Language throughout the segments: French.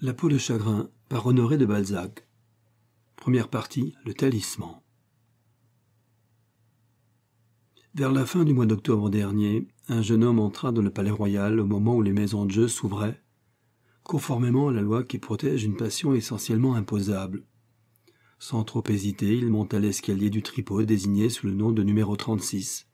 La peau de chagrin par Honoré de Balzac. Première partie, le talisman. Vers la fin du mois d'octobre dernier, un jeune homme entra dans le palais royal au moment où les maisons de jeu s'ouvraient, conformément à la loi qui protège une passion essentiellement imposable. Sans trop hésiter, il monta l'escalier du tripot désigné sous le nom de numéro 36.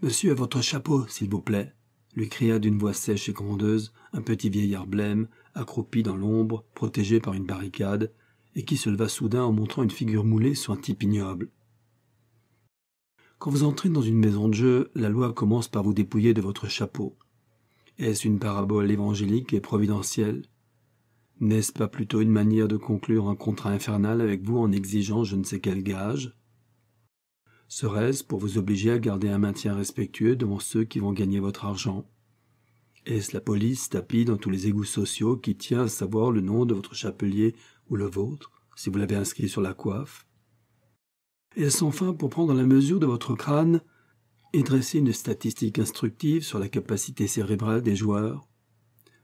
Monsieur, votre chapeau, s'il vous plaît, lui cria d'une voix sèche et grondeuse un petit vieillard blême, accroupi dans l'ombre, protégé par une barricade, et qui se leva soudain en montrant une figure moulée sur un type ignoble. Quand vous entrez dans une maison de jeu, la loi commence par vous dépouiller de votre chapeau. Est-ce une parabole évangélique et providentielle N'est-ce pas plutôt une manière de conclure un contrat infernal avec vous en exigeant je ne sais quel gage Serait-ce pour vous obliger à garder un maintien respectueux devant ceux qui vont gagner votre argent est-ce la police tapie dans tous les égouts sociaux qui tient à savoir le nom de votre chapelier ou le vôtre, si vous l'avez inscrit sur la coiffe Est-ce enfin pour prendre la mesure de votre crâne et dresser une statistique instructive sur la capacité cérébrale des joueurs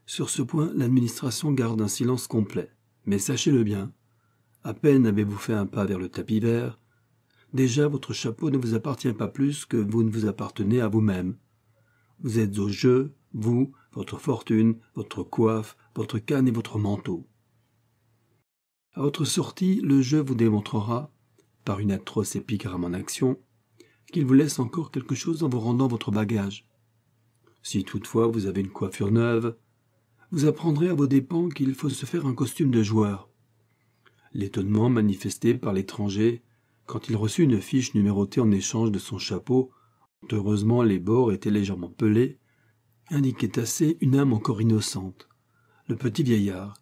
Sur ce point, l'administration garde un silence complet. Mais sachez-le bien, à peine avez-vous fait un pas vers le tapis vert, déjà votre chapeau ne vous appartient pas plus que vous ne vous appartenez à vous-même. Vous êtes au jeu, vous, votre fortune, votre coiffe, votre canne et votre manteau. À votre sortie, le jeu vous démontrera, par une atroce épigramme en action, qu'il vous laisse encore quelque chose en vous rendant votre bagage. Si toutefois vous avez une coiffure neuve, vous apprendrez à vos dépens qu'il faut se faire un costume de joueur. L'étonnement manifesté par l'étranger quand il reçut une fiche numérotée en échange de son chapeau, dont heureusement les bords étaient légèrement pelés, indiquait assez une âme encore innocente, le petit vieillard,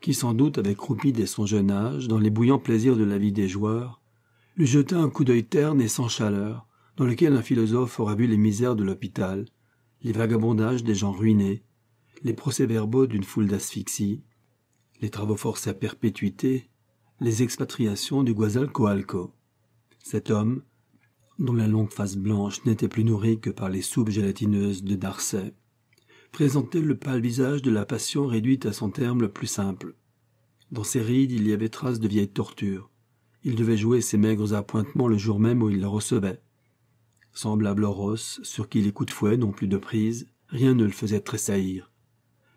qui sans doute avait croupi dès son jeune âge dans les bouillants plaisirs de la vie des joueurs, lui jeta un coup d'œil terne et sans chaleur, dans lequel un philosophe aura vu les misères de l'hôpital, les vagabondages des gens ruinés, les procès-verbaux d'une foule d'asphyxies, les travaux forcés à perpétuité, les expatriations du Guasalcoalco. Cet homme, dont la longue face blanche n'était plus nourrie que par les soupes gélatineuses de Darcet, présentait le pâle visage de la passion réduite à son terme le plus simple. Dans ses rides, il y avait trace de vieilles tortures. Il devait jouer ses maigres appointements le jour même où il la recevait. Semblable au Ross, sur qui les coups de fouet n'ont plus de prise, rien ne le faisait tressaillir.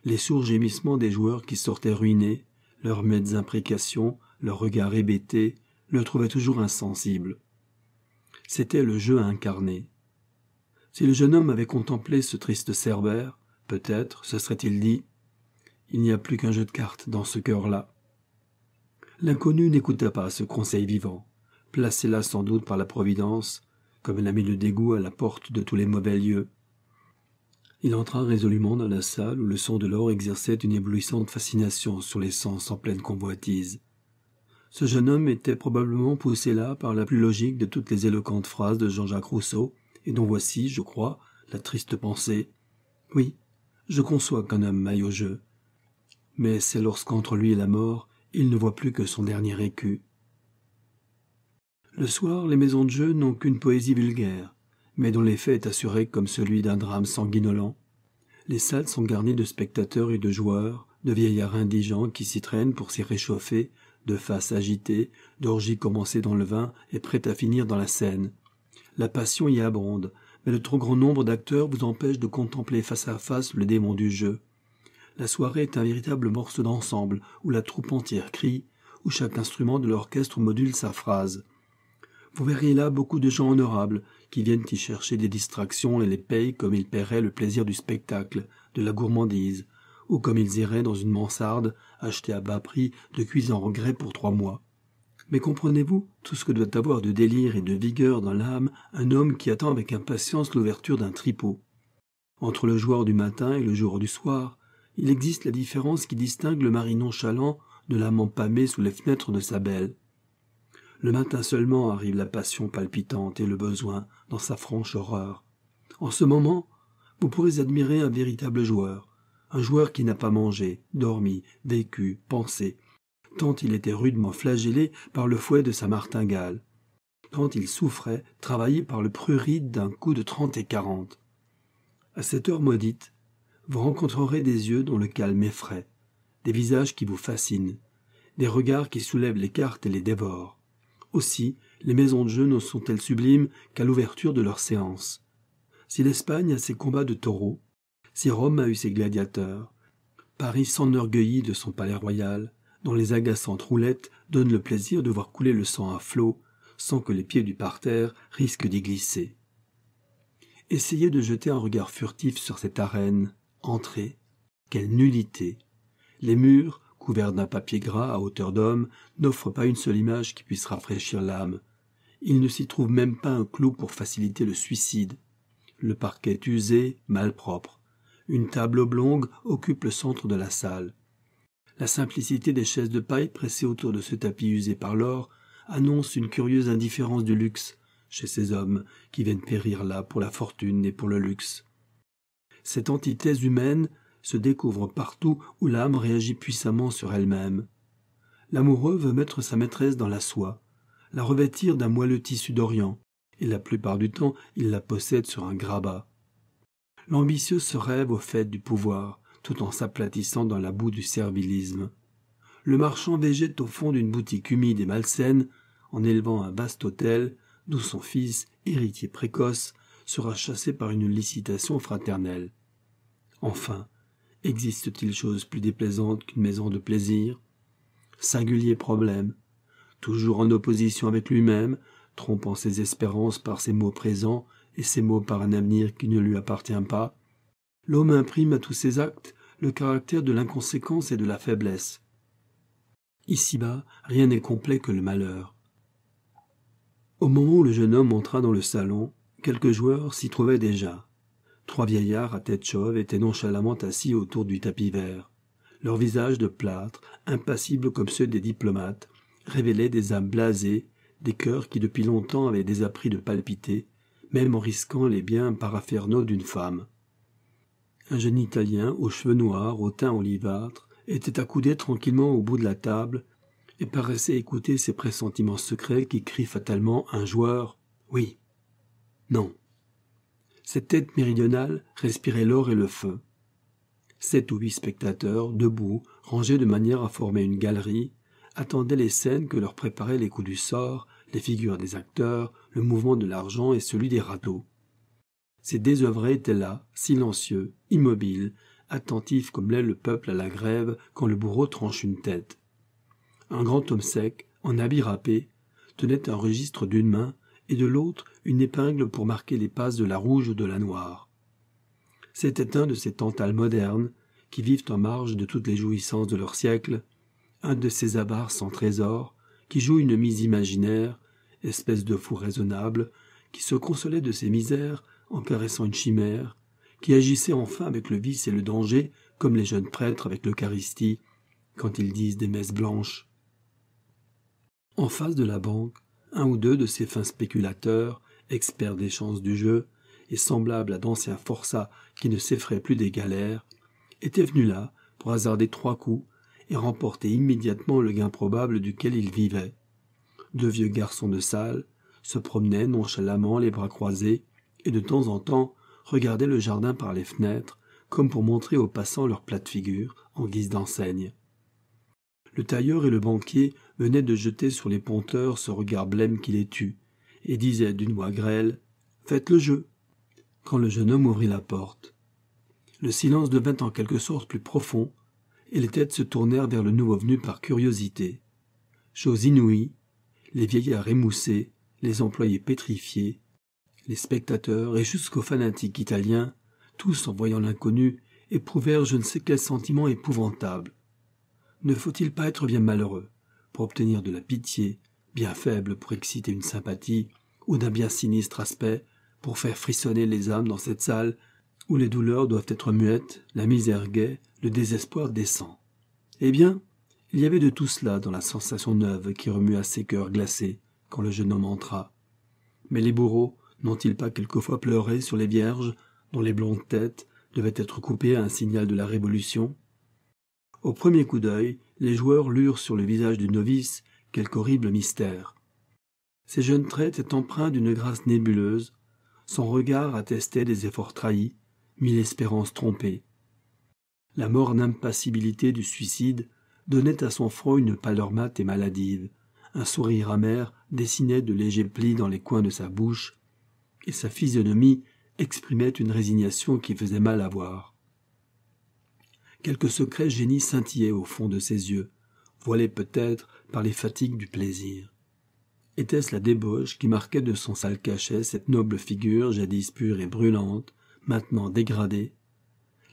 Les sourds gémissements des joueurs qui sortaient ruinés, leurs maîtres imprécations, leurs regards hébétés, le trouvaient toujours insensible c'était le jeu incarné. Si le jeune homme avait contemplé ce triste Cerbère, peut-être se serait-il dit Il n'y a plus qu'un jeu de cartes dans ce cœur-là. L'inconnu n'écouta pas ce conseil vivant, placé là sans doute par la Providence, comme un ami de dégoût à la porte de tous les mauvais lieux. Il entra résolument dans la salle où le son de l'or exerçait une éblouissante fascination sur les sens en pleine convoitise. Ce jeune homme était probablement poussé là par la plus logique de toutes les éloquentes phrases de Jean-Jacques Rousseau, et dont voici, je crois, la triste pensée. Oui, je conçois qu'un homme maille au jeu. Mais c'est lorsqu'entre lui et la mort, il ne voit plus que son dernier écu. Le soir, les maisons de jeu n'ont qu'une poésie vulgaire, mais dont l'effet est assuré comme celui d'un drame sanguinolent. Les salles sont garnies de spectateurs et de joueurs, de vieillards indigents qui s'y traînent pour s'y réchauffer de faces agitées, d'orgies commencées dans le vin et prêtes à finir dans la scène. La passion y abonde, mais le trop grand nombre d'acteurs vous empêche de contempler face à face le démon du jeu. La soirée est un véritable morceau d'ensemble où la troupe entière crie, où chaque instrument de l'orchestre module sa phrase. Vous verriez là beaucoup de gens honorables qui viennent y chercher des distractions et les payent comme ils paieraient le plaisir du spectacle, de la gourmandise, ou comme ils iraient dans une mansarde, achetée à bas prix, de cuisant en regret pour trois mois. Mais comprenez-vous tout ce que doit avoir de délire et de vigueur dans l'âme un homme qui attend avec impatience l'ouverture d'un tripot Entre le joueur du matin et le joueur du soir, il existe la différence qui distingue le mari nonchalant de l'âme empâmée sous les fenêtres de sa belle. Le matin seulement arrive la passion palpitante et le besoin dans sa franche horreur. En ce moment, vous pourrez admirer un véritable joueur, un joueur qui n'a pas mangé, dormi, vécu, pensé, tant il était rudement flagellé par le fouet de sa martingale, tant il souffrait, travaillé par le pruride d'un coup de trente et quarante. À cette heure maudite, vous rencontrerez des yeux dont le calme effraie, des visages qui vous fascinent, des regards qui soulèvent les cartes et les dévorent. Aussi, les maisons de jeu ne sont-elles sublimes qu'à l'ouverture de leurs séances. Si l'Espagne a ses combats de taureaux, si Rome a eu ses gladiateurs. Paris s'enorgueillit de son palais royal, dont les agaçantes roulettes donnent le plaisir de voir couler le sang à flot, sans que les pieds du parterre risquent d'y glisser. Essayez de jeter un regard furtif sur cette arène. Entrez. Quelle nullité. Les murs, couverts d'un papier gras à hauteur d'homme, n'offrent pas une seule image qui puisse rafraîchir l'âme. Il ne s'y trouve même pas un clou pour faciliter le suicide. Le parquet usé, malpropre une table oblongue occupe le centre de la salle. La simplicité des chaises de paille pressées autour de ce tapis usé par l'or annonce une curieuse indifférence du luxe chez ces hommes qui viennent périr là pour la fortune et pour le luxe. Cette antithèse humaine se découvre partout où l'âme réagit puissamment sur elle-même. L'amoureux veut mettre sa maîtresse dans la soie, la revêtir d'un moelleux tissu d'Orient, et la plupart du temps il la possède sur un grabat l'ambitieux se rêve au fait du pouvoir, tout en s'aplatissant dans la boue du servilisme. Le marchand végète au fond d'une boutique humide et malsaine, en élevant un vaste hôtel, d'où son fils, héritier précoce, sera chassé par une licitation fraternelle. Enfin, existe-t-il chose plus déplaisante qu'une maison de plaisir Singulier problème. Toujours en opposition avec lui-même, trompant ses espérances par ses mots présents, et ses mots par un avenir qui ne lui appartient pas, l'homme imprime à tous ses actes le caractère de l'inconséquence et de la faiblesse. Ici-bas, rien n'est complet que le malheur. Au moment où le jeune homme entra dans le salon, quelques joueurs s'y trouvaient déjà. Trois vieillards à tête chauve étaient nonchalamment assis autour du tapis vert. Leurs visages de plâtre, impassibles comme ceux des diplomates, révélaient des âmes blasées, des cœurs qui depuis longtemps avaient désappris de palpiter même en risquant les biens parafernaux d'une femme. Un jeune Italien, aux cheveux noirs, au teint olivâtre, était accoudé tranquillement au bout de la table et paraissait écouter ces pressentiments secrets qui crient fatalement un joueur oui, non. Cette tête méridionale respirait l'or et le feu. Sept ou huit spectateurs, debout, rangés de manière à former une galerie, attendaient les scènes que leur préparaient les coups du sort les figures des acteurs, le mouvement de l'argent et celui des radeaux. Ces désœuvrés étaient là, silencieux, immobiles, attentifs comme l'est le peuple à la grève quand le bourreau tranche une tête. Un grand homme sec, en habit râpé, tenait un registre d'une main et de l'autre une épingle pour marquer les passes de la rouge ou de la noire. C'était un de ces tantales modernes qui vivent en marge de toutes les jouissances de leur siècle, un de ces abares sans trésor qui jouent une mise imaginaire espèce de fou raisonnable, qui se consolait de ses misères en caressant une chimère, qui agissait enfin avec le vice et le danger, comme les jeunes prêtres avec l'Eucharistie, quand ils disent des messes blanches. En face de la banque, un ou deux de ces fins spéculateurs, experts des chances du jeu, et semblables à d'anciens forçats qui ne s'effraient plus des galères, étaient venus là pour hasarder trois coups et remporter immédiatement le gain probable duquel ils vivaient deux vieux garçons de salle, se promenaient nonchalamment les bras croisés, et de temps en temps regardaient le jardin par les fenêtres, comme pour montrer aux passants leur plate figure, en guise d'enseigne. Le tailleur et le banquier venaient de jeter sur les ponteurs ce regard blême qui les tue, et disaient d'une voix grêle Faites le jeu quand le jeune homme ouvrit la porte. Le silence devint en quelque sorte plus profond, et les têtes se tournèrent vers le nouveau venu par curiosité. Chose inouïe, les vieillards émoussés, les employés pétrifiés, les spectateurs et jusqu'aux fanatiques italiens, tous en voyant l'inconnu, éprouvèrent je ne sais quel sentiment épouvantable. Ne faut-il pas être bien malheureux pour obtenir de la pitié, bien faible pour exciter une sympathie, ou d'un bien sinistre aspect pour faire frissonner les âmes dans cette salle où les douleurs doivent être muettes, la misère gaie, le désespoir décent Eh bien, il y avait de tout cela dans la sensation neuve qui remua ses cœurs glacés quand le jeune homme entra. Mais les bourreaux n'ont-ils pas quelquefois pleuré sur les vierges dont les blondes têtes devaient être coupées à un signal de la Révolution Au premier coup d'œil, les joueurs lurent sur le visage du novice quelque horrible mystère. Ses jeunes traits étaient empreints d'une grâce nébuleuse, son regard attestait des efforts trahis, mille espérances trompées. La morne impassibilité du suicide donnait à son front une pâleur mate et maladive. Un sourire amer dessinait de légers plis dans les coins de sa bouche, et sa physionomie exprimait une résignation qui faisait mal à voir. Quelques secrets génies scintillaient au fond de ses yeux, voilés peut-être par les fatigues du plaisir. Était-ce la débauche qui marquait de son sale cachet cette noble figure jadis pure et brûlante, maintenant dégradée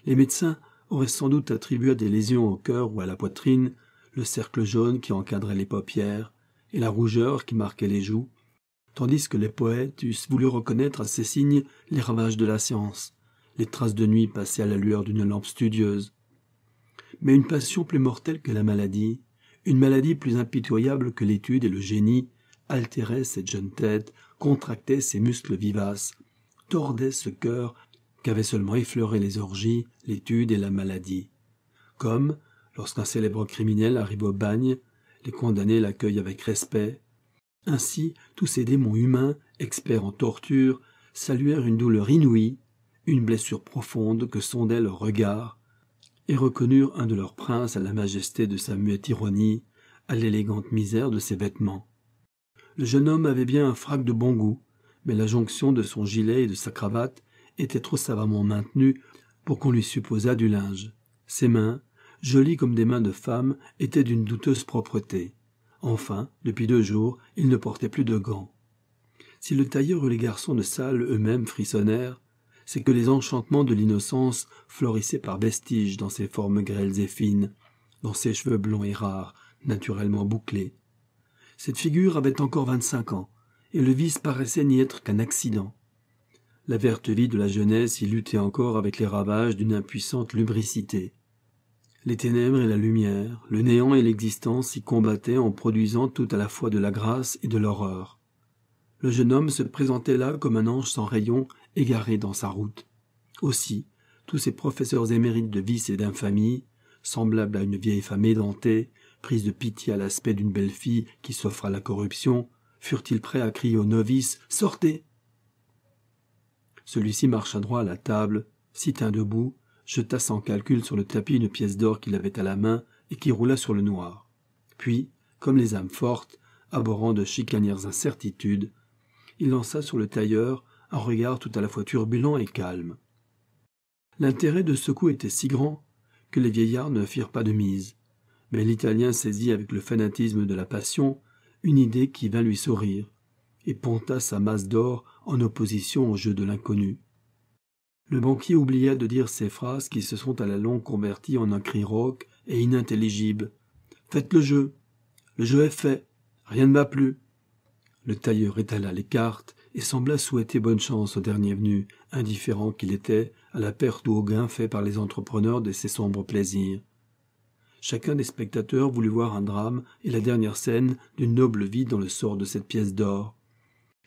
Les médecins aurait sans doute attribué à des lésions au cœur ou à la poitrine le cercle jaune qui encadrait les paupières et la rougeur qui marquait les joues, tandis que les poètes eussent voulu reconnaître à ces signes les ravages de la science, les traces de nuit passées à la lueur d'une lampe studieuse. Mais une passion plus mortelle que la maladie, une maladie plus impitoyable que l'étude et le génie, altérait cette jeune tête, contractait ses muscles vivaces, tordait ce cœur qu'avaient seulement effleuré les orgies, l'étude et la maladie. Comme, lorsqu'un célèbre criminel arrive au bagne, les condamnés l'accueillent avec respect. Ainsi, tous ces démons humains, experts en torture, saluèrent une douleur inouïe, une blessure profonde que sondait leur regard, et reconnurent un de leurs princes à la majesté de sa muette ironie, à l'élégante misère de ses vêtements. Le jeune homme avait bien un frac de bon goût, mais la jonction de son gilet et de sa cravate était trop savamment maintenu pour qu'on lui supposât du linge. Ses mains, jolies comme des mains de femme, étaient d'une douteuse propreté. Enfin, depuis deux jours, il ne portait plus de gants. Si le tailleur et les garçons de salle eux-mêmes frissonnèrent, c'est que les enchantements de l'innocence florissaient par vestiges dans ses formes grêles et fines, dans ses cheveux blonds et rares, naturellement bouclés. Cette figure avait encore vingt-cinq ans, et le vice paraissait n'y être qu'un accident la verte vie de la jeunesse y luttait encore avec les ravages d'une impuissante lubricité. Les ténèbres et la lumière, le néant et l'existence y combattaient en produisant tout à la fois de la grâce et de l'horreur. Le jeune homme se présentait là comme un ange sans rayons, égaré dans sa route. Aussi, tous ces professeurs émérites de vice et d'infamie, semblables à une vieille femme édentée, prise de pitié à l'aspect d'une belle fille qui s'offre à la corruption, furent-ils prêts à crier aux novices Sortez celui-ci marcha droit à la table, s'y tint debout, jeta sans calcul sur le tapis une pièce d'or qu'il avait à la main et qui roula sur le noir. Puis, comme les âmes fortes, abhorrant de chicanières incertitudes, il lança sur le tailleur un regard tout à la fois turbulent et calme. L'intérêt de ce coup était si grand que les vieillards ne firent pas de mise, mais l'Italien saisit avec le fanatisme de la passion une idée qui vint lui sourire et ponta sa masse d'or en opposition au jeu de l'inconnu. Le banquier oublia de dire ces phrases qui se sont à la longue converties en un cri rauque et inintelligible. Faites le jeu. Le jeu est fait. Rien ne va plus Le tailleur étala les cartes et sembla souhaiter bonne chance au dernier venu, indifférent qu'il était à la perte ou au gain fait par les entrepreneurs de ces sombres plaisirs. Chacun des spectateurs voulut voir un drame et la dernière scène d'une noble vie dans le sort de cette pièce d'or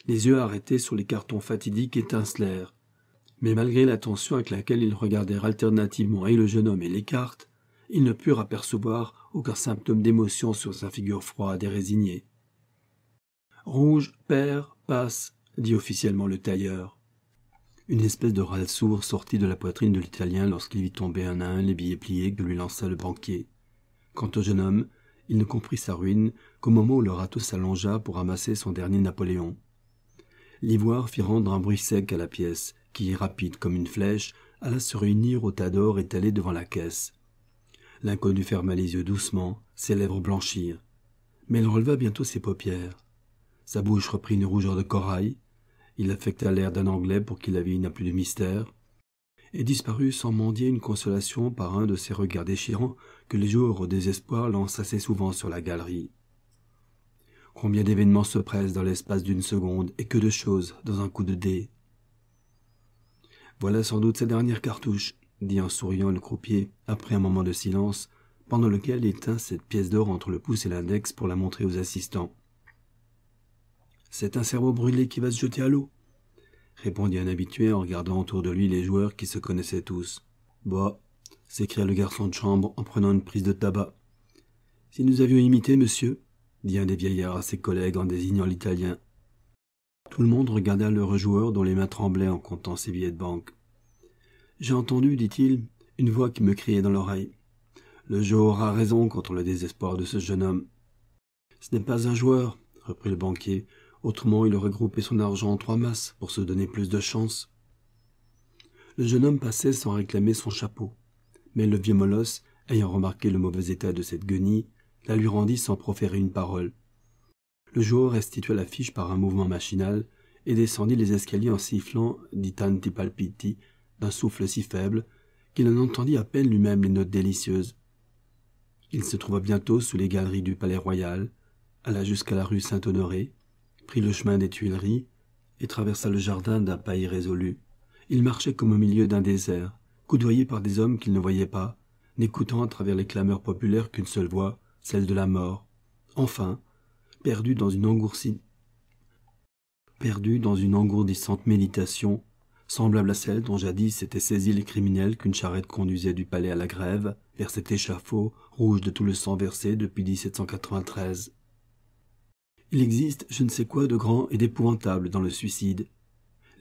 les yeux arrêtés sur les cartons fatidiques étincelèrent. Mais malgré l'attention avec laquelle ils regardèrent alternativement et le jeune homme et les cartes, ils ne purent apercevoir aucun symptôme d'émotion sur sa figure froide et résignée. Rouge, père, passe, dit officiellement le tailleur. Une espèce de râle sourd sortit de la poitrine de l'Italien lorsqu'il vit tomber un à un les billets pliés que lui lança le banquier. Quant au jeune homme, il ne comprit sa ruine qu'au moment où le râteau s'allongea pour ramasser son dernier Napoléon l'ivoire fit rendre un bruit sec à la pièce, qui, rapide comme une flèche, alla se réunir au tas d'or étalé devant la caisse. L'inconnu ferma les yeux doucement, ses lèvres blanchirent. Mais il releva bientôt ses paupières. Sa bouche reprit une rougeur de corail. Il affecta l'air d'un Anglais pour qui la vie n'a plus de mystère, et disparut sans mendier une consolation par un de ces regards déchirants que les jours au désespoir lancent assez souvent sur la galerie. Combien d'événements se pressent dans l'espace d'une seconde et que de choses dans un coup de dé. Voilà sans doute sa dernière cartouche, dit en souriant le croupier, après un moment de silence, pendant lequel il tint cette pièce d'or entre le pouce et l'index pour la montrer aux assistants. C'est un cerveau brûlé qui va se jeter à l'eau, répondit un habitué en regardant autour de lui les joueurs qui se connaissaient tous. Bah, s'écria le garçon de chambre en prenant une prise de tabac. Si nous avions imité, monsieur, dit un des vieillards à ses collègues en désignant l'Italien. Tout le monde regarda le joueur dont les mains tremblaient en comptant ses billets de banque. J'ai entendu, dit-il, une voix qui me criait dans l'oreille. Le jeu aura raison contre le désespoir de ce jeune homme. Ce n'est pas un joueur, reprit le banquier, autrement il aurait groupé son argent en trois masses pour se donner plus de chance. Le jeune homme passait sans réclamer son chapeau, mais le vieux molosse, ayant remarqué le mauvais état de cette guenille, la lui rendit sans proférer une parole. Le joueur restitua l'affiche par un mouvement machinal et descendit les escaliers en sifflant dit tanti palpiti d'un souffle si faible qu'il en entendit à peine lui-même les notes délicieuses. Il se trouva bientôt sous les galeries du palais royal, alla jusqu'à la rue Saint-Honoré, prit le chemin des Tuileries et traversa le jardin d'un pas irrésolu. Il marchait comme au milieu d'un désert, coudoyé par des hommes qu'il ne voyait pas, n'écoutant à travers les clameurs populaires qu'une seule voix, celle de la mort, enfin, perdue dans une Perdue dans une engourdissante méditation, semblable à celle dont jadis s'étaient saisis les criminels qu'une charrette conduisait du palais à la grève, vers cet échafaud rouge de tout le sang versé depuis 1793. Il existe je ne sais quoi de grand et d'épouvantable dans le suicide.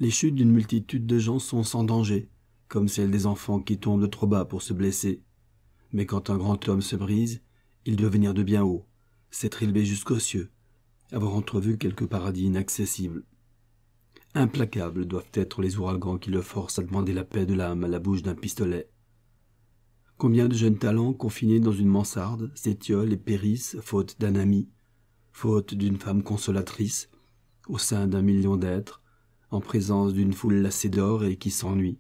Les chutes d'une multitude de gens sont sans danger, comme celles des enfants qui tombent trop bas pour se blesser. Mais quand un grand homme se brise, il doit venir de bien haut, s'être élevé jusqu'aux cieux, avoir entrevu quelque paradis inaccessible. Implacables doivent être les ouragans qui le forcent à demander la paix de l'âme à la bouche d'un pistolet. Combien de jeunes talents confinés dans une mansarde s'étiolent et périssent faute d'un ami, faute d'une femme consolatrice, au sein d'un million d'êtres, en présence d'une foule lassée d'or et qui s'ennuie.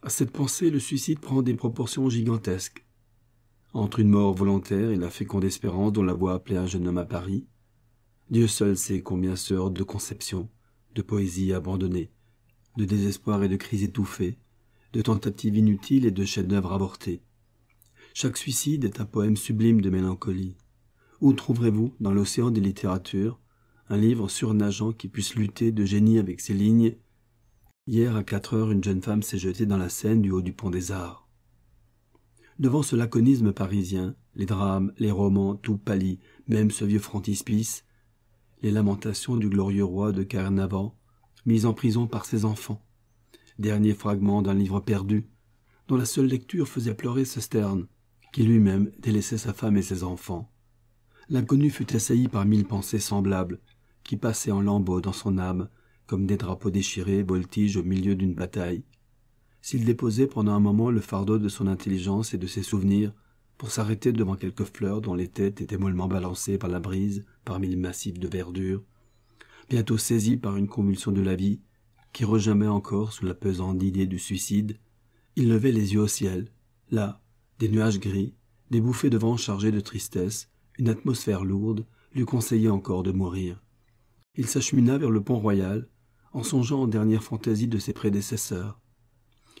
À cette pensée, le suicide prend des proportions gigantesques entre une mort volontaire et la féconde espérance dont la voix appelait un jeune homme à Paris. Dieu seul sait combien se heurte de conceptions, de poésie abandonnée, de désespoir et de crises étouffées, de tentatives inutiles et de chefs-d'œuvre avortés. Chaque suicide est un poème sublime de mélancolie. Où trouverez-vous, dans l'océan des littératures, un livre surnageant qui puisse lutter de génie avec ses lignes Hier, à quatre heures, une jeune femme s'est jetée dans la Seine du haut du pont des Arts. Devant ce laconisme parisien, les drames, les romans, tout pâlit, même ce vieux frontispice, les lamentations du glorieux roi de Carnavant, mis en prison par ses enfants, dernier fragment d'un livre perdu, dont la seule lecture faisait pleurer ce stern qui lui-même délaissait sa femme et ses enfants. L'inconnu fut assailli par mille pensées semblables, qui passaient en lambeaux dans son âme, comme des drapeaux déchirés voltigent au milieu d'une bataille s'il déposait pendant un moment le fardeau de son intelligence et de ses souvenirs pour s'arrêter devant quelques fleurs dont les têtes étaient mollement balancées par la brise parmi les massifs de verdure, bientôt saisi par une convulsion de la vie qui rejamait encore sous la pesante idée du suicide, il levait les yeux au ciel. Là, des nuages gris, des bouffées de vent chargées de tristesse, une atmosphère lourde, lui conseillait encore de mourir. Il s'achemina vers le pont royal, en songeant aux dernières fantaisies de ses prédécesseurs,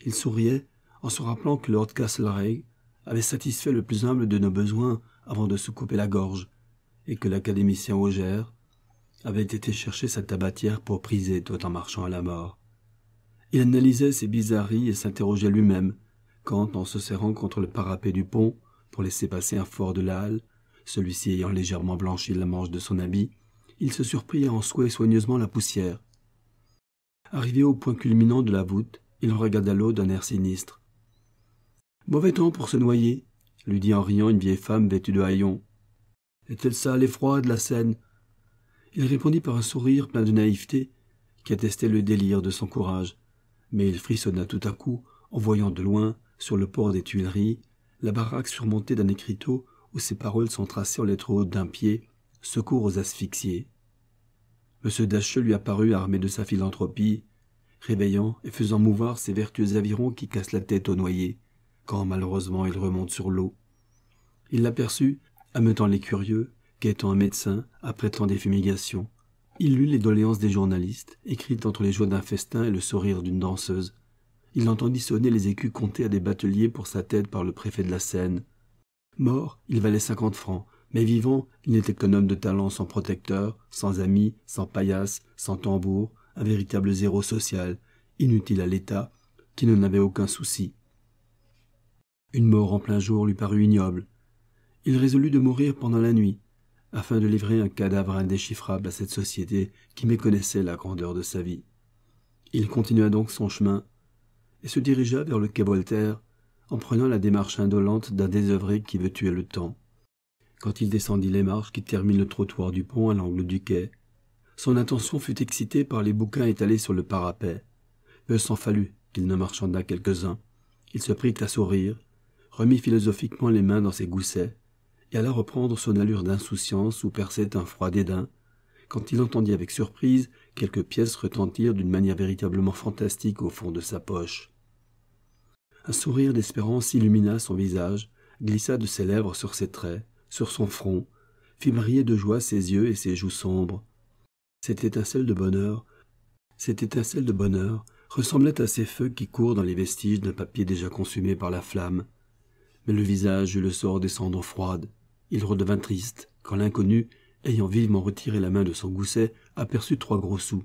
il souriait en se rappelant que Lord Castlereagh avait satisfait le plus humble de nos besoins avant de se couper la gorge, et que l'académicien Auger avait été chercher sa tabatière pour priser tout en marchant à la mort. Il analysait ces bizarreries et s'interrogeait lui-même, quand, en se serrant contre le parapet du pont pour laisser passer un fort de la celui-ci ayant légèrement blanchi la manche de son habit, il se surprit à en souhait soigneusement la poussière. Arrivé au point culminant de la voûte, il regarda l'eau d'un air sinistre. Mauvais temps pour se noyer, lui dit en riant une vieille femme vêtue de haillons. « elle ça l'effroi de la Seine ?» Il répondit par un sourire plein de naïveté qui attestait le délire de son courage, mais il frissonna tout à coup en voyant de loin, sur le port des Tuileries, la baraque surmontée d'un écriteau où ses paroles sont tracées en lettres hautes d'un pied Secours aux asphyxiés. M. Dacheux lui apparut armé de sa philanthropie réveillant et faisant mouvoir ces vertueux avirons qui cassent la tête aux noyés, quand malheureusement il remonte sur l'eau. Il l'aperçut, ameutant les curieux, guettant un médecin, apprêtant des fumigations. Il lut les doléances des journalistes, écrites entre les joies d'un festin et le sourire d'une danseuse. Il entendit sonner les écus comptés à des bateliers pour sa tête par le préfet de la Seine. Mort, il valait cinquante francs, mais vivant, il n'était qu'un homme de talent sans protecteur, sans ami, sans paillasse, sans tambour, un véritable zéro social, inutile à l'État, qui n'en avait aucun souci. Une mort en plein jour lui parut ignoble. Il résolut de mourir pendant la nuit, afin de livrer un cadavre indéchiffrable à cette société qui méconnaissait la grandeur de sa vie. Il continua donc son chemin, et se dirigea vers le quai Voltaire, en prenant la démarche indolente d'un désœuvré qui veut tuer le temps. Quand il descendit les marches qui terminent le trottoir du pont à l'angle du quai, son attention fut excitée par les bouquins étalés sur le parapet. Peu s'en fallut qu'il ne marchandât quelques-uns. Il se prit à sourire, remit philosophiquement les mains dans ses goussets, et alla reprendre son allure d'insouciance où perçait un froid dédain, quand il entendit avec surprise quelques pièces retentir d'une manière véritablement fantastique au fond de sa poche. Un sourire d'espérance illumina son visage, glissa de ses lèvres sur ses traits, sur son front, fit briller de joie ses yeux et ses joues sombres, cette étincelle de bonheur, cette étincelle de bonheur ressemblait à ces feux qui courent dans les vestiges d'un papier déjà consumé par la flamme. Mais le visage eut le sort des cendres froides. Il redevint triste quand l'inconnu, ayant vivement retiré la main de son gousset, aperçut trois gros sous.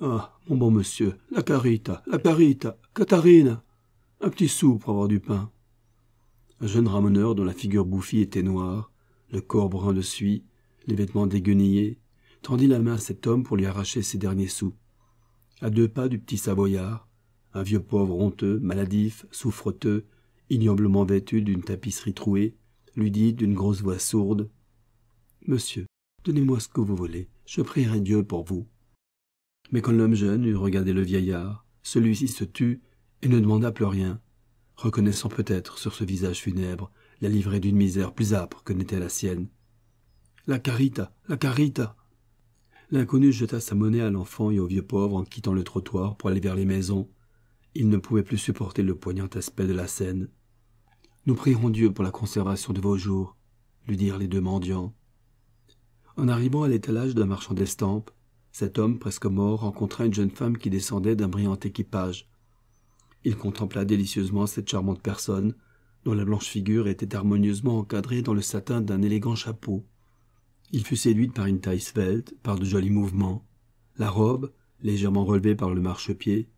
Ah, mon bon monsieur, la carita, la carita, Catherine Un petit sou pour avoir du pain. Un jeune ramoneur dont la figure bouffie était noire, le corps brun de suie, les vêtements déguenillés, tendit la main à cet homme pour lui arracher ses derniers sous. À deux pas du petit Savoyard, un vieux pauvre honteux, maladif, souffreteux, ignoblement vêtu d'une tapisserie trouée, lui dit d'une grosse voix sourde Monsieur, donnez-moi ce que vous voulez, je prierai Dieu pour vous. Mais quand l'homme jeune eut regardé le vieillard, celui-ci se tut et ne demanda plus rien, reconnaissant peut-être sur ce visage funèbre la livrée d'une misère plus âpre que n'était la sienne. La carita, la carita L'inconnu jeta sa monnaie à l'enfant et au vieux pauvre en quittant le trottoir pour aller vers les maisons. Il ne pouvait plus supporter le poignant aspect de la scène. Nous prierons Dieu pour la conservation de vos jours, lui dirent les deux mendiants. En arrivant à l'étalage d'un marchand d'estampes, cet homme presque mort rencontra une jeune femme qui descendait d'un brillant équipage. Il contempla délicieusement cette charmante personne, dont la blanche figure était harmonieusement encadrée dans le satin d'un élégant chapeau. Il fut séduit par une taille svelte, par de jolis mouvements. La robe, légèrement relevée par le marchepied,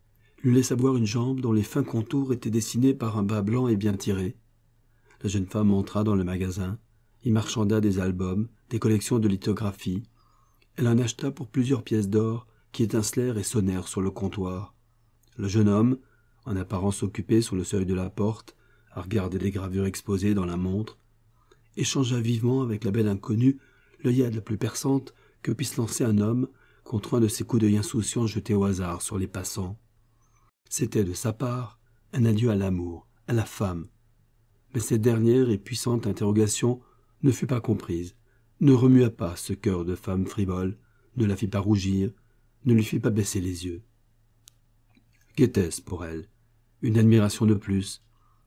lui laissa voir une jambe dont les fins contours étaient dessinés par un bas blanc et bien tiré. La jeune femme entra dans le magasin, y marchanda des albums, des collections de lithographies. Elle en acheta pour plusieurs pièces d'or qui étincelèrent et sonnèrent sur le comptoir. Le jeune homme, en apparence occupé sur le seuil de la porte, à regarder les gravures exposées dans la montre, échangea vivement avec la belle inconnue l'œillade la plus perçante que puisse lancer un homme contre un de ces coups d'œil insouciants jetés au hasard sur les passants. C'était de sa part un adieu à l'amour, à la femme. Mais cette dernière et puissante interrogation ne fut pas comprise, ne remua pas ce cœur de femme frivole, ne la fit pas rougir, ne lui fit pas baisser les yeux. Qu'était-ce pour elle Une admiration de plus,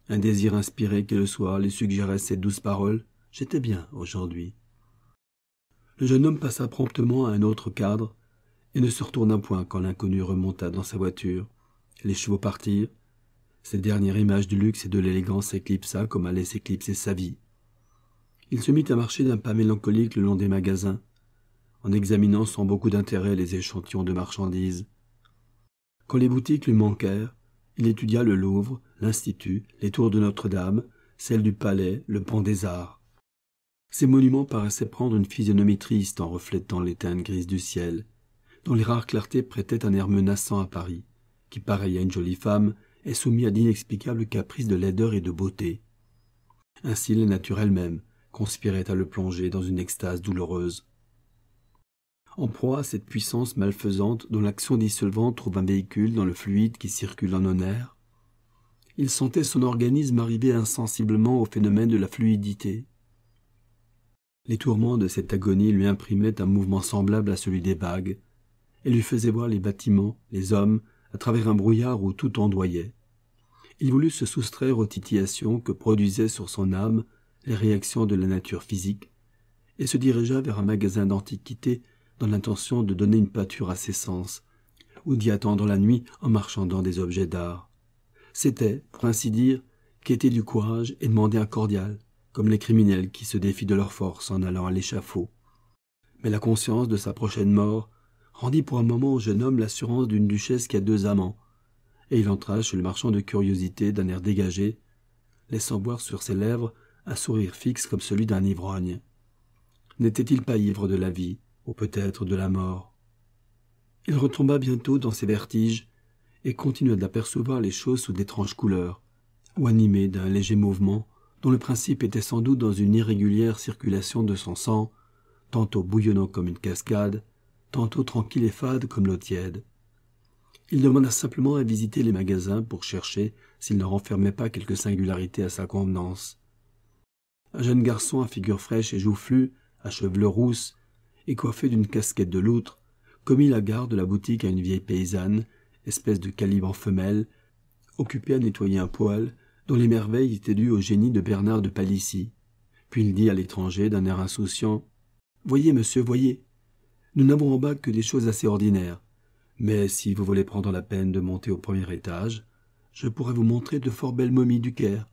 un désir inspiré qui le soir lui suggérait ces douces paroles J'étais bien aujourd'hui le jeune homme passa promptement à un autre cadre et ne se retourna point quand l'inconnu remonta dans sa voiture. Les chevaux partirent. Cette dernière image du luxe et de l'élégance s'éclipsa comme allait s'éclipser sa vie. Il se mit à marcher d'un pas mélancolique le long des magasins, en examinant sans beaucoup d'intérêt les échantillons de marchandises. Quand les boutiques lui manquèrent, il étudia le Louvre, l'Institut, les tours de Notre-Dame, celle du Palais, le Pont des Arts. Ces monuments paraissaient prendre une physionomie triste en reflétant les teintes grises du ciel, dont les rares clartés prêtaient un air menaçant à Paris, qui, pareil à une jolie femme, est soumis à d'inexplicables caprices de laideur et de beauté. Ainsi la nature elle-même conspirait à le plonger dans une extase douloureuse. En proie à cette puissance malfaisante dont l'action dissolvante trouve un véhicule dans le fluide qui circule en un air, il sentait son organisme arriver insensiblement au phénomène de la fluidité, les tourments de cette agonie lui imprimaient un mouvement semblable à celui des bagues, et lui faisaient voir les bâtiments, les hommes, à travers un brouillard où tout ondoyait. Il voulut se soustraire aux titillations que produisaient sur son âme les réactions de la nature physique, et se dirigea vers un magasin d'antiquités dans l'intention de donner une pâture à ses sens, ou d'y attendre la nuit en marchandant des objets d'art. C'était, pour ainsi dire, quêter du courage et demander un cordial, comme les criminels qui se défient de leur force en allant à l'échafaud. Mais la conscience de sa prochaine mort rendit pour un moment au jeune homme l'assurance d'une duchesse qui a deux amants, et il entra chez le marchand de curiosités d'un air dégagé, laissant boire sur ses lèvres un sourire fixe comme celui d'un ivrogne. N'était-il pas ivre de la vie, ou peut-être de la mort Il retomba bientôt dans ses vertiges, et continua d'apercevoir les choses sous d'étranges couleurs, ou animées d'un léger mouvement dont le principe était sans doute dans une irrégulière circulation de son sang, tantôt bouillonnant comme une cascade, tantôt tranquille et fade comme l'eau tiède. Il demanda simplement à visiter les magasins pour chercher s'il ne renfermait pas quelque singularité à sa convenance. Un jeune garçon à figure fraîche et joufflue, à cheveux rousse, et coiffé d'une casquette de loutre, commit la gare de la boutique à une vieille paysanne, espèce de en femelle, occupée à nettoyer un poêle dont les merveilles étaient dues au génie de Bernard de Palissy. Puis il dit à l'étranger d'un air insouciant Voyez, monsieur, voyez. Nous n'avons en bas que des choses assez ordinaires. Mais si vous voulez prendre la peine de monter au premier étage, je pourrais vous montrer de fort belles momies du Caire,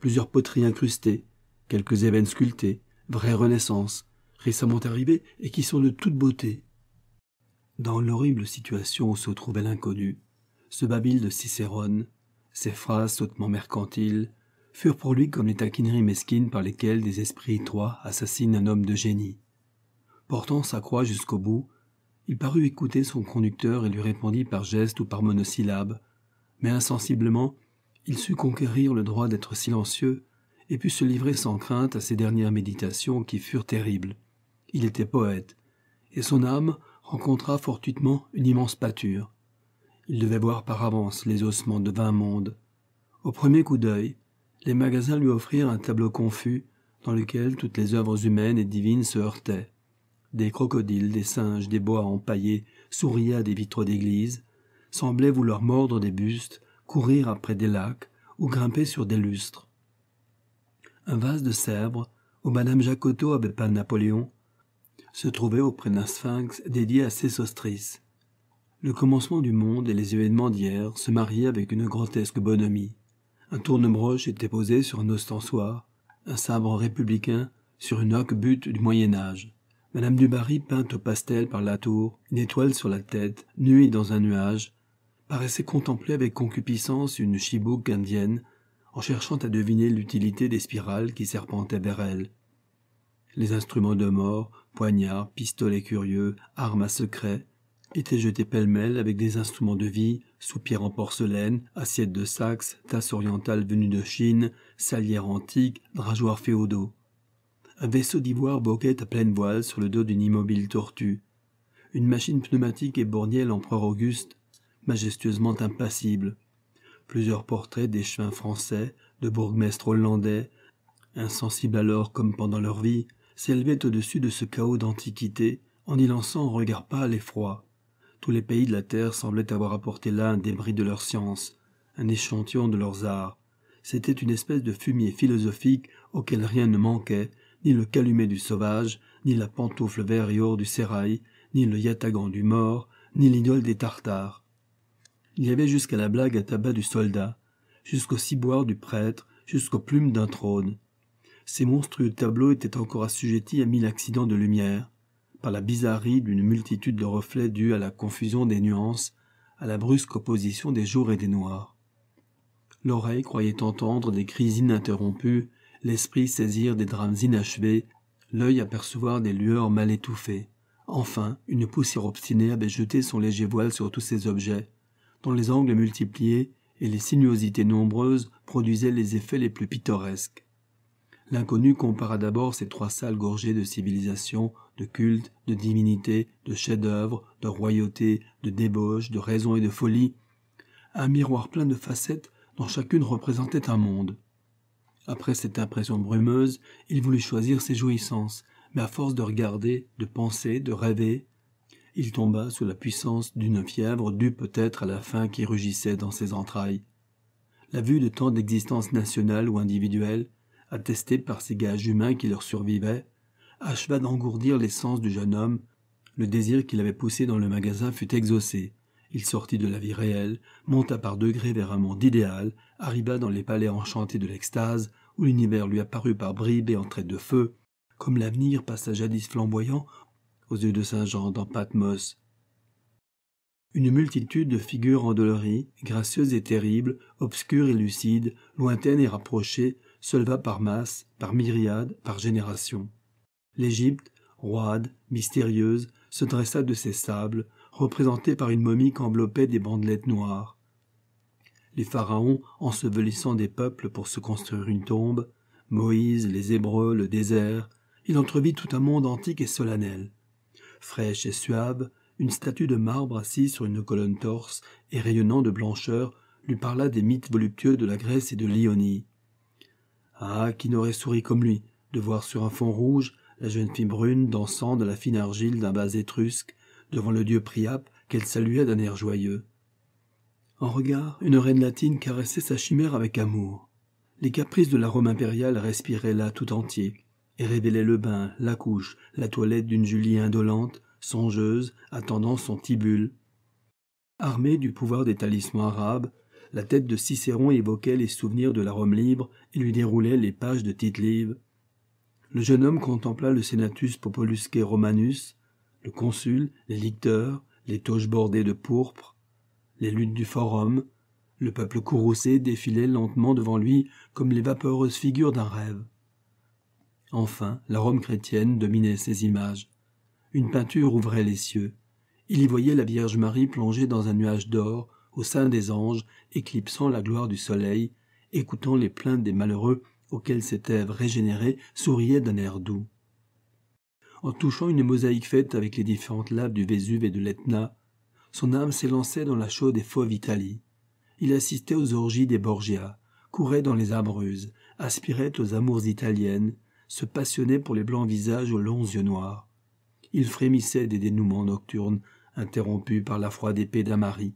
plusieurs poteries incrustées, quelques ébènes sculptées, vraies renaissances, récemment arrivées et qui sont de toute beauté. Dans l'horrible situation où se trouvait l'inconnu, ce babil de Cicérone ces phrases hautement mercantiles furent pour lui comme les taquineries mesquines par lesquelles des esprits étroits assassinent un homme de génie. Portant sa croix jusqu'au bout, il parut écouter son conducteur et lui répondit par gestes ou par monosyllabes, mais insensiblement, il sut conquérir le droit d'être silencieux et put se livrer sans crainte à ses dernières méditations qui furent terribles. Il était poète, et son âme rencontra fortuitement une immense pâture. Il devait voir par avance les ossements de vingt mondes. Au premier coup d'œil, les magasins lui offrirent un tableau confus dans lequel toutes les œuvres humaines et divines se heurtaient. Des crocodiles, des singes, des bois empaillés souriaient à des vitraux d'église, semblaient vouloir mordre des bustes, courir après des lacs ou grimper sur des lustres. Un vase de sèvres, où Madame Jacotot avait peint Napoléon, se trouvait auprès d'un sphinx dédié à Sésostris. Le commencement du monde et les événements d'hier se mariaient avec une grotesque bonhomie. Un tournebroche était posé sur un ostensoir, un sabre républicain sur une hoque-butte du Moyen Âge. Madame du Barry, peinte au pastel par la tour, une étoile sur la tête, nuit dans un nuage, paraissait contempler avec concupiscence une chibouque indienne, en cherchant à deviner l'utilité des spirales qui serpentaient vers elle. Les instruments de mort, poignards, pistolets curieux, armes à secret, étaient jetés pêle-mêle avec des instruments de vie, soupirs en porcelaine, assiettes de saxe, tasses orientales venues de Chine, salières antiques, drageoires féodaux. Un vaisseau d'ivoire boguait à pleine voile sur le dos d'une immobile tortue. Une machine pneumatique éborgnait l'empereur Auguste, majestueusement impassible. Plusieurs portraits des d'échevins français, de bourgmestres hollandais, insensibles alors comme pendant leur vie, s'élevaient au-dessus de ce chaos d'antiquité en y lançant un regard pâle et froid. Tous les pays de la Terre semblaient avoir apporté là un débris de leur science, un échantillon de leurs arts. C'était une espèce de fumier philosophique auquel rien ne manquait, ni le calumet du sauvage, ni la pantoufle vert et or du sérail, ni le yatagan du mort, ni l'idole des tartares. Il y avait jusqu'à la blague à tabac du soldat, jusqu'au ciboire du prêtre, jusqu'aux plumes d'un trône. Ces monstrueux tableaux étaient encore assujettis à mille accidents de lumière, par la bizarrerie d'une multitude de reflets dus à la confusion des nuances, à la brusque opposition des jours et des noirs. L'oreille croyait entendre des cris ininterrompus, l'esprit saisir des drames inachevés, l'œil apercevoir des lueurs mal étouffées. Enfin, une poussière obstinée avait jeté son léger voile sur tous ces objets, dont les angles multipliés et les sinuosités nombreuses produisaient les effets les plus pittoresques. L'inconnu compara d'abord ces trois salles gorgées de civilisation, de culte, de divinité, de chefs-d'œuvre, de royauté, de débauche, de raison et de folie, un miroir plein de facettes dont chacune représentait un monde. Après cette impression brumeuse, il voulut choisir ses jouissances, mais à force de regarder, de penser, de rêver, il tomba sous la puissance d'une fièvre due peut-être à la faim qui rugissait dans ses entrailles. La vue de tant d'existences nationales ou individuelles, attesté par ces gages humains qui leur survivaient, acheva d'engourdir les sens du jeune homme. Le désir qu'il avait poussé dans le magasin fut exaucé. Il sortit de la vie réelle, monta par degrés vers un monde idéal, arriva dans les palais enchantés de l'extase, où l'univers lui apparut par bribes et en traits de feu, comme l'avenir passa jadis flamboyant aux yeux de saint Jean dans Patmos. Une multitude de figures endolories, gracieuses et terribles, obscures et lucides, lointaines et rapprochées, se leva par masse, par myriades, par générations. L'Égypte, roide, mystérieuse, se dressa de ses sables, représentée par une momie qu'enveloppait des bandelettes noires. Les pharaons ensevelissant des peuples pour se construire une tombe, Moïse, les Hébreux, le désert, il entrevit tout un monde antique et solennel. Fraîche et suave, une statue de marbre assise sur une colonne torse et rayonnant de blancheur lui parla des mythes voluptueux de la Grèce et de l'Ionie. Ah, qui n'aurait souri comme lui, de voir sur un fond rouge la jeune fille brune dansant de la fine argile d'un bas étrusque devant le dieu Priape qu'elle saluait d'un air joyeux. En regard, une reine latine caressait sa chimère avec amour. Les caprices de la Rome impériale respiraient là tout entier, et révélaient le bain, la couche, la toilette d'une Julie indolente, songeuse, attendant son tibule. Armée du pouvoir des talismans arabes, la tête de Cicéron évoquait les souvenirs de la Rome libre et lui déroulait les pages de tite -Live. Le jeune homme contempla le Senatus Populusque Romanus, le consul, les licteurs, les toges bordées de pourpre, les luttes du forum. Le peuple courroucé défilait lentement devant lui comme les vaporeuses figures d'un rêve. Enfin, la Rome chrétienne dominait ses images. Une peinture ouvrait les cieux. Il y voyait la Vierge Marie plongée dans un nuage d'or, au sein des anges, éclipsant la gloire du soleil, écoutant les plaintes des malheureux auxquels cette Ève régénérée souriait d'un air doux. En touchant une mosaïque faite avec les différentes laves du Vésuve et de l'Etna, son âme s'élançait dans la chaude et fauve Italie. Il assistait aux orgies des Borgia, courait dans les ruses, aspirait aux amours italiennes, se passionnait pour les blancs visages aux longs yeux noirs. Il frémissait des dénouements nocturnes, interrompus par la froide épée mari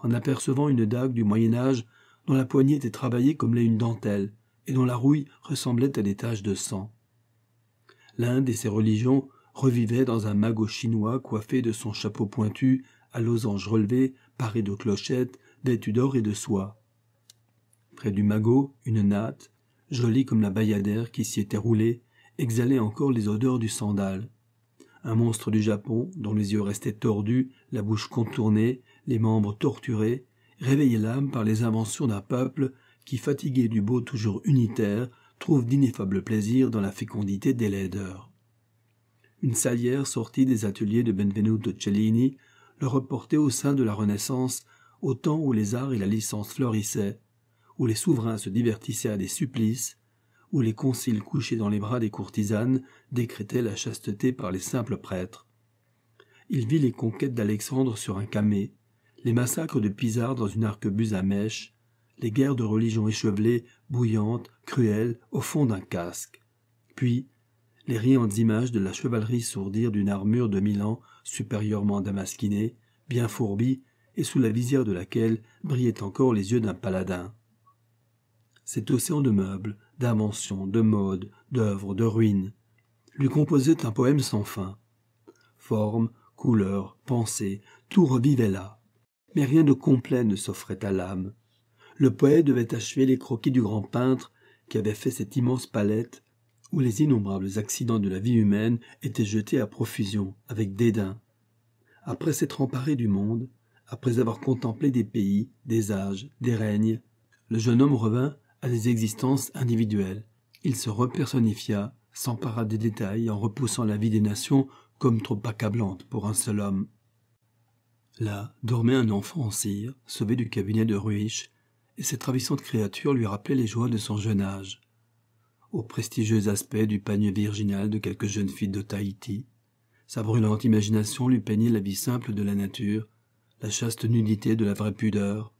en apercevant une dague du Moyen Âge dont la poignée était travaillée comme l'est une dentelle, et dont la rouille ressemblait à des taches de sang. L'Inde et ses religions revivaient dans un magot chinois coiffé de son chapeau pointu, à losanges relevés, paré de clochettes, d'études d'or et de soie. Près du magot, une natte, jolie comme la bayadère qui s'y était roulée, exhalait encore les odeurs du sandal. Un monstre du Japon, dont les yeux restaient tordus, la bouche contournée, les membres torturés, réveiller l'âme par les inventions d'un peuple qui, fatigué du beau toujours unitaire, trouve d'ineffables plaisirs dans la fécondité des laideurs. Une salière sortie des ateliers de Benvenuto Cellini le reportait au sein de la Renaissance, au temps où les arts et la licence fleurissaient, où les souverains se divertissaient à des supplices, où les conciles couchés dans les bras des courtisanes décrétaient la chasteté par les simples prêtres. Il vit les conquêtes d'Alexandre sur un camé, les massacres de Pizard dans une arquebuse à mèche, les guerres de religion échevelées, bouillantes, cruelles, au fond d'un casque. Puis, les riantes images de la chevalerie sourdir d'une armure de Milan supérieurement damasquinée, bien fourbie, et sous la visière de laquelle brillaient encore les yeux d'un paladin. Cet océan de meubles, d'inventions, de modes, d'œuvres, de ruines, lui composait un poème sans fin. Forme, couleur, pensée, tout revivait là mais rien de complet ne s'offrait à l'âme. Le poète devait achever les croquis du grand peintre qui avait fait cette immense palette où les innombrables accidents de la vie humaine étaient jetés à profusion, avec dédain. Après s'être emparé du monde, après avoir contemplé des pays, des âges, des règnes, le jeune homme revint à des existences individuelles. Il se repersonnifia, s'empara des détails en repoussant la vie des nations comme trop accablante pour un seul homme. Là dormait un enfant en cire, sauvé du cabinet de Ruich, et cette ravissante créature lui rappelait les joies de son jeune âge, Au prestigieux aspect du panier virginal de quelques jeunes filles de Tahiti. Sa brûlante imagination lui peignait la vie simple de la nature, la chaste nudité de la vraie pudeur,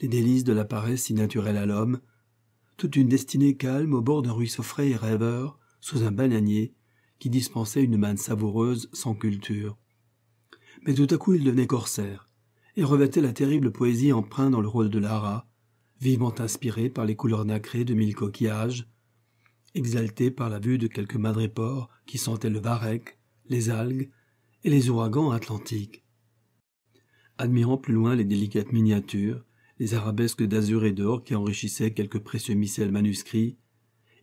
les délices de la paresse si naturelle à l'homme, toute une destinée calme au bord d'un ruisseau frais et rêveur, sous un bananier, qui dispensait une manne savoureuse sans culture mais tout à coup il devenait corsaire, et revêtait la terrible poésie empreinte dans le rôle de Lara, vivement inspirée par les couleurs nacrées de mille coquillages, exalté par la vue de quelques madrépores qui sentaient le varech, les algues et les ouragans atlantiques. Admirant plus loin les délicates miniatures, les arabesques d'azur et d'or qui enrichissaient quelques précieux missels manuscrits,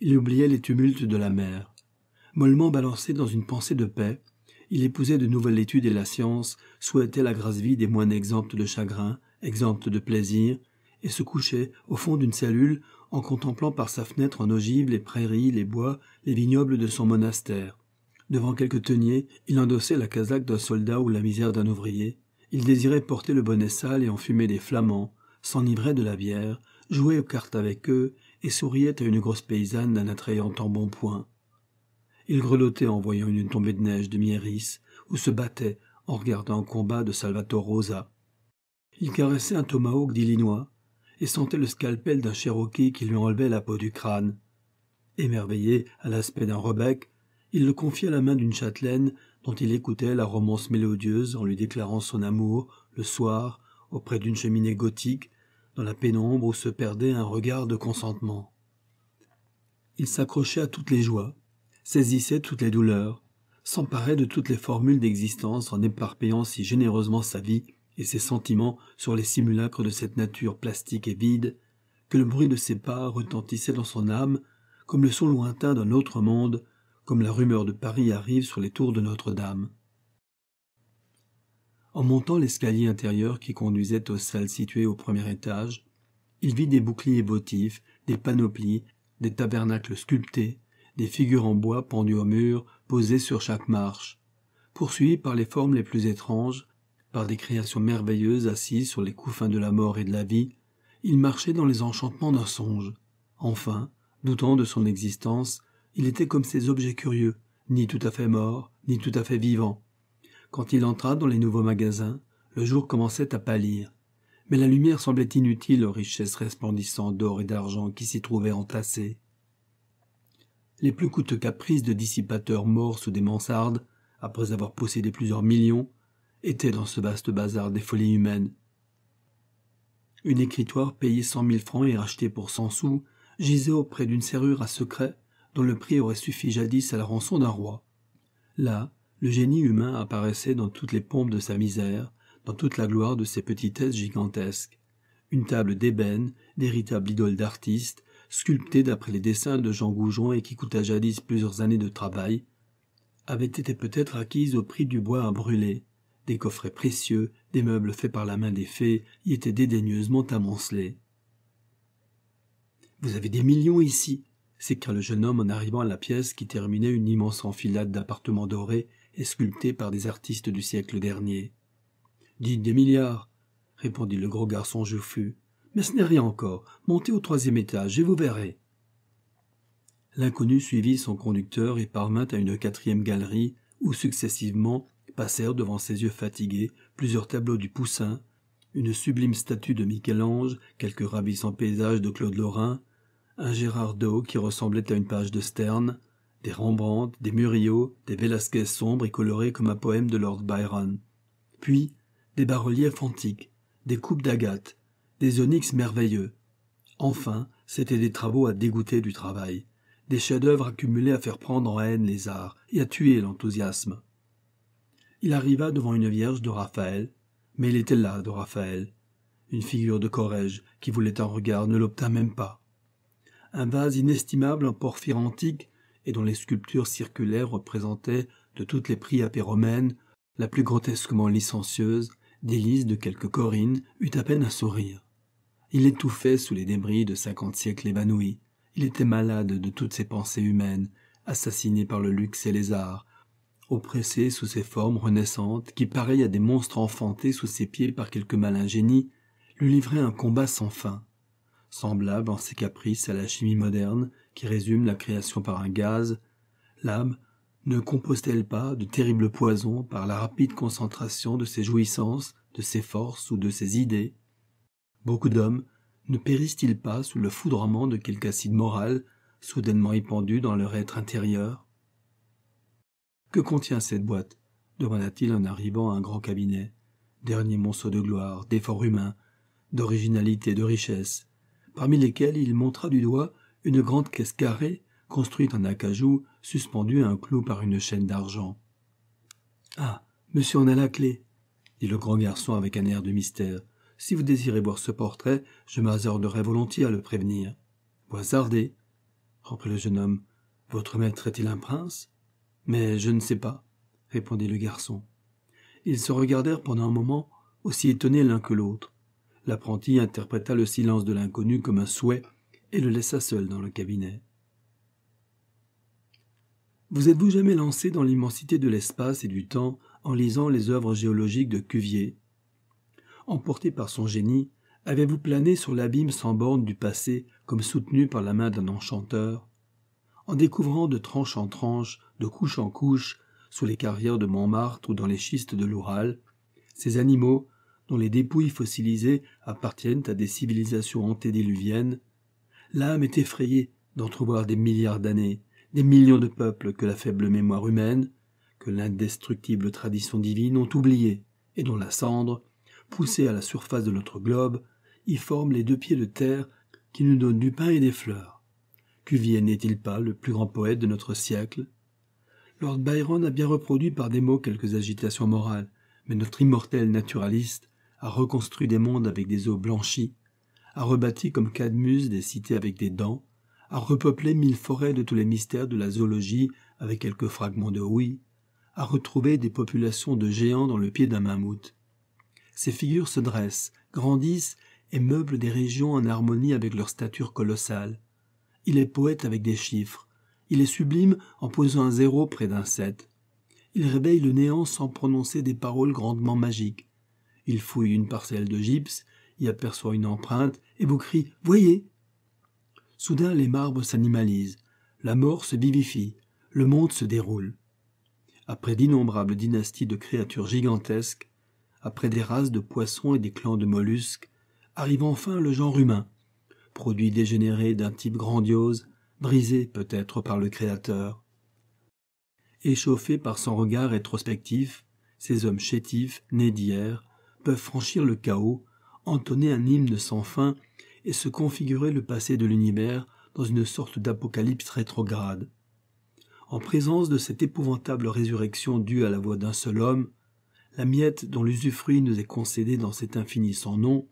il oubliait les tumultes de la mer. Mollement balancé dans une pensée de paix, il épousait de nouvelles études et la science, souhaitait la grâce vie des moines exemptes de chagrin, exemptes de plaisir, et se couchait au fond d'une cellule en contemplant par sa fenêtre en ogive les prairies, les bois, les vignobles de son monastère. Devant quelques teniers, il endossait la casaque d'un soldat ou la misère d'un ouvrier. Il désirait porter le bonnet sale et enfumer des flamands, s'enivrait de la bière, jouait aux cartes avec eux et souriait à une grosse paysanne d'un attrayant point. Il grelottait en voyant une tombée de neige de Mieris, ou se battait en regardant un combat de Salvatore Rosa. Il caressait un tomahawk d'Illinois et sentait le scalpel d'un Cherokee qui lui enlevait la peau du crâne. Émerveillé à l'aspect d'un rebec, il le confia à la main d'une châtelaine dont il écoutait la romance mélodieuse en lui déclarant son amour, le soir, auprès d'une cheminée gothique, dans la pénombre où se perdait un regard de consentement. Il s'accrochait à toutes les joies, saisissait toutes les douleurs, s'emparait de toutes les formules d'existence en éparpillant si généreusement sa vie et ses sentiments sur les simulacres de cette nature plastique et vide, que le bruit de ses pas retentissait dans son âme comme le son lointain d'un autre monde, comme la rumeur de Paris arrive sur les tours de Notre-Dame. En montant l'escalier intérieur qui conduisait aux salles situées au premier étage, il vit des boucliers votifs, des panoplies, des tabernacles sculptés, des figures en bois pendues au mur, posées sur chaque marche, poursuivis par les formes les plus étranges, par des créations merveilleuses assises sur les couffins de la mort et de la vie, il marchait dans les enchantements d'un songe. Enfin, doutant de son existence, il était comme ces objets curieux, ni tout à fait morts, ni tout à fait vivants. Quand il entra dans les nouveaux magasins, le jour commençait à pâlir. Mais la lumière semblait inutile aux richesses resplendissantes d'or et d'argent qui s'y trouvaient entassées les plus coûteux caprices de dissipateurs morts sous des mansardes, après avoir possédé plusieurs millions, étaient dans ce vaste bazar des folies humaines. Une écritoire payée cent mille francs et rachetée pour cent sous gisait auprès d'une serrure à secret dont le prix aurait suffi jadis à la rançon d'un roi. Là, le génie humain apparaissait dans toutes les pompes de sa misère, dans toute la gloire de ses petitesses gigantesques. Une table d'ébène, véritable idole d'artiste, sculpté d'après les dessins de Jean Goujon et qui coûta jadis plusieurs années de travail, avait été peut-être acquise au prix du bois à brûler. Des coffrets précieux, des meubles faits par la main des fées y étaient dédaigneusement amoncelés. Vous avez des millions ici s'écria le jeune homme en arrivant à la pièce qui terminait une immense enfilade d'appartements dorés et sculptés par des artistes du siècle dernier. Dites des milliards, répondit le gros garçon jouffu. Mais ce n'est rien encore. Montez au troisième étage et vous verrez. L'inconnu suivit son conducteur et parvint à une quatrième galerie où successivement passèrent devant ses yeux fatigués plusieurs tableaux du Poussin, une sublime statue de Michel-Ange, quelques ravissants paysages de Claude Lorrain, un Gérard qui ressemblait à une page de Sterne, des Rembrandt, des Murillo, des Velasquez sombres et colorés comme un poème de Lord Byron. Puis, des bas-reliefs antiques, des coupes d'agate, des onyx merveilleux. Enfin, c'étaient des travaux à dégoûter du travail, des chefs-d'œuvre accumulés à faire prendre en haine les arts et à tuer l'enthousiasme. Il arriva devant une vierge de Raphaël, mais il était là de Raphaël. Une figure de Corrège qui voulait un regard ne l'obtint même pas. Un vase inestimable en porphyre antique et dont les sculptures circulaires représentaient, de toutes les priapées romaines, la plus grotesquement licencieuse, délice de quelques Corinne, eut à peine un sourire. Il étouffait sous les débris de cinquante siècles évanouis. Il était malade de toutes ses pensées humaines, assassiné par le luxe et les arts, oppressé sous ces formes renaissantes qui, pareilles à des monstres enfantés sous ses pieds par quelque malin génie, lui livraient un combat sans fin. Semblable en ses caprices à la chimie moderne qui résume la création par un gaz, l'âme ne compose-t-elle pas de terribles poisons par la rapide concentration de ses jouissances, de ses forces ou de ses idées Beaucoup d'hommes ne périssent-ils pas sous le foudrement de quelque acide moral soudainement épandu dans leur être intérieur Que contient cette boîte demanda-t-il en arrivant à un grand cabinet. Dernier monceau de gloire, d'efforts humains, d'originalité, de richesse, parmi lesquels il montra du doigt une grande caisse carrée, construite en acajou, suspendue à un clou par une chaîne d'argent. Ah, monsieur, en a la clé, dit le grand garçon avec un air de mystère si vous désirez voir ce portrait, je m'hasarderai volontiers à le prévenir. Vous reprit le jeune homme. Votre maître est-il un prince Mais je ne sais pas, répondit le garçon. Ils se regardèrent pendant un moment, aussi étonnés l'un que l'autre. L'apprenti interpréta le silence de l'inconnu comme un souhait et le laissa seul dans le cabinet. Vous êtes-vous jamais lancé dans l'immensité de l'espace et du temps en lisant les œuvres géologiques de Cuvier, emporté par son génie, avez-vous plané sur l'abîme sans bornes du passé comme soutenu par la main d'un enchanteur En découvrant de tranche en tranche, de couche en couche, sous les carrières de Montmartre ou dans les schistes de l'Oural, ces animaux, dont les dépouilles fossilisées appartiennent à des civilisations antédiluviennes, l'âme est effrayée d'entrevoir des milliards d'années, des millions de peuples que la faible mémoire humaine, que l'indestructible tradition divine ont oubliés, et dont la cendre, poussés à la surface de notre globe, y forment les deux pieds de terre qui nous donnent du pain et des fleurs. Cuvier n'est-il pas le plus grand poète de notre siècle Lord Byron a bien reproduit par des mots quelques agitations morales, mais notre immortel naturaliste a reconstruit des mondes avec des eaux blanchies, a rebâti comme Cadmus des cités avec des dents, a repeuplé mille forêts de tous les mystères de la zoologie avec quelques fragments de oui, a retrouvé des populations de géants dans le pied d'un mammouth, ses figures se dressent, grandissent et meublent des régions en harmonie avec leur stature colossale. Il est poète avec des chiffres. Il est sublime en posant un zéro près d'un sept. Il réveille le néant sans prononcer des paroles grandement magiques. Il fouille une parcelle de gypse, y aperçoit une empreinte et vous crie Voyez Soudain, les marbres s'animalisent. La mort se vivifie. Le monde se déroule. Après d'innombrables dynasties de créatures gigantesques, après des races de poissons et des clans de mollusques, arrive enfin le genre humain, produit dégénéré d'un type grandiose, brisé peut-être par le Créateur. Échauffés par son regard rétrospectif, ces hommes chétifs, nés d'hier, peuvent franchir le chaos, entonner un hymne sans fin et se configurer le passé de l'univers dans une sorte d'apocalypse rétrograde. En présence de cette épouvantable résurrection due à la voix d'un seul homme, la miette dont l'usufruit nous est concédé dans cet infini sans nom,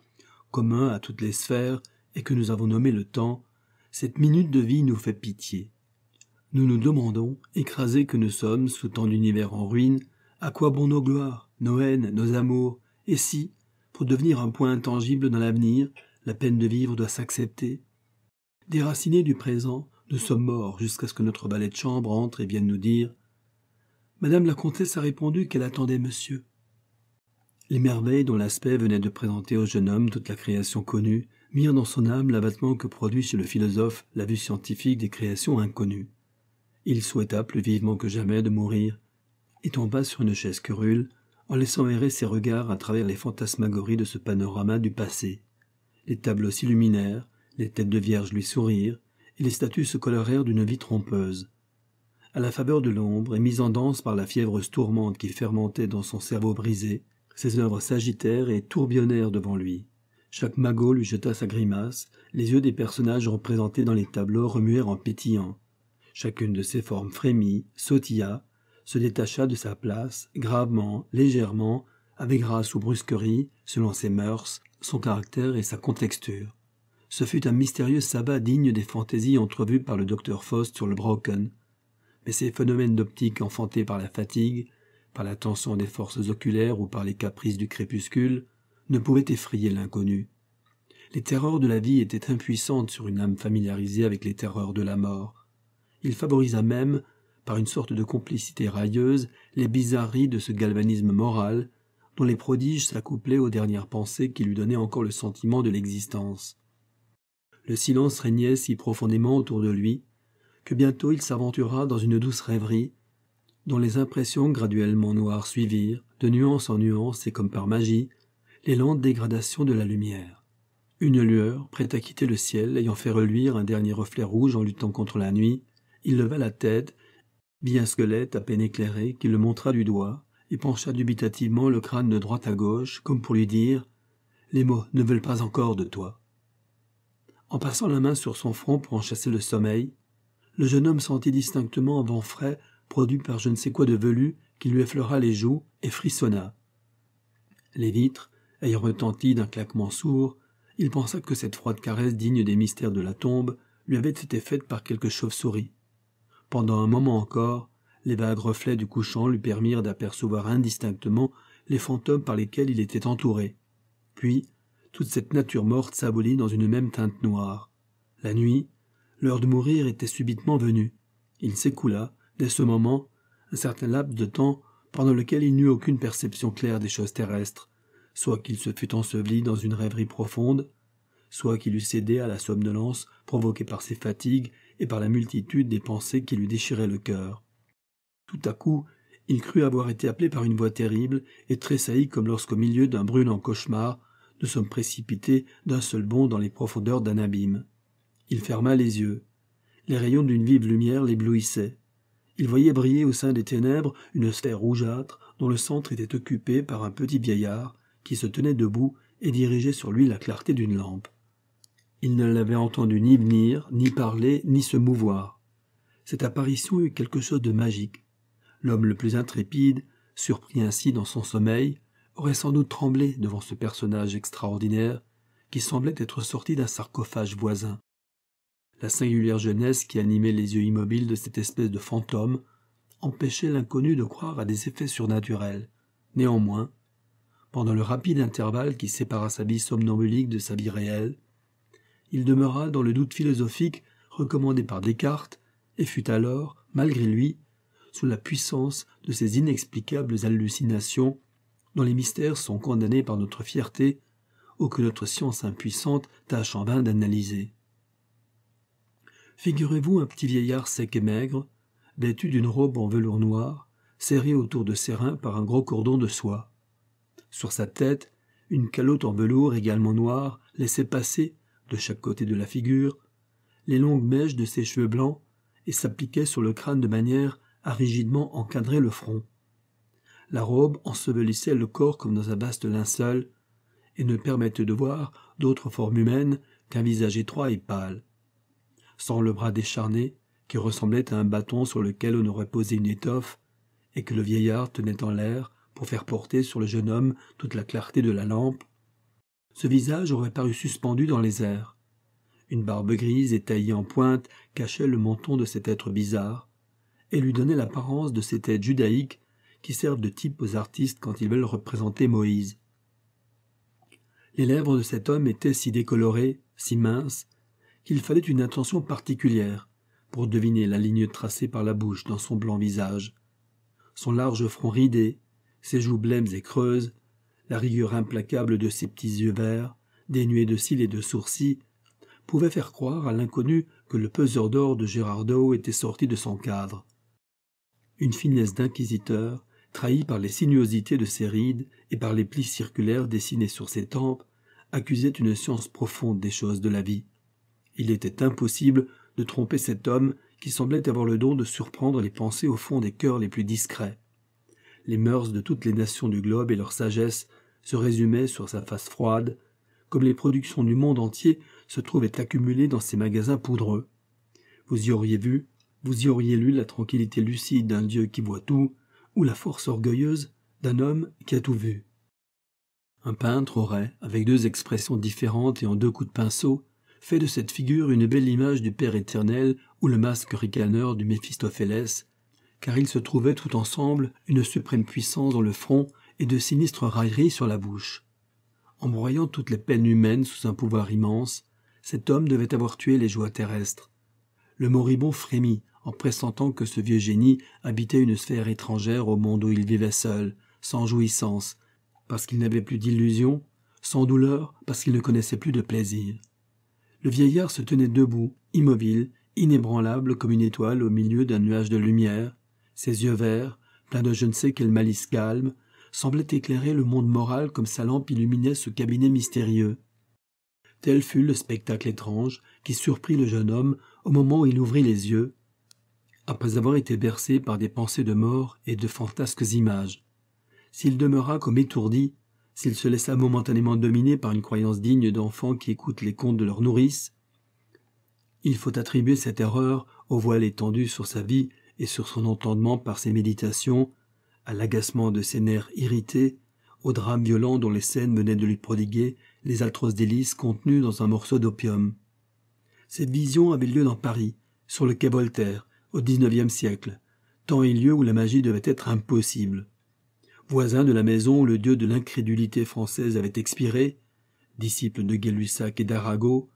commun à toutes les sphères et que nous avons nommé le temps, cette minute de vie nous fait pitié. Nous nous demandons, écrasés que nous sommes sous tant d'univers en ruine, à quoi bon nos gloires, nos haines, nos amours, et si, pour devenir un point intangible dans l'avenir, la peine de vivre doit s'accepter Déracinés du présent, nous sommes morts jusqu'à ce que notre valet de chambre entre et vienne nous dire Madame la comtesse a répondu qu'elle attendait monsieur. Les merveilles dont l'aspect venait de présenter au jeune homme toute la création connue mirent dans son âme l'abattement que produit chez le philosophe la vue scientifique des créations inconnues. Il souhaita plus vivement que jamais de mourir, et tomba sur une chaise curule, en laissant errer ses regards à travers les fantasmagories de ce panorama du passé. Les tableaux s'illuminèrent, les têtes de vierges lui sourirent, et les statues se colorèrent d'une vie trompeuse. À la faveur de l'ombre, et mise en danse par la fièvre tourmente qui fermentait dans son cerveau brisé, ses œuvres s'agitèrent et tourbillonnèrent devant lui. Chaque magot lui jeta sa grimace, les yeux des personnages représentés dans les tableaux remuèrent en pétillant. Chacune de ses formes frémit, sautilla, se détacha de sa place, gravement, légèrement, avec grâce ou brusquerie, selon ses mœurs, son caractère et sa contexture. Ce fut un mystérieux sabbat digne des fantaisies entrevues par le docteur Faust sur le Brocken. Mais ces phénomènes d'optique enfantés par la fatigue par la tension des forces oculaires ou par les caprices du crépuscule, ne pouvait effrayer l'inconnu. Les terreurs de la vie étaient impuissantes sur une âme familiarisée avec les terreurs de la mort. Il favorisa même, par une sorte de complicité railleuse, les bizarreries de ce galvanisme moral, dont les prodiges s'accouplaient aux dernières pensées qui lui donnaient encore le sentiment de l'existence. Le silence régnait si profondément autour de lui que bientôt il s'aventura dans une douce rêverie dont les impressions graduellement noires suivirent, de nuance en nuance et comme par magie, les lentes dégradations de la lumière. Une lueur, prête à quitter le ciel, ayant fait reluire un dernier reflet rouge en luttant contre la nuit, il leva la tête, vit un squelette à peine éclairé qui le montra du doigt, et pencha dubitativement le crâne de droite à gauche, comme pour lui dire Les mots ne veulent pas encore de toi. En passant la main sur son front pour en chasser le sommeil, le jeune homme sentit distinctement un vent frais produit par je ne sais quoi de velu qui lui effleura les joues et frissonna. Les vitres ayant retenti d'un claquement sourd, il pensa que cette froide caresse digne des mystères de la tombe lui avait été faite par quelque chauve-souris. Pendant un moment encore, les vagues reflets du couchant lui permirent d'apercevoir indistinctement les fantômes par lesquels il était entouré. Puis, toute cette nature morte s'abolit dans une même teinte noire. La nuit, l'heure de mourir était subitement venue. Il s'écoula, dès ce moment, un certain laps de temps pendant lequel il n'eut aucune perception claire des choses terrestres, soit qu'il se fût enseveli dans une rêverie profonde, soit qu'il eût cédé à la somnolence provoquée par ses fatigues et par la multitude des pensées qui lui déchiraient le cœur. Tout à coup, il crut avoir été appelé par une voix terrible et tressaillit comme lorsqu'au milieu d'un brûlant cauchemar, nous sommes précipités d'un seul bond dans les profondeurs d'un abîme. Il ferma les yeux. Les rayons d'une vive lumière l'éblouissaient. Il voyait briller au sein des ténèbres une sphère rougeâtre dont le centre était occupé par un petit vieillard qui se tenait debout et dirigeait sur lui la clarté d'une lampe. Il ne l'avait entendu ni venir, ni parler, ni se mouvoir. Cette apparition eut quelque chose de magique. L'homme le plus intrépide, surpris ainsi dans son sommeil, aurait sans doute tremblé devant ce personnage extraordinaire qui semblait être sorti d'un sarcophage voisin. La singulière jeunesse qui animait les yeux immobiles de cette espèce de fantôme empêchait l'inconnu de croire à des effets surnaturels. Néanmoins, pendant le rapide intervalle qui sépara sa vie somnambulique de sa vie réelle, il demeura dans le doute philosophique recommandé par Descartes et fut alors, malgré lui, sous la puissance de ces inexplicables hallucinations dont les mystères sont condamnés par notre fierté ou que notre science impuissante tâche en vain d'analyser figurez-vous un petit vieillard sec et maigre, vêtu d'une robe en velours noir, serrée autour de ses reins par un gros cordon de soie. Sur sa tête, une calotte en velours également noir laissait passer, de chaque côté de la figure, les longues mèches de ses cheveux blancs et s'appliquait sur le crâne de manière à rigidement encadrer le front. La robe ensevelissait le corps comme dans un vaste linceul et ne permettait de voir d'autre forme humaine qu'un visage étroit et pâle sans le bras décharné qui ressemblait à un bâton sur lequel on aurait posé une étoffe, et que le vieillard tenait en l'air pour faire porter sur le jeune homme toute la clarté de la lampe, ce visage aurait paru suspendu dans les airs. Une barbe grise et taillée en pointe cachait le menton de cet être bizarre, et lui donnait l'apparence de ces têtes judaïques qui servent de type aux artistes quand ils veulent représenter Moïse. Les lèvres de cet homme étaient si décolorées, si minces, qu'il fallait une attention particulière pour deviner la ligne tracée par la bouche dans son blanc visage, son large front ridé, ses joues blêmes et creuses, la rigueur implacable de ses petits yeux verts, dénués de cils et de sourcils, pouvaient faire croire à l'inconnu que le peseur d'or de Gérardo était sorti de son cadre. Une finesse d'inquisiteur, trahie par les sinuosités de ses rides et par les plis circulaires dessinés sur ses tempes, accusait une science profonde des choses de la vie. Il était impossible de tromper cet homme qui semblait avoir le don de surprendre les pensées au fond des cœurs les plus discrets. Les mœurs de toutes les nations du globe et leur sagesse se résumaient sur sa face froide, comme les productions du monde entier se trouvaient accumulées dans ces magasins poudreux. Vous y auriez vu, vous y auriez lu la tranquillité lucide d'un Dieu qui voit tout, ou la force orgueilleuse d'un homme qui a tout vu. Un peintre aurait, avec deux expressions différentes et en deux coups de pinceau, fait de cette figure une belle image du Père éternel ou le masque ricaneur du Méphistophélès, car ils se trouvaient tout ensemble une suprême puissance dans le front et de sinistres railleries sur la bouche. En broyant toutes les peines humaines sous un pouvoir immense, cet homme devait avoir tué les joies terrestres. Le moribond frémit en pressentant que ce vieux génie habitait une sphère étrangère au monde où il vivait seul, sans jouissance, parce qu'il n'avait plus d'illusions, sans douleur, parce qu'il ne connaissait plus de plaisir. Le vieillard se tenait debout, immobile, inébranlable comme une étoile au milieu d'un nuage de lumière. Ses yeux verts, pleins de je ne sais quelle malice calme, semblaient éclairer le monde moral comme sa lampe illuminait ce cabinet mystérieux. Tel fut le spectacle étrange qui surprit le jeune homme au moment où il ouvrit les yeux, après avoir été bercé par des pensées de mort et de fantasques images. S'il demeura comme étourdi, s'il se laissa momentanément dominer par une croyance digne d'enfants qui écoutent les contes de leur nourrice, il faut attribuer cette erreur au voile étendu sur sa vie et sur son entendement par ses méditations, à l'agacement de ses nerfs irrités, au drame violent dont les scènes venaient de lui prodiguer les atroces délices contenues dans un morceau d'opium. Cette vision avait lieu dans Paris, sur le quai Voltaire, au XIXe siècle, temps et lieu où la magie devait être impossible voisin de la maison où le dieu de l'incrédulité française avait expiré, disciple de gay et d'Arago,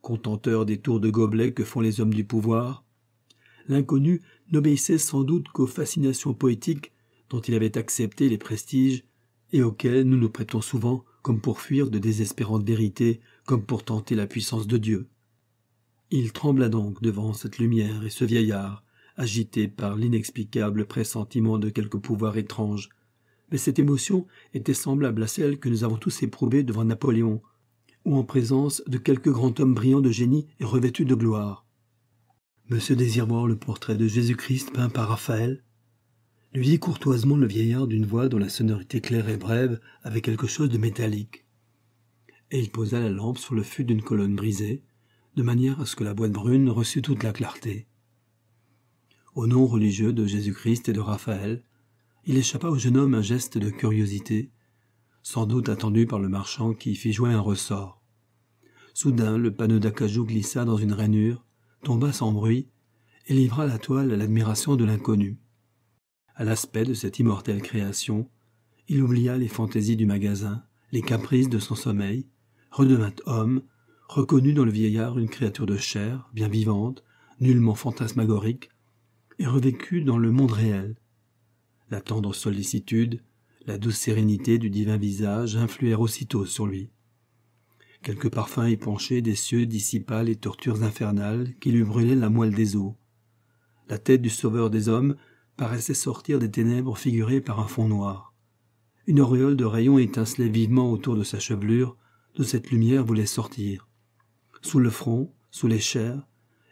contenteur des tours de gobelet que font les hommes du pouvoir, l'inconnu n'obéissait sans doute qu'aux fascinations poétiques dont il avait accepté les prestiges et auxquelles nous nous prêtons souvent comme pour fuir de désespérantes vérités, comme pour tenter la puissance de Dieu. Il trembla donc devant cette lumière et ce vieillard, agité par l'inexplicable pressentiment de quelque pouvoir étrange, mais cette émotion était semblable à celle que nous avons tous éprouvée devant Napoléon, ou en présence de quelque grand homme brillant de génie et revêtu de gloire. Monsieur désire voir le portrait de Jésus-Christ peint par Raphaël lui dit courtoisement le vieillard d'une voix dont la sonorité claire et brève avait quelque chose de métallique. Et il posa la lampe sur le fût d'une colonne brisée, de manière à ce que la boîte brune reçût toute la clarté. Au nom religieux de Jésus-Christ et de Raphaël, il échappa au jeune homme un geste de curiosité, sans doute attendu par le marchand qui fit jouer un ressort. Soudain, le panneau d'acajou glissa dans une rainure, tomba sans bruit, et livra la toile à l'admiration de l'inconnu. À l'aspect de cette immortelle création, il oublia les fantaisies du magasin, les caprices de son sommeil, redevint homme, reconnut dans le vieillard une créature de chair, bien vivante, nullement fantasmagorique, et revécut dans le monde réel, la tendre sollicitude, la douce sérénité du divin visage influèrent aussitôt sur lui. Quelques parfums épanchés des cieux dissipa les tortures infernales qui lui brûlaient la moelle des os. La tête du Sauveur des hommes paraissait sortir des ténèbres figurées par un fond noir. Une auréole de rayons étincelait vivement autour de sa chevelure, de cette lumière voulait sortir. Sous le front, sous les chairs,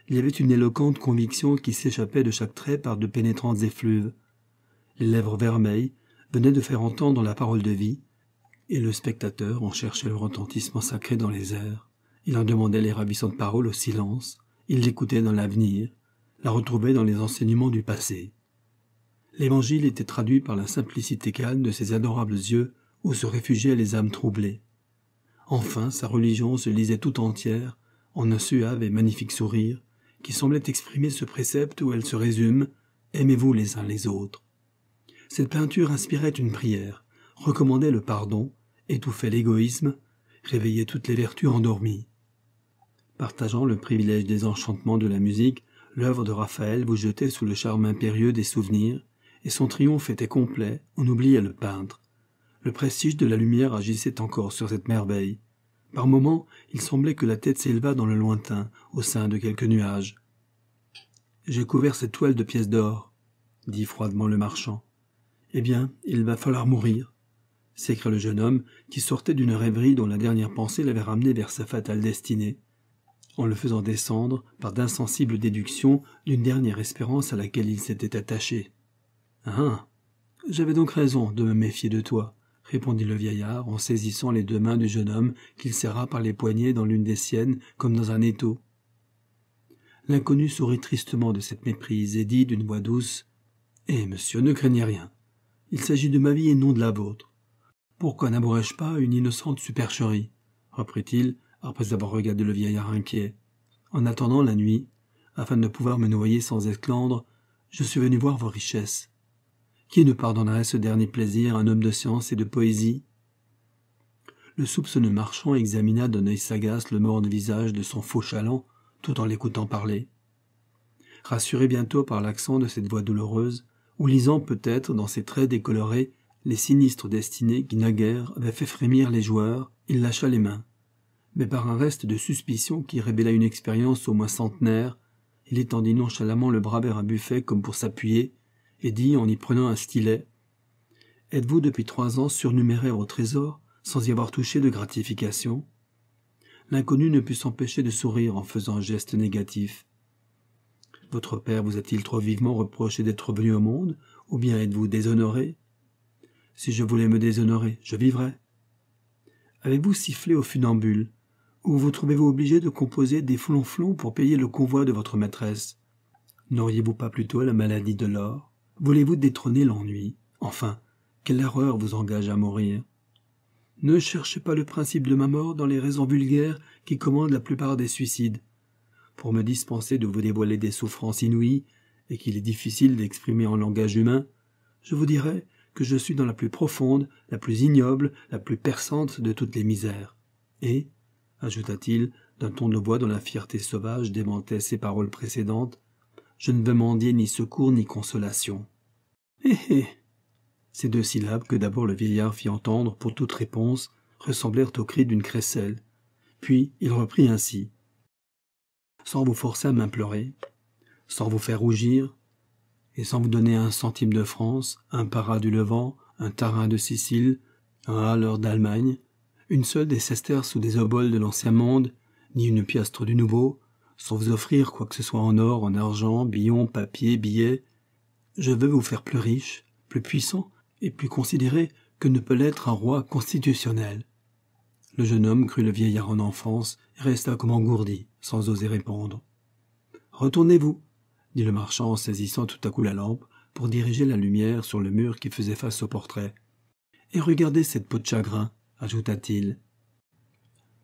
il y avait une éloquente conviction qui s'échappait de chaque trait par de pénétrantes effluves, les lèvres vermeilles, venaient de faire entendre la parole de vie, et le spectateur en cherchait le retentissement sacré dans les airs. Il en demandait les ravissantes paroles au silence, il l'écoutait dans l'avenir, la retrouvait dans les enseignements du passé. L'évangile était traduit par la simplicité calme de ses adorables yeux où se réfugiaient les âmes troublées. Enfin, sa religion se lisait tout entière en un suave et magnifique sourire qui semblait exprimer ce précepte où elle se résume Aimez-vous les uns les autres. Cette peinture inspirait une prière, recommandait le pardon, étouffait l'égoïsme, réveillait toutes les vertus endormies. Partageant le privilège des enchantements de la musique, l'œuvre de Raphaël vous jetait sous le charme impérieux des souvenirs, et son triomphe était complet, on oubliait le peintre. Le prestige de la lumière agissait encore sur cette merveille. Par moments, il semblait que la tête s'élevât dans le lointain, au sein de quelques nuages. J'ai couvert cette toile de pièces d'or, dit froidement le marchand. Eh bien, il va falloir mourir, s'écria le jeune homme, qui sortait d'une rêverie dont la dernière pensée l'avait ramené vers sa fatale destinée, en le faisant descendre, par d'insensibles déductions, d'une dernière espérance à laquelle il s'était attaché. Ah. J'avais donc raison de me méfier de toi, répondit le vieillard en saisissant les deux mains du jeune homme qu'il serra par les poignets dans l'une des siennes comme dans un étau. L'inconnu sourit tristement de cette méprise et dit d'une voix douce. Eh, monsieur, ne craignez rien. Il s'agit de ma vie et non de la vôtre. Pourquoi nabourais je pas une innocente supercherie reprit-il, après avoir regardé le vieillard inquiet. En attendant la nuit, afin de pouvoir me noyer sans esclandre, je suis venu voir vos richesses. Qui ne pardonnerait ce dernier plaisir à un homme de science et de poésie Le soupçonneux marchand examina d'un œil sagace le morne visage de son faux chaland, tout en l'écoutant parler. Rassuré bientôt par l'accent de cette voix douloureuse, ou lisant peut-être dans ses traits décolorés les sinistres destinées qui naguère avaient fait frémir les joueurs, il lâcha les mains. Mais par un reste de suspicion qui révéla une expérience au moins centenaire, il étendit nonchalamment le bras vers un buffet comme pour s'appuyer, et dit en y prenant un stylet Êtes-vous depuis trois ans surnuméraire au trésor sans y avoir touché de gratification L'inconnu ne put s'empêcher de sourire en faisant un geste négatif, votre Père vous a-t-il trop vivement reproché d'être venu au monde, ou bien êtes-vous déshonoré Si je voulais me déshonorer, je vivrais. Avez-vous sifflé au funambule, ou vous trouvez-vous obligé de composer des flonflons pour payer le convoi de votre maîtresse N'auriez-vous pas plutôt la maladie de l'or Voulez-vous détrôner l'ennui Enfin, quelle erreur vous engage à mourir Ne cherchez pas le principe de ma mort dans les raisons vulgaires qui commandent la plupart des suicides pour me dispenser de vous dévoiler des souffrances inouïes et qu'il est difficile d'exprimer en langage humain, je vous dirai que je suis dans la plus profonde, la plus ignoble, la plus perçante de toutes les misères. Et, ajouta-t-il, d'un ton de voix dont la fierté sauvage démentait ses paroles précédentes, je ne veux mendier ni secours ni consolation. Hé eh, hé eh, eh. Ces deux syllabes que d'abord le vieillard fit entendre pour toute réponse ressemblèrent au cri d'une crécelle. Puis il reprit ainsi sans vous forcer à m'implorer, sans vous faire rougir, et sans vous donner un centime de France, un para du Levant, un tarin de Sicile, un haleur d'Allemagne, une seule des sesterces ou des oboles de l'ancien monde, ni une piastre du nouveau, sans vous offrir quoi que ce soit en or, en argent, billons, papier, billets. Je veux vous faire plus riche, plus puissant et plus considéré que ne peut l'être un roi constitutionnel, le jeune homme crut le vieillard en enfance et resta comme engourdi, sans oser répondre. Retournez-vous, dit le marchand en saisissant tout à coup la lampe pour diriger la lumière sur le mur qui faisait face au portrait. Et regardez cette peau de chagrin, ajouta-t-il.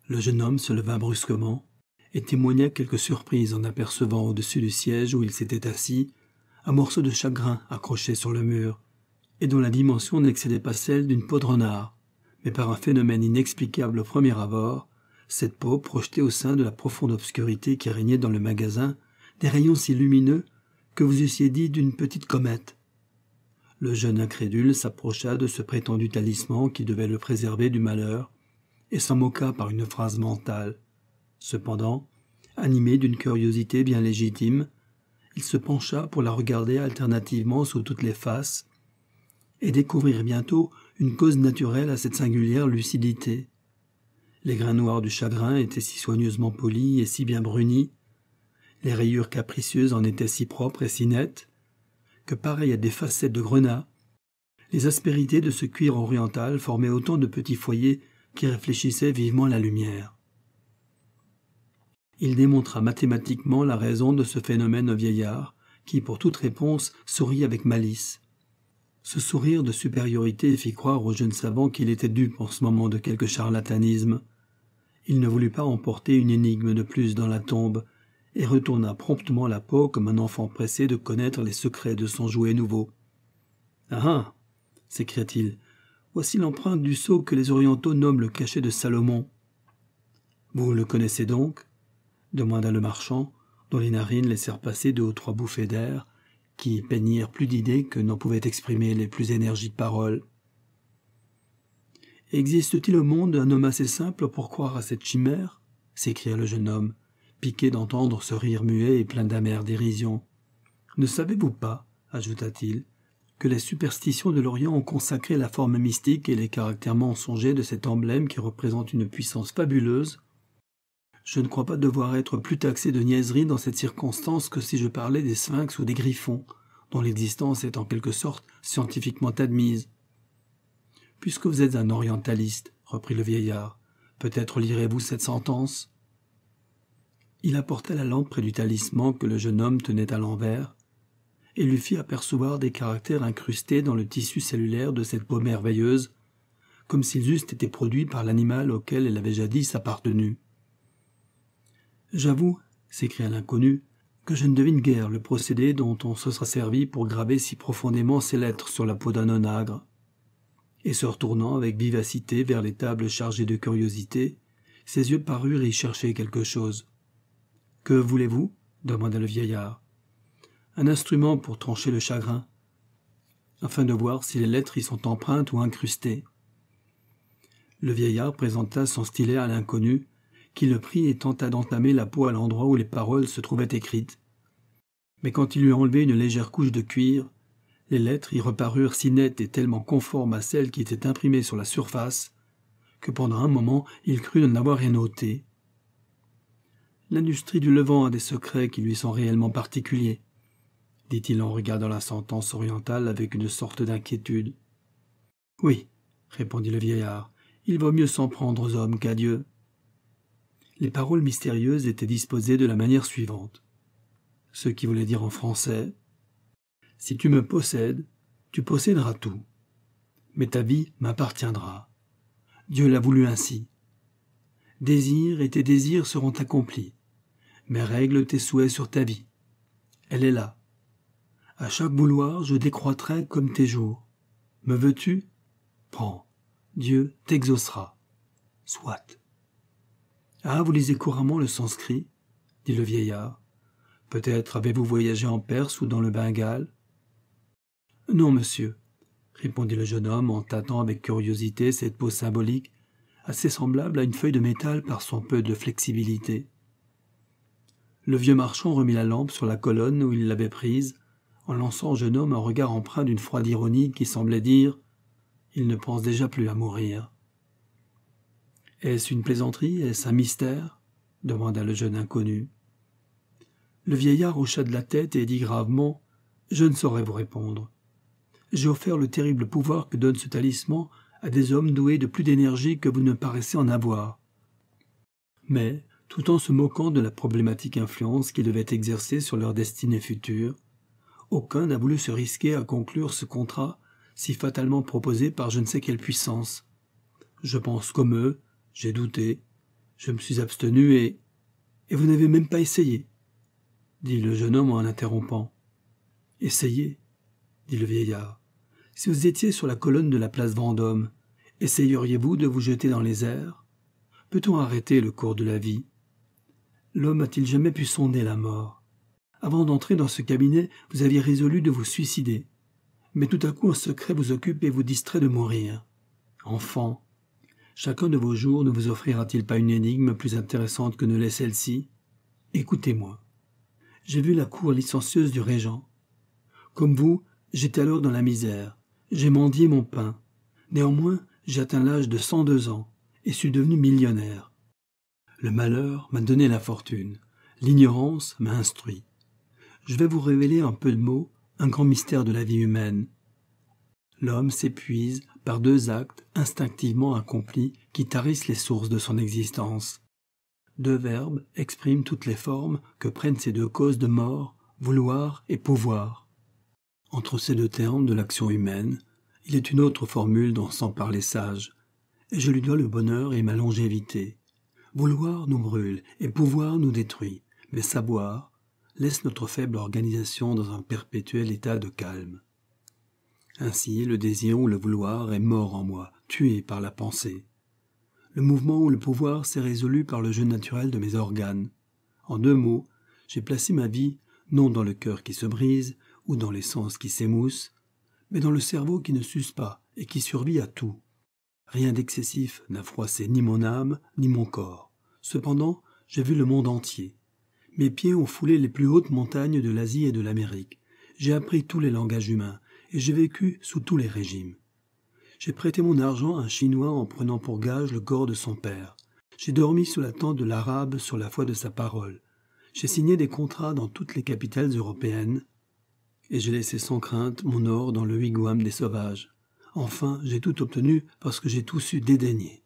Le jeune homme se leva brusquement et témoigna quelque surprise en apercevant au-dessus du siège où il s'était assis un morceau de chagrin accroché sur le mur et dont la dimension n'excédait pas celle d'une peau de renard mais par un phénomène inexplicable au premier abord, cette peau projetait au sein de la profonde obscurité qui régnait dans le magasin des rayons si lumineux que vous eussiez dit d'une petite comète. Le jeune incrédule s'approcha de ce prétendu talisman qui devait le préserver du malheur, et s'en moqua par une phrase mentale. Cependant, animé d'une curiosité bien légitime, il se pencha pour la regarder alternativement sous toutes les faces, et découvrir bientôt une cause naturelle à cette singulière lucidité. Les grains noirs du chagrin étaient si soigneusement polis et si bien brunis, les rayures capricieuses en étaient si propres et si nettes, que pareil à des facettes de grenat, les aspérités de ce cuir oriental formaient autant de petits foyers qui réfléchissaient vivement la lumière. Il démontra mathématiquement la raison de ce phénomène au vieillard, qui, pour toute réponse, sourit avec malice, ce sourire de supériorité fit croire au jeune savant qu'il était dupe en ce moment de quelque charlatanisme. Il ne voulut pas emporter une énigme de plus dans la tombe, et retourna promptement la peau comme un enfant pressé de connaître les secrets de son jouet nouveau. Ah, ah s'écria-t-il, voici l'empreinte du sceau que les orientaux nomment le cachet de Salomon. Vous le connaissez donc demanda le marchand, dont les narines laissèrent passer deux ou trois bouffées d'air, qui peignirent plus d'idées que n'en pouvaient exprimer les plus énergiques paroles. Existe-t-il au monde un homme assez simple pour croire à cette chimère s'écria le jeune homme, piqué d'entendre ce rire muet et plein d'amère dérision. Ne savez-vous pas, ajouta-t-il, que les superstitions de l'Orient ont consacré la forme mystique et les caractères mensongers de cet emblème qui représente une puissance fabuleuse je ne crois pas devoir être plus taxé de niaiserie dans cette circonstance que si je parlais des sphinx ou des griffons, dont l'existence est en quelque sorte scientifiquement admise. Puisque vous êtes un orientaliste, reprit le vieillard, peut-être lirez-vous cette sentence Il apporta la lampe près du talisman que le jeune homme tenait à l'envers, et lui fit apercevoir des caractères incrustés dans le tissu cellulaire de cette peau merveilleuse, comme s'ils eussent été produits par l'animal auquel elle avait jadis appartenu. J'avoue, s'écria l'inconnu, que je ne devine guère le procédé dont on se sera servi pour graver si profondément ces lettres sur la peau d'un onagre. Et se retournant avec vivacité vers les tables chargées de curiosités, ses yeux parurent y chercher quelque chose. Que voulez-vous demanda le vieillard. Un instrument pour trancher le chagrin, afin de voir si les lettres y sont empreintes ou incrustées. Le vieillard présenta son stylet à l'inconnu, qui le prit et tenta d'entamer la peau à l'endroit où les paroles se trouvaient écrites. Mais quand il eut enlevé une légère couche de cuir, les lettres y reparurent si nettes et tellement conformes à celles qui étaient imprimées sur la surface que pendant un moment il crut de n'avoir rien noté. L'industrie du Levant a des secrets qui lui sont réellement particuliers, dit-il en regardant la sentence orientale avec une sorte d'inquiétude. Oui, répondit le vieillard, il vaut mieux s'en prendre aux hommes qu'à Dieu les paroles mystérieuses étaient disposées de la manière suivante. Ce qui voulait dire en français Si tu me possèdes, tu posséderas tout. Mais ta vie m'appartiendra. Dieu l'a voulu ainsi. Désir et tes désirs seront accomplis. Mais règle tes souhaits sur ta vie. Elle est là. À chaque vouloir, je décroîtrai comme tes jours. Me veux-tu Prends. Dieu t'exaucera. Soit. Ah, vous lisez couramment le sanskrit dit le vieillard. Peut-être avez-vous voyagé en Perse ou dans le Bengale Non, monsieur, répondit le jeune homme en tâtant avec curiosité cette peau symbolique, assez semblable à une feuille de métal par son peu de flexibilité. Le vieux marchand remit la lampe sur la colonne où il l'avait prise, en lançant au jeune homme un regard empreint d'une froide ironie qui semblait dire Il ne pense déjà plus à mourir. Est-ce une plaisanterie Est-ce un mystère demanda le jeune inconnu. Le vieillard hocha de la tête et dit gravement Je ne saurais vous répondre. J'ai offert le terrible pouvoir que donne ce talisman à des hommes doués de plus d'énergie que vous ne paraissez en avoir. Mais, tout en se moquant de la problématique influence qu'il devait exercer sur leur destinée future, aucun n'a voulu se risquer à conclure ce contrat si fatalement proposé par je ne sais quelle puissance. Je pense comme eux, j'ai douté, je me suis abstenu et. Et vous n'avez même pas essayé, dit le jeune homme en l'interrompant. Essayez, dit le vieillard. Si vous étiez sur la colonne de la place Vendôme, essayeriez-vous de vous jeter dans les airs Peut-on arrêter le cours de la vie L'homme a-t-il jamais pu sonder la mort Avant d'entrer dans ce cabinet, vous aviez résolu de vous suicider. Mais tout à coup un secret vous occupe et vous distrait de mourir. Enfant, Chacun de vos jours ne vous offrira-t-il pas une énigme plus intéressante que ne l'est celle-ci Écoutez-moi. J'ai vu la cour licencieuse du régent. Comme vous, j'étais alors dans la misère. J'ai mendié mon pain. Néanmoins, j'ai atteint l'âge de cent deux ans et suis devenu millionnaire. Le malheur m'a donné la fortune. L'ignorance m'a instruit. Je vais vous révéler en peu de mots un grand mystère de la vie humaine. L'homme s'épuise par deux actes instinctivement accomplis qui tarissent les sources de son existence. Deux verbes expriment toutes les formes que prennent ces deux causes de mort, vouloir et pouvoir. Entre ces deux termes de l'action humaine, il est une autre formule dont s'en les sages, et je lui dois le bonheur et ma longévité. Vouloir nous brûle et pouvoir nous détruit, mais savoir laisse notre faible organisation dans un perpétuel état de calme. Ainsi, le désir ou le vouloir est mort en moi, tué par la pensée. Le mouvement ou le pouvoir s'est résolu par le jeu naturel de mes organes. En deux mots, j'ai placé ma vie non dans le cœur qui se brise ou dans les sens qui s'émoussent, mais dans le cerveau qui ne s'use pas et qui survit à tout. Rien d'excessif n'a froissé ni mon âme ni mon corps. Cependant, j'ai vu le monde entier. Mes pieds ont foulé les plus hautes montagnes de l'Asie et de l'Amérique. J'ai appris tous les langages humains, et j'ai vécu sous tous les régimes. J'ai prêté mon argent à un Chinois en prenant pour gage le corps de son père. J'ai dormi sous la tente de l'Arabe sur la foi de sa parole. J'ai signé des contrats dans toutes les capitales européennes. Et j'ai laissé sans crainte mon or dans le wigwam des sauvages. Enfin, j'ai tout obtenu parce que j'ai tout su dédaigner.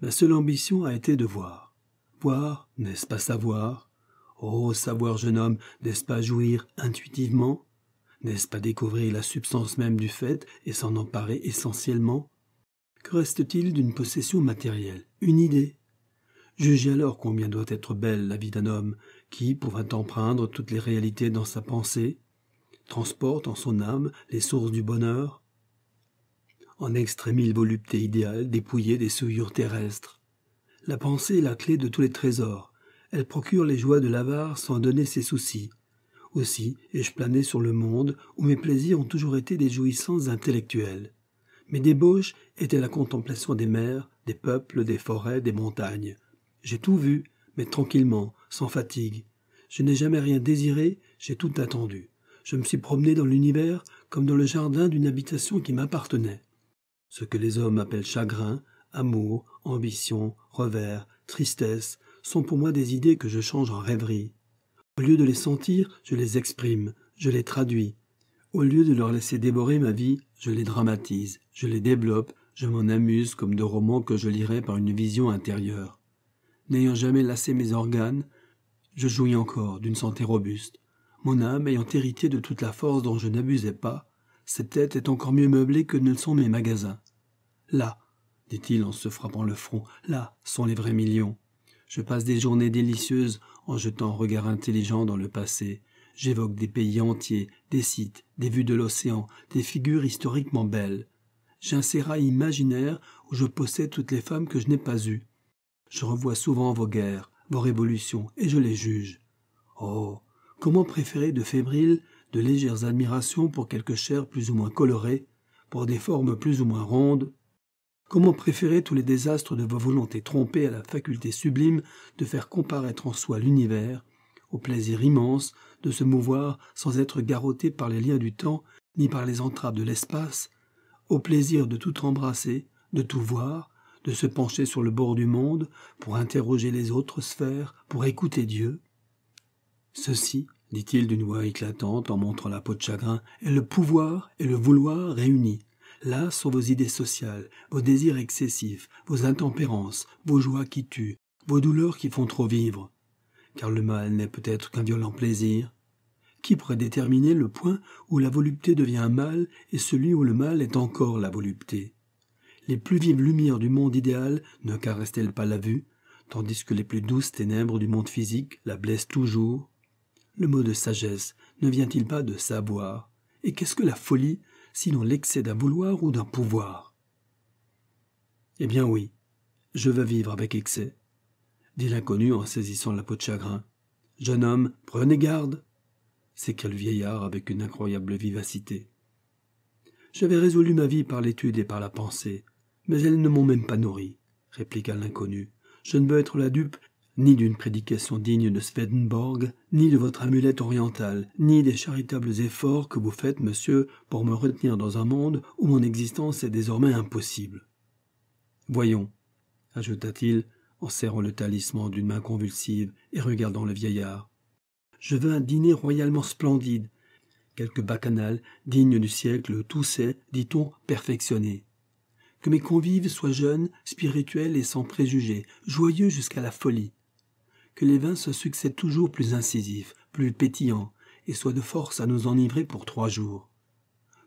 Ma seule ambition a été de voir. Voir, n'est-ce pas savoir Oh, savoir, jeune homme, n'est-ce pas jouir intuitivement n'est-ce pas découvrir la substance même du fait et s'en emparer essentiellement Que reste-t-il d'une possession matérielle Une idée Jugez alors combien doit être belle la vie d'un homme qui, pour empreindre toutes les réalités dans sa pensée, transporte en son âme les sources du bonheur, en extrémile volupté idéale dépouillée des souillures terrestres. La pensée est la clé de tous les trésors. Elle procure les joies de l'avare sans donner ses soucis. Aussi ai-je plané sur le monde où mes plaisirs ont toujours été des jouissances intellectuelles. Mes débauches étaient la contemplation des mers, des peuples, des forêts, des montagnes. J'ai tout vu, mais tranquillement, sans fatigue. Je n'ai jamais rien désiré, j'ai tout attendu. Je me suis promené dans l'univers comme dans le jardin d'une habitation qui m'appartenait. Ce que les hommes appellent chagrin, amour, ambition, revers, tristesse sont pour moi des idées que je change en rêverie. Au lieu de les sentir, je les exprime, je les traduis. Au lieu de leur laisser dévorer ma vie, je les dramatise, je les développe, je m'en amuse comme de romans que je lirais par une vision intérieure. N'ayant jamais lassé mes organes, je jouis encore d'une santé robuste. Mon âme ayant hérité de toute la force dont je n'abusais pas, cette tête est encore mieux meublée que ne le sont mes magasins. Là, dit-il en se frappant le front, là sont les vrais millions. Je passe des journées délicieuses en jetant un regard intelligent dans le passé, j'évoque des pays entiers, des sites, des vues de l'océan, des figures historiquement belles. J'ai un imaginaire où je possède toutes les femmes que je n'ai pas eues. Je revois souvent vos guerres, vos révolutions, et je les juge. Oh, comment préférer de fébriles, de légères admirations pour quelque chair plus ou moins colorées, pour des formes plus ou moins rondes, Comment préférer tous les désastres de vos volontés trompées à la faculté sublime de faire comparaître en soi l'univers, au plaisir immense de se mouvoir sans être garrotté par les liens du temps ni par les entraves de l'espace, au plaisir de tout embrasser, de tout voir, de se pencher sur le bord du monde pour interroger les autres sphères, pour écouter Dieu Ceci, dit-il d'une voix éclatante en montrant la peau de chagrin, est le pouvoir et le vouloir réunis Là sont vos idées sociales, vos désirs excessifs, vos intempérances, vos joies qui tuent, vos douleurs qui font trop vivre. Car le mal n'est peut-être qu'un violent plaisir. Qui pourrait déterminer le point où la volupté devient un mal et celui où le mal est encore la volupté Les plus vives lumières du monde idéal ne caressent-elles pas la vue, tandis que les plus douces ténèbres du monde physique la blessent toujours Le mot de sagesse ne vient-il pas de savoir Et qu'est-ce que la folie « Sinon l'excès d'un vouloir ou d'un pouvoir. Eh bien oui, je veux vivre avec excès, dit l'inconnu en saisissant la peau de chagrin. Jeune homme, prenez garde s'écria le vieillard avec une incroyable vivacité. J'avais résolu ma vie par l'étude et par la pensée, mais elles ne m'ont même pas nourri, répliqua l'inconnu. Je ne veux être la dupe ni d'une prédication digne de Swedenborg, ni de votre amulette orientale, ni des charitables efforts que vous faites, monsieur, pour me retenir dans un monde où mon existence est désormais impossible. Voyons, ajouta-t-il, en serrant le talisman d'une main convulsive et regardant le vieillard. Je veux un dîner royalement splendide, quelque bacchanal digne du siècle tout s'est, dit-on, perfectionné que mes convives soient jeunes, spirituels et sans préjugés, joyeux jusqu'à la folie que les vins se succèdent toujours plus incisifs, plus pétillants, et soient de force à nous enivrer pour trois jours.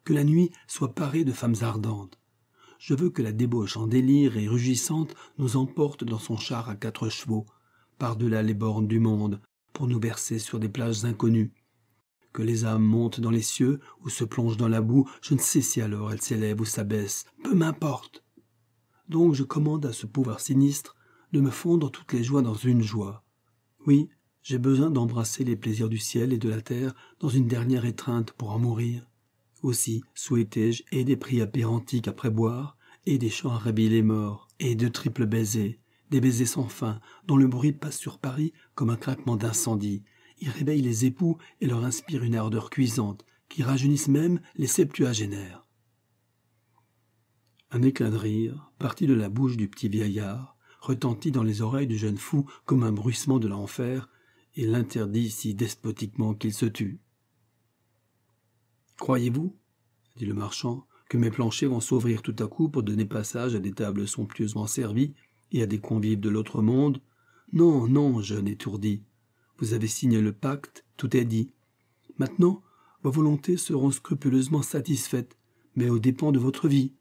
Que la nuit soit parée de femmes ardentes. Je veux que la débauche en délire et rugissante nous emporte dans son char à quatre chevaux, par-delà les bornes du monde, pour nous bercer sur des plages inconnues. Que les âmes montent dans les cieux ou se plongent dans la boue, je ne sais si alors elles s'élèvent ou s'abaissent, peu m'importe. Donc je commande à ce pouvoir sinistre de me fondre toutes les joies dans une joie, oui, j'ai besoin d'embrasser les plaisirs du ciel et de la terre dans une dernière étreinte pour en mourir. Aussi souhaitais-je et des prix apérantiques après boire, et des chants les morts, et de triples baisers, des baisers sans fin, dont le bruit passe sur Paris comme un craquement d'incendie. Ils réveille les époux et leur inspire une ardeur cuisante, qui rajeunissent même les septuagénaires. Un éclat de rire parti de la bouche du petit vieillard, retentit dans les oreilles du jeune fou comme un bruissement de l'enfer, et l'interdit si despotiquement qu'il se tut. Croyez-vous, dit le marchand, que mes planchers vont s'ouvrir tout à coup pour donner passage à des tables somptueusement servies et à des convives de l'autre monde Non, non, jeune étourdi. Vous avez signé le pacte, tout est dit. Maintenant, vos volontés seront scrupuleusement satisfaites, mais aux dépens de votre vie.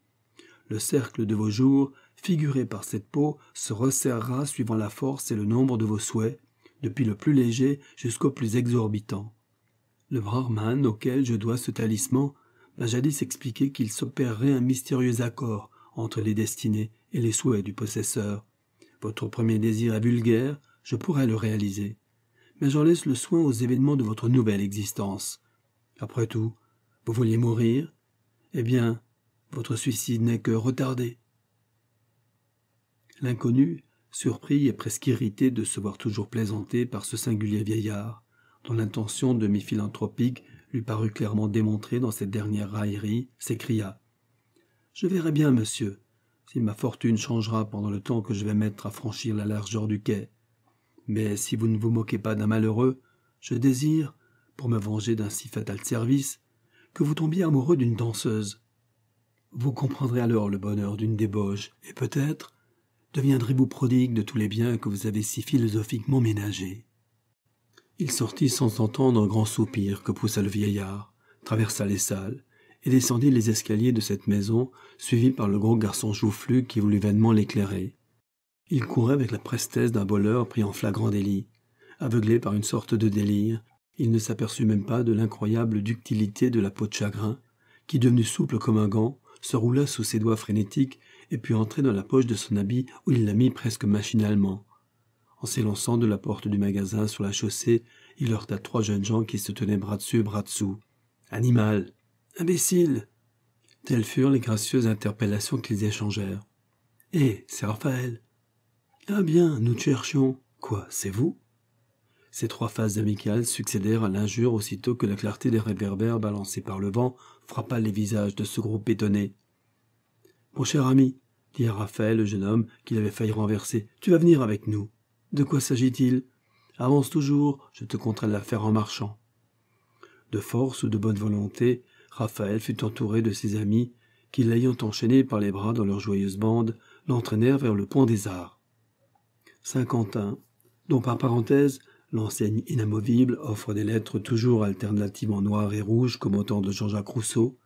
Le cercle de vos jours figuré par cette peau, se resserrera suivant la force et le nombre de vos souhaits, depuis le plus léger jusqu'au plus exorbitant. Le Brahman, auquel je dois ce talisman, m'a jadis expliqué qu'il s'opérerait un mystérieux accord entre les destinées et les souhaits du possesseur. Votre premier désir est vulgaire, je pourrais le réaliser. Mais j'en laisse le soin aux événements de votre nouvelle existence. Après tout, vous vouliez mourir Eh bien, votre suicide n'est que retardé. L'inconnu, surpris et presque irrité de se voir toujours plaisanté par ce singulier vieillard, dont l'intention demi-philanthropique lui parut clairement démontrée dans cette dernière raillerie, s'écria Je verrai bien, monsieur, si ma fortune changera pendant le temps que je vais mettre à franchir la largeur du quai. Mais si vous ne vous moquez pas d'un malheureux, je désire, pour me venger d'un si fatal service, que vous tombiez amoureux d'une danseuse. Vous comprendrez alors le bonheur d'une débauche, et peut-être deviendrez-vous prodigue de tous les biens que vous avez si philosophiquement ménagés Il sortit sans entendre un grand soupir que poussa le vieillard, traversa les salles, et descendit les escaliers de cette maison, suivi par le gros garçon joufflu qui voulut vainement l'éclairer. Il courait avec la prestesse d'un voleur pris en flagrant délit. Aveuglé par une sorte de délire, il ne s'aperçut même pas de l'incroyable ductilité de la peau de chagrin, qui, devenue souple comme un gant, se roula sous ses doigts frénétiques et puis entrer dans la poche de son habit où il la mit presque machinalement. En s'élançant de la porte du magasin sur la chaussée, il heurta trois jeunes gens qui se tenaient bras dessus, bras dessous. Animal Imbécile Telles furent les gracieuses interpellations qu'ils échangèrent. Hé, eh, c'est Raphaël Ah bien, nous te cherchions. Quoi, c'est vous Ces trois phases amicales succédèrent à l'injure aussitôt que la clarté des réverbères balancés par le vent frappa les visages de ce groupe étonné. Mon cher ami, dit à Raphaël le jeune homme qu'il avait failli renverser, tu vas venir avec nous. De quoi s'agit-il Avance toujours, je te la faire en marchant. De force ou de bonne volonté, Raphaël fut entouré de ses amis, qui, l'ayant enchaîné par les bras dans leur joyeuse bande, l'entraînèrent vers le pont des Arts. Saint-Quentin, dont par parenthèse l'enseigne inamovible offre des lettres toujours alternativement noires et rouges comme au temps de Jean-Jacques Rousseau,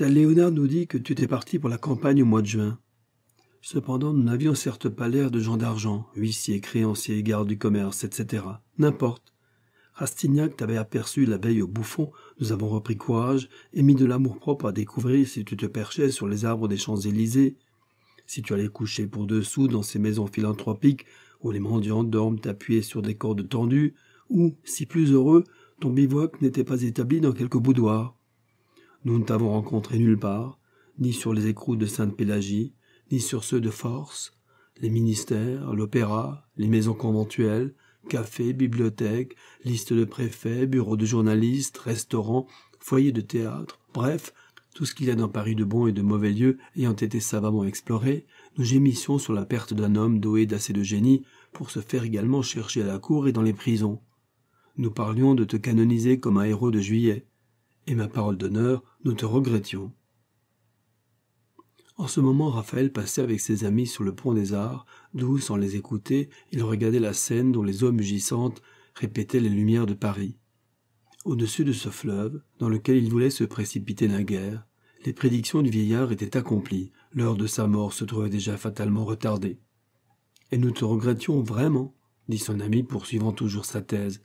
Léonard nous dit que tu t'es parti pour la campagne au mois de juin. Cependant, nous n'avions certes pas l'air de gens d'argent, huissiers, créanciers, gardes du commerce, etc. N'importe. Rastignac t'avait aperçu la veille au bouffon, nous avons repris courage et mis de l'amour-propre à découvrir si tu te perchais sur les arbres des Champs-Élysées, si tu allais coucher pour deux sous dans ces maisons philanthropiques où les mendiants dorment appuyés sur des cordes tendues, ou, si plus heureux, ton bivouac n'était pas établi dans quelque boudoir. Nous ne t'avons rencontré nulle part, ni sur les écrous de Sainte-Pélagie, ni sur ceux de Force, les ministères, l'opéra, les maisons conventuelles, cafés, bibliothèques, listes de préfets, bureaux de journalistes, restaurants, foyers de théâtre, bref, tout ce qu'il y a dans Paris de bons et de mauvais lieux ayant été savamment exploré, nous gémissions sur la perte d'un homme doué d'assez de génie pour se faire également chercher à la cour et dans les prisons. Nous parlions de te canoniser comme un héros de juillet, et ma parole d'honneur nous te regrettions. En ce moment, Raphaël passait avec ses amis sur le pont des Arts, d'où, sans les écouter, il regardait la scène dont les eaux mugissantes répétaient les lumières de Paris. Au-dessus de ce fleuve, dans lequel il voulait se précipiter naguère, les prédictions du vieillard étaient accomplies, l'heure de sa mort se trouvait déjà fatalement retardée. Et nous te regrettions vraiment, dit son ami poursuivant toujours sa thèse.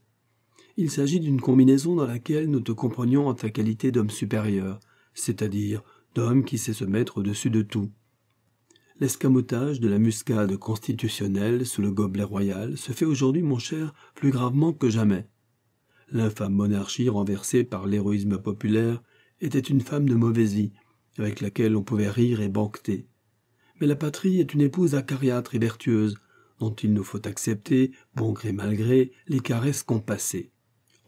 Il s'agit d'une combinaison dans laquelle nous te comprenions en ta qualité d'homme supérieur, c'est-à-dire d'homme qui sait se mettre au-dessus de tout. L'escamotage de la muscade constitutionnelle sous le gobelet royal se fait aujourd'hui, mon cher, plus gravement que jamais. L'infâme monarchie renversée par l'héroïsme populaire était une femme de mauvaise avec laquelle on pouvait rire et banqueter. Mais la patrie est une épouse acariâtre et vertueuse, dont il nous faut accepter, bon gré mal gré, les caresses qu'on passait.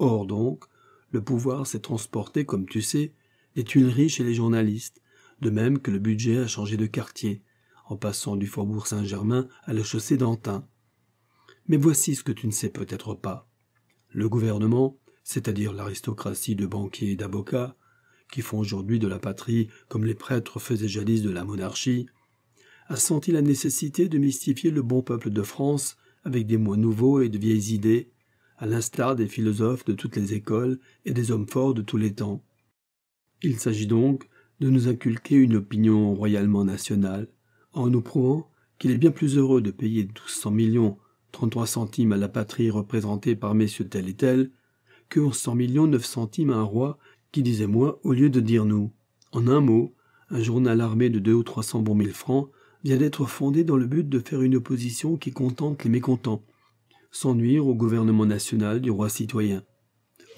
Or donc, le pouvoir s'est transporté, comme tu sais, des Tuileries chez les journalistes, de même que le budget a changé de quartier, en passant du faubourg Saint-Germain à la chaussée d'Antin. Mais voici ce que tu ne sais peut-être pas. Le gouvernement, c'est-à-dire l'aristocratie de banquiers et d'avocats, qui font aujourd'hui de la patrie comme les prêtres faisaient jadis de la monarchie, a senti la nécessité de mystifier le bon peuple de France avec des mots nouveaux et de vieilles idées, à l'instar des philosophes de toutes les écoles et des hommes forts de tous les temps. Il s'agit donc de nous inculquer une opinion royalement nationale, en nous prouvant qu'il est bien plus heureux de payer 1200 millions trente-trois centimes à la patrie représentée par messieurs tel et tel, que cent millions neuf centimes à un roi qui disait moi au lieu de dire nous. En un mot, un journal armé de deux ou trois cents bons mille francs vient d'être fondé dans le but de faire une opposition qui contente les mécontents, sans au gouvernement national du roi citoyen.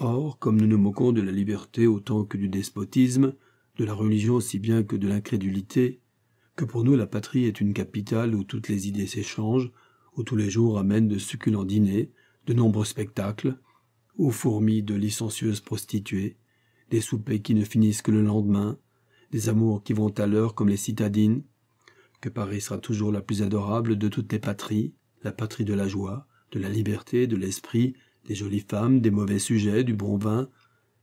Or, comme nous nous moquons de la liberté autant que du despotisme, de la religion aussi bien que de l'incrédulité, que pour nous la patrie est une capitale où toutes les idées s'échangent, où tous les jours amènent de succulents dîners, de nombreux spectacles, aux fourmis de licencieuses prostituées, des soupers qui ne finissent que le lendemain, des amours qui vont à l'heure comme les citadines, que Paris sera toujours la plus adorable de toutes les patries, la patrie de la joie, de la liberté, de l'esprit, des jolies femmes, des mauvais sujets, du bon vin,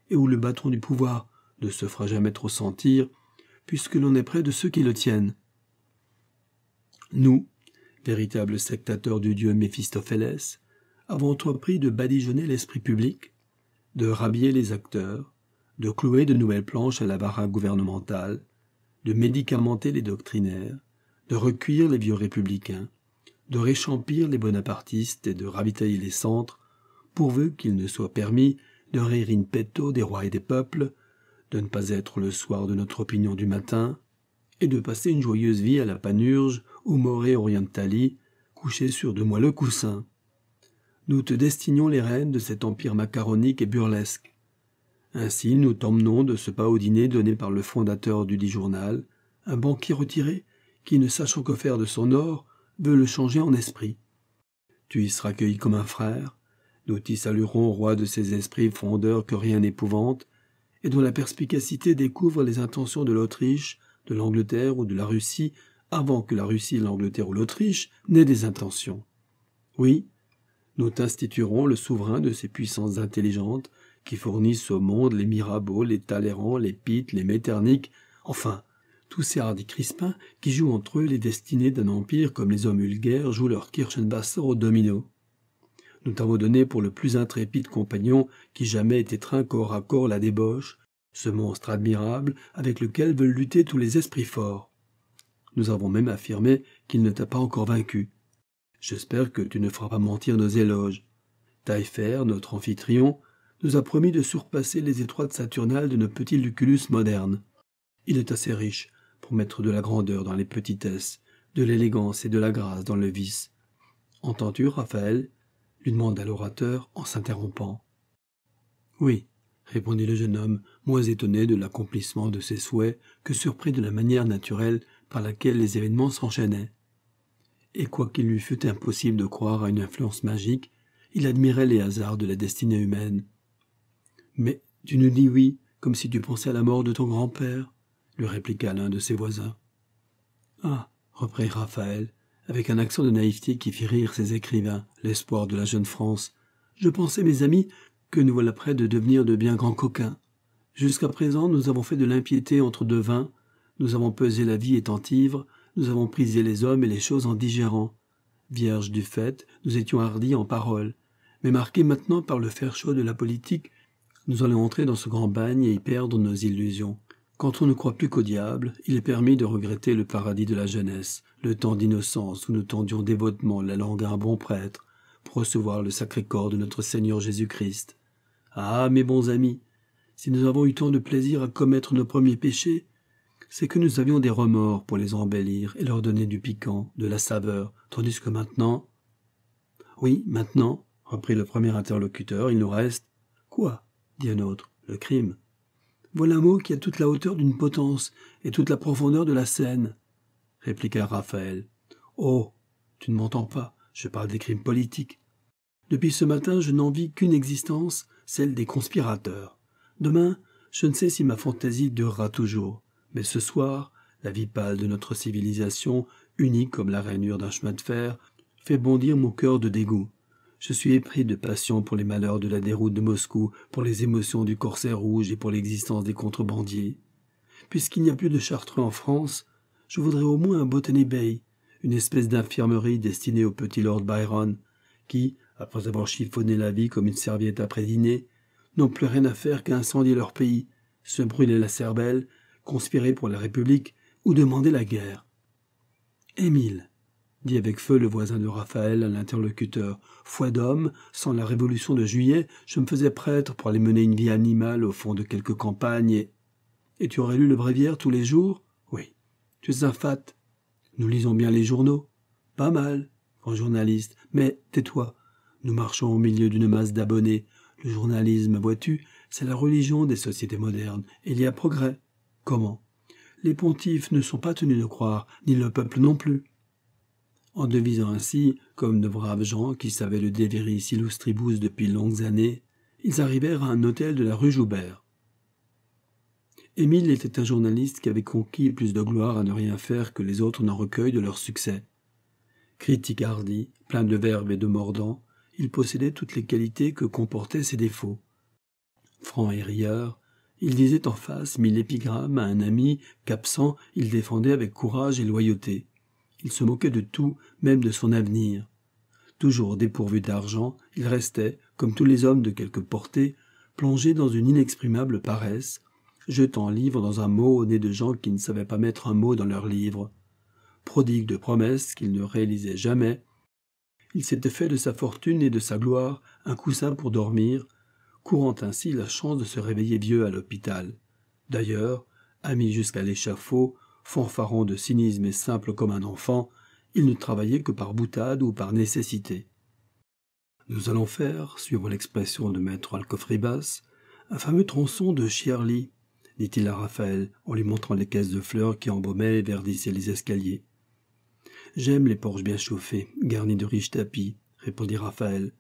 et où le bâton du pouvoir ne se fera jamais trop sentir, puisque l'on est près de ceux qui le tiennent. Nous, véritables sectateurs du dieu Méphistophélès, avons entrepris de badigeonner l'esprit public, de rhabiller les acteurs, de clouer de nouvelles planches à la baraque gouvernementale, de médicamenter les doctrinaires, de recuire les vieux républicains, de réchampir les bonapartistes et de ravitailler les centres, pourvu qu'il ne soit permis de rire in petto des rois et des peuples, de ne pas être le soir de notre opinion du matin, et de passer une joyeuse vie à la panurge ou more orientali, couché sur de moelleux coussins. Nous te destinions les rênes de cet empire macaronique et burlesque. Ainsi nous t'emmenons de ce pas au dîner donné par le fondateur du Dijournal, journal, un banquier retiré, qui ne sachant que faire de son or, veut le changer en esprit. Tu y seras accueilli comme un frère, nous t'y saluerons, roi de ces esprits fondeurs que rien n'épouvante, et dont la perspicacité découvre les intentions de l'Autriche, de l'Angleterre ou de la Russie, avant que la Russie, l'Angleterre ou l'Autriche n'aient des intentions. Oui, nous t'instituerons le souverain de ces puissances intelligentes qui fournissent au monde les Mirabeau, les Talleyrand, les Pitt, les Metternich, enfin, tous ces hardis crispins qui jouent entre eux les destinées d'un empire comme les hommes vulgaires jouent leur Kirchenbasser au domino. Nous t'avons donné pour le plus intrépide compagnon qui jamais ait étreint corps à corps la débauche, ce monstre admirable avec lequel veulent lutter tous les esprits forts. Nous avons même affirmé qu'il ne t'a pas encore vaincu. J'espère que tu ne feras pas mentir nos éloges. Taillefer, notre amphitryon, nous a promis de surpasser les étroites saturnales de nos petits Lucullus modernes. Il est assez riche, mettre de la grandeur dans les petitesses, de l'élégance et de la grâce dans le vice. Entends-tu, Raphaël lui demanda l'orateur en s'interrompant. Oui, répondit le jeune homme, moins étonné de l'accomplissement de ses souhaits que surpris de la manière naturelle par laquelle les événements s'enchaînaient. Et quoiqu'il lui fût impossible de croire à une influence magique, il admirait les hasards de la destinée humaine. Mais tu nous dis oui, comme si tu pensais à la mort de ton grand-père, lui répliqua l'un de ses voisins. Ah reprit Raphaël, avec un accent de naïveté qui fit rire ses écrivains, l'espoir de la jeune France. Je pensais, mes amis, que nous voilà près de devenir de bien grands coquins. Jusqu'à présent, nous avons fait de l'impiété entre deux vins, nous avons pesé la vie étant ivre, nous avons prisé les hommes et les choses en digérant. Vierges du fait, nous étions hardis en paroles. Mais marqués maintenant par le fer chaud de la politique, nous allons entrer dans ce grand bagne et y perdre nos illusions. Quand on ne croit plus qu'au diable, il est permis de regretter le paradis de la jeunesse, le temps d'innocence où nous tendions dévotement la langue à un bon prêtre, pour recevoir le sacré corps de notre Seigneur Jésus-Christ. Ah, mes bons amis, si nous avons eu tant de plaisir à commettre nos premiers péchés, c'est que nous avions des remords pour les embellir et leur donner du piquant, de la saveur, tandis que maintenant... Oui, maintenant, reprit le premier interlocuteur, il nous reste... Quoi dit un autre, le crime. Voilà un mot qui a toute la hauteur d'une potence et toute la profondeur de la scène, répliqua Raphaël. Oh. Tu ne m'entends pas, je parle des crimes politiques. Depuis ce matin je n'en vis qu'une existence, celle des conspirateurs. Demain, je ne sais si ma fantaisie durera toujours, mais ce soir, la vie pâle de notre civilisation, unique comme la rainure d'un chemin de fer, fait bondir mon cœur de dégoût. Je suis épris de passion pour les malheurs de la déroute de Moscou, pour les émotions du corset rouge et pour l'existence des contrebandiers. Puisqu'il n'y a plus de chartreux en France, je voudrais au moins un Botany Bay, une espèce d'infirmerie destinée au petit Lord Byron, qui, après avoir chiffonné la vie comme une serviette après dîner, n'ont plus rien à faire qu'incendier leur pays, se brûler la cervelle, conspirer pour la République ou demander la guerre. Émile, dit avec feu le voisin de Raphaël à l'interlocuteur. Foi d'homme, sans la révolution de juillet, je me faisais prêtre pour aller mener une vie animale au fond de quelques campagne et. Et tu aurais lu le bréviaire tous les jours Oui. Tu es un fat. Nous lisons bien les journaux. Pas mal, grand journaliste. Mais tais-toi. Nous marchons au milieu d'une masse d'abonnés. Le journalisme, vois-tu, c'est la religion des sociétés modernes. il y a progrès. Comment Les pontifes ne sont pas tenus de croire, ni le peuple non plus en devisant ainsi comme de braves gens qui savaient le si illustribus depuis longues années, ils arrivèrent à un hôtel de la rue Joubert. Émile était un journaliste qui avait conquis plus de gloire à ne rien faire que les autres n'en recueillent de leur succès. Critique hardi, plein de verbes et de mordant, il possédait toutes les qualités que comportaient ses défauts. Franc et rieur, il disait en face mille épigrammes à un ami qu'absent il défendait avec courage et loyauté. Il se moquait de tout, même de son avenir. Toujours dépourvu d'argent, il restait, comme tous les hommes de quelque portée, plongé dans une inexprimable paresse, jetant livre dans un mot au nez de gens qui ne savaient pas mettre un mot dans leur livre. Prodigue de promesses qu'il ne réalisait jamais, il s'était fait de sa fortune et de sa gloire un coussin pour dormir, courant ainsi la chance de se réveiller vieux à l'hôpital. D'ailleurs, ami jusqu'à l'échafaud, fanfaron de cynisme et simple comme un enfant, il ne travaillait que par boutade ou par nécessité. Nous allons faire, suivant l'expression de maître Alcofribas, un fameux tronçon de Chierly, dit-il à Raphaël en lui montrant les caisses de fleurs qui embaumaient et verdissaient les escaliers. J'aime les porches bien chauffés, garnis de riches tapis, répondit Raphaël.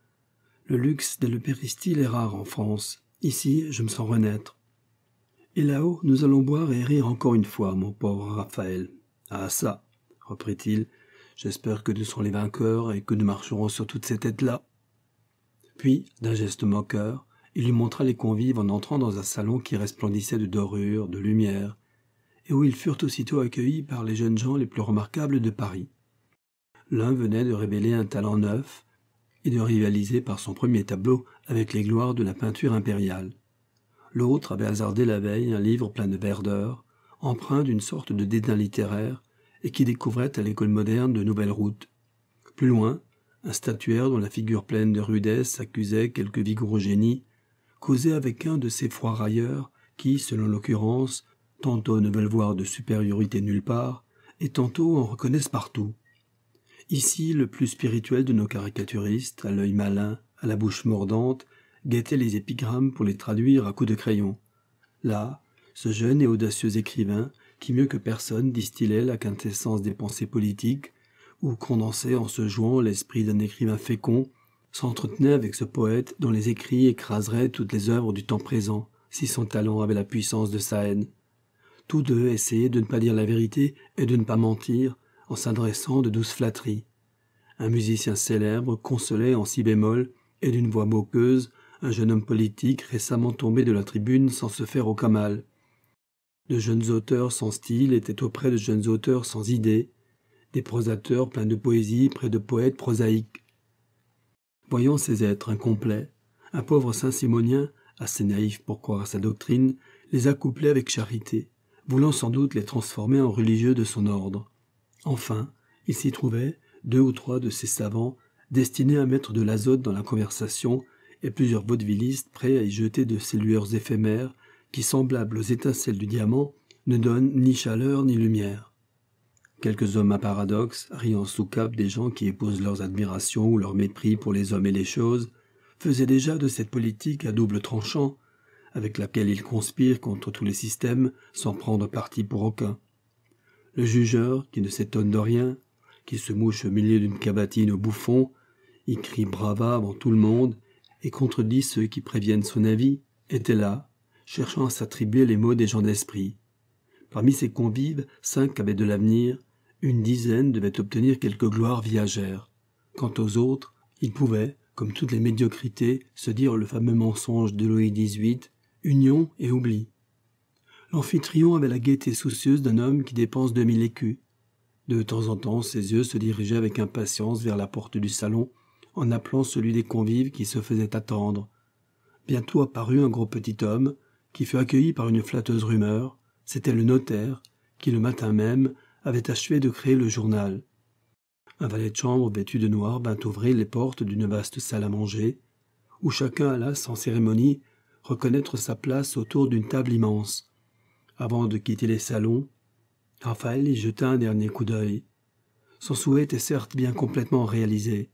Le luxe le péristyle est rare en France. Ici, je me sens renaître. Et là-haut, nous allons boire et rire encore une fois, mon pauvre Raphaël. Ah ça, reprit-il, j'espère que nous serons les vainqueurs et que nous marcherons sur toutes ces têtes-là. Puis, d'un geste moqueur, il lui montra les convives en entrant dans un salon qui resplendissait de dorures, de lumière, et où ils furent aussitôt accueillis par les jeunes gens les plus remarquables de Paris. L'un venait de révéler un talent neuf et de rivaliser par son premier tableau avec les gloires de la peinture impériale. L'autre avait hasardé la veille un livre plein de verdeur, empreint d'une sorte de dédain littéraire, et qui découvrait à l'école moderne de nouvelles routes. Plus loin, un statuaire dont la figure pleine de rudesse accusait quelque vigoureux génie, causait avec un de ces railleurs qui, selon l'occurrence, tantôt ne veulent voir de supériorité nulle part, et tantôt en reconnaissent partout. Ici, le plus spirituel de nos caricaturistes, à l'œil malin, à la bouche mordante, guettait les épigrammes pour les traduire à coups de crayon. Là, ce jeune et audacieux écrivain, qui mieux que personne distillait la quintessence des pensées politiques, ou condensait en se jouant l'esprit d'un écrivain fécond, s'entretenait avec ce poète dont les écrits écraseraient toutes les œuvres du temps présent, si son talent avait la puissance de sa haine. Tous deux essayaient de ne pas dire la vérité et de ne pas mentir, en s'adressant de douces flatteries. Un musicien célèbre consolait en si bémol, et d'une voix moqueuse, un jeune homme politique récemment tombé de la tribune sans se faire aucun mal. De jeunes auteurs sans style étaient auprès de jeunes auteurs sans idées, des prosateurs pleins de poésie près de poètes prosaïques. Voyant ces êtres incomplets, un pauvre Saint-Simonien, assez naïf pour croire à sa doctrine, les accouplait avec charité, voulant sans doute les transformer en religieux de son ordre. Enfin, il s'y trouvait deux ou trois de ces savants destinés à mettre de l'azote dans la conversation et plusieurs vaudevillistes prêts à y jeter de ces lueurs éphémères qui, semblables aux étincelles du diamant, ne donnent ni chaleur ni lumière. Quelques hommes à paradoxe, riant sous cap des gens qui épousent leurs admirations ou leur mépris pour les hommes et les choses, faisaient déjà de cette politique à double tranchant, avec laquelle ils conspirent contre tous les systèmes sans prendre parti pour aucun. Le jugeur, qui ne s'étonne de rien, qui se mouche au milieu d'une cabatine au bouffon, y crie brava avant tout le monde et contredit ceux qui préviennent son avis, était là, cherchant à s'attribuer les mots des gens d'esprit. Parmi ses convives, cinq avaient de l'avenir, une dizaine devait obtenir quelque gloire viagère. Quant aux autres, ils pouvaient, comme toutes les médiocrités, se dire le fameux mensonge de Louis XVIII, union et oubli. L'amphitryon avait la gaieté soucieuse d'un homme qui dépense deux mille écus. De temps en temps, ses yeux se dirigeaient avec impatience vers la porte du salon, en appelant celui des convives qui se faisait attendre. Bientôt apparut un gros petit homme, qui fut accueilli par une flatteuse rumeur. C'était le notaire, qui le matin même avait achevé de créer le journal. Un valet de chambre vêtu de noir vint ouvrir les portes d'une vaste salle à manger, où chacun alla sans cérémonie reconnaître sa place autour d'une table immense. Avant de quitter les salons, Raphaël y jeta un dernier coup d'œil. Son souhait était certes bien complètement réalisé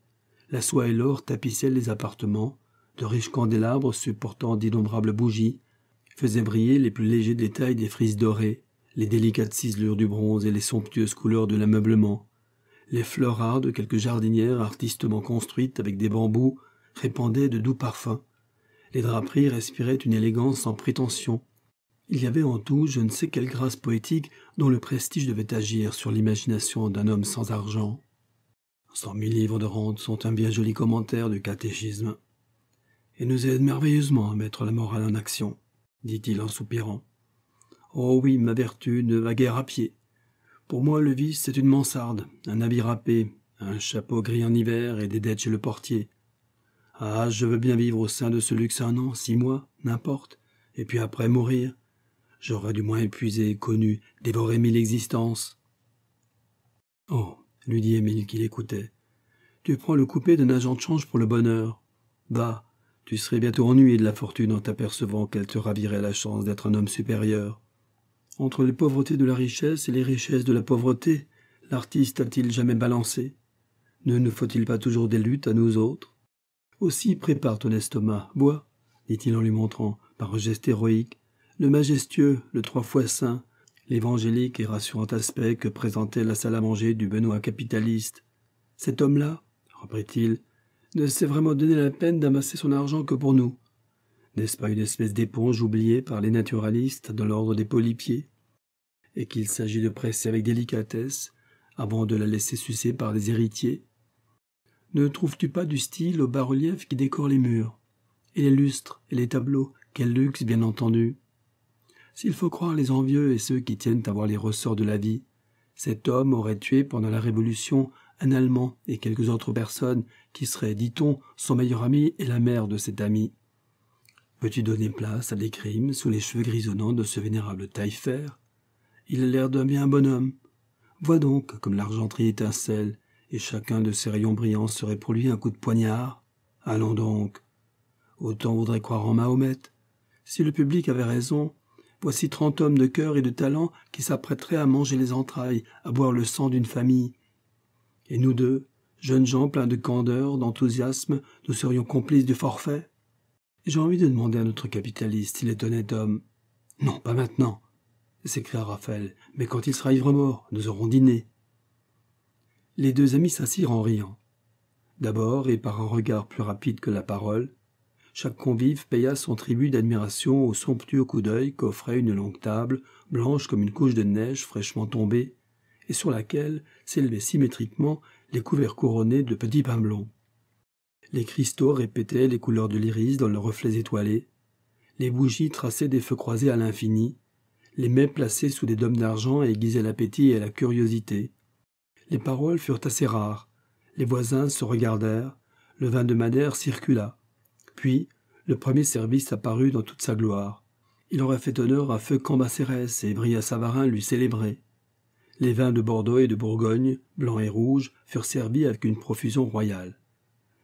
la soie et l'or tapissaient les appartements, de riches candélabres supportant d'innombrables bougies faisaient briller les plus légers détails des frises dorées, les délicates ciselures du bronze et les somptueuses couleurs de l'ameublement. Les fleurs rares de quelques jardinières artistement construites avec des bambous répandaient de doux parfums. Les draperies respiraient une élégance sans prétention. Il y avait en tout je ne sais quelle grâce poétique dont le prestige devait agir sur l'imagination d'un homme sans argent. Cent mille livres de rente sont un bien joli commentaire du catéchisme, et nous aident merveilleusement à mettre la morale en action, dit-il en soupirant. Oh oui, ma vertu ne va guère à pied. Pour moi, le vice, c'est une mansarde, un habit râpé, un chapeau gris en hiver et des dettes chez le portier. Ah, je veux bien vivre au sein de ce luxe un an, six mois, n'importe, et puis après mourir. J'aurais du moins épuisé, connu, dévoré mille existences. Oh, lui dit Émile qui l'écoutait. Tu prends le coupé d'un agent de change pour le bonheur. Va, bah, tu serais bientôt ennuyé de la fortune en t'apercevant qu'elle te ravirait la chance d'être un homme supérieur. Entre les pauvretés de la richesse et les richesses de la pauvreté, l'artiste a-t-il jamais balancé Ne nous faut-il pas toujours des luttes à nous autres Aussi, prépare ton estomac, bois, dit-il en lui montrant, par un geste héroïque, le majestueux, le trois fois saint, l'évangélique et rassurant aspect que présentait la salle à manger du Benoît capitaliste. Cet homme-là, reprit-il, ne s'est vraiment donné la peine d'amasser son argent que pour nous. N'est-ce pas une espèce d'éponge oubliée par les naturalistes dans l'ordre des polypiers Et qu'il s'agit de presser avec délicatesse avant de la laisser sucer par les héritiers Ne trouves-tu pas du style au bas-relief qui décore les murs Et les lustres et les tableaux Quel luxe, bien entendu s'il faut croire les envieux et ceux qui tiennent à voir les ressorts de la vie, cet homme aurait tué pendant la Révolution un Allemand et quelques autres personnes qui seraient, dit-on, son meilleur ami et la mère de cet ami. Peux-tu donner place à des crimes sous les cheveux grisonnants de ce vénérable Taillefer Il a l'air d'un bien bonhomme. Vois donc comme l'argenterie étincelle, et chacun de ses rayons brillants serait pour lui un coup de poignard. Allons donc. Autant voudrait croire en Mahomet. Si le public avait raison, voici trente hommes de cœur et de talent qui s'apprêteraient à manger les entrailles, à boire le sang d'une famille. Et nous deux, jeunes gens pleins de candeur, d'enthousiasme, nous serions complices du forfait j'ai envie de demander à notre capitaliste s'il est honnête homme. Non, pas maintenant, s'écria Raphaël, mais quand il sera ivre mort, nous aurons dîné. Les deux amis s'assirent en riant. D'abord, et par un regard plus rapide que la parole, chaque convive paya son tribut d'admiration au somptueux coup d'œil qu'offrait une longue table, blanche comme une couche de neige fraîchement tombée, et sur laquelle s'élevaient symétriquement les couverts couronnés de petits pains blonds. Les cristaux répétaient les couleurs de l'iris dans leurs reflets étoilés. Les bougies traçaient des feux croisés à l'infini. Les mets placés sous des dômes d'argent aiguisaient l'appétit et la curiosité. Les paroles furent assez rares. Les voisins se regardèrent. Le vin de Madère circula. Puis, le premier service apparut dans toute sa gloire. Il aurait fait honneur à Feu Cambacérès et Bria Savarin lui célébrait. Les vins de Bordeaux et de Bourgogne, blancs et rouges, furent servis avec une profusion royale.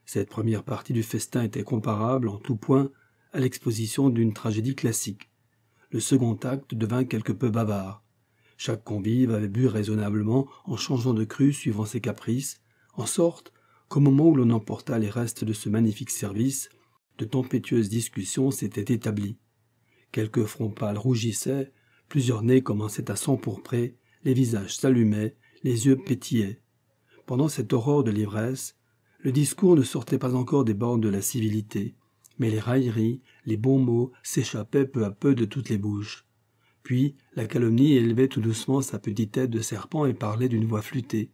Cette première partie du festin était comparable en tout point à l'exposition d'une tragédie classique. Le second acte devint quelque peu bavard. Chaque convive avait bu raisonnablement en changeant de cru suivant ses caprices, en sorte qu'au moment où l'on emporta les restes de ce magnifique service, de tempétueuses discussions s'étaient établies. Quelques fronts pâles rougissaient, plusieurs nez commençaient à s'empourprer, les visages s'allumaient, les yeux pétillaient. Pendant cette aurore de l'ivresse, le discours ne sortait pas encore des bornes de la civilité, mais les railleries, les bons mots s'échappaient peu à peu de toutes les bouches. Puis la calomnie élevait tout doucement sa petite tête de serpent et parlait d'une voix flûtée.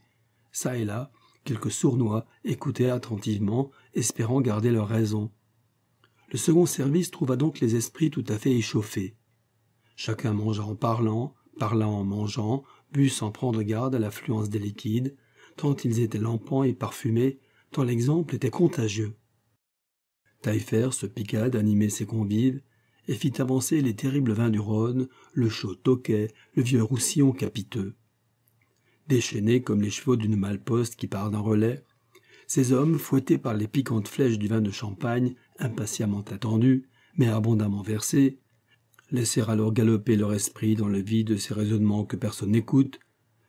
Ça et là, quelques sournois écoutaient attentivement, espérant garder leur raison. Le second service trouva donc les esprits tout à fait échauffés. Chacun mangea en parlant, parla en mangeant, but sans prendre garde à l'affluence des liquides, tant ils étaient lampants et parfumés, tant l'exemple était contagieux. Taillefer se piqua d'animer ses convives et fit avancer les terribles vins du Rhône, le chaud toquet, le vieux roussillon capiteux. Déchaînés comme les chevaux d'une malposte qui part d'un relais, ces hommes, fouettés par les piquantes flèches du vin de Champagne, impatiemment attendus, mais abondamment versés, laissèrent alors galoper leur esprit dans le vide de ces raisonnements que personne n'écoute,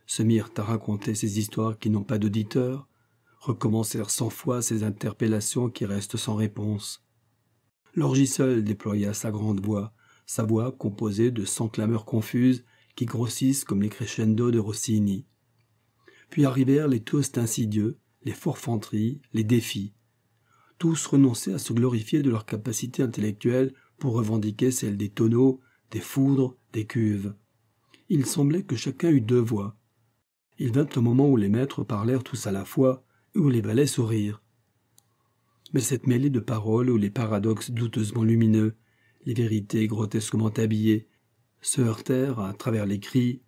se mirent à raconter ces histoires qui n'ont pas d'auditeur, recommencèrent cent fois ces interpellations qui restent sans réponse. L'orgie déploya sa grande voix, sa voix composée de cent clameurs confuses qui grossissent comme les crescendo de Rossini. Puis arrivèrent les toasts insidieux, les forfanteries, les défis, tous renonçaient à se glorifier de leur capacité intellectuelle pour revendiquer celle des tonneaux, des foudres, des cuves. Il semblait que chacun eût deux voix. Il vint au moment où les maîtres parlèrent tous à la fois et où les valets sourirent. Mais cette mêlée de paroles où les paradoxes douteusement lumineux, les vérités grotesquement habillées, se heurtèrent à travers les cris,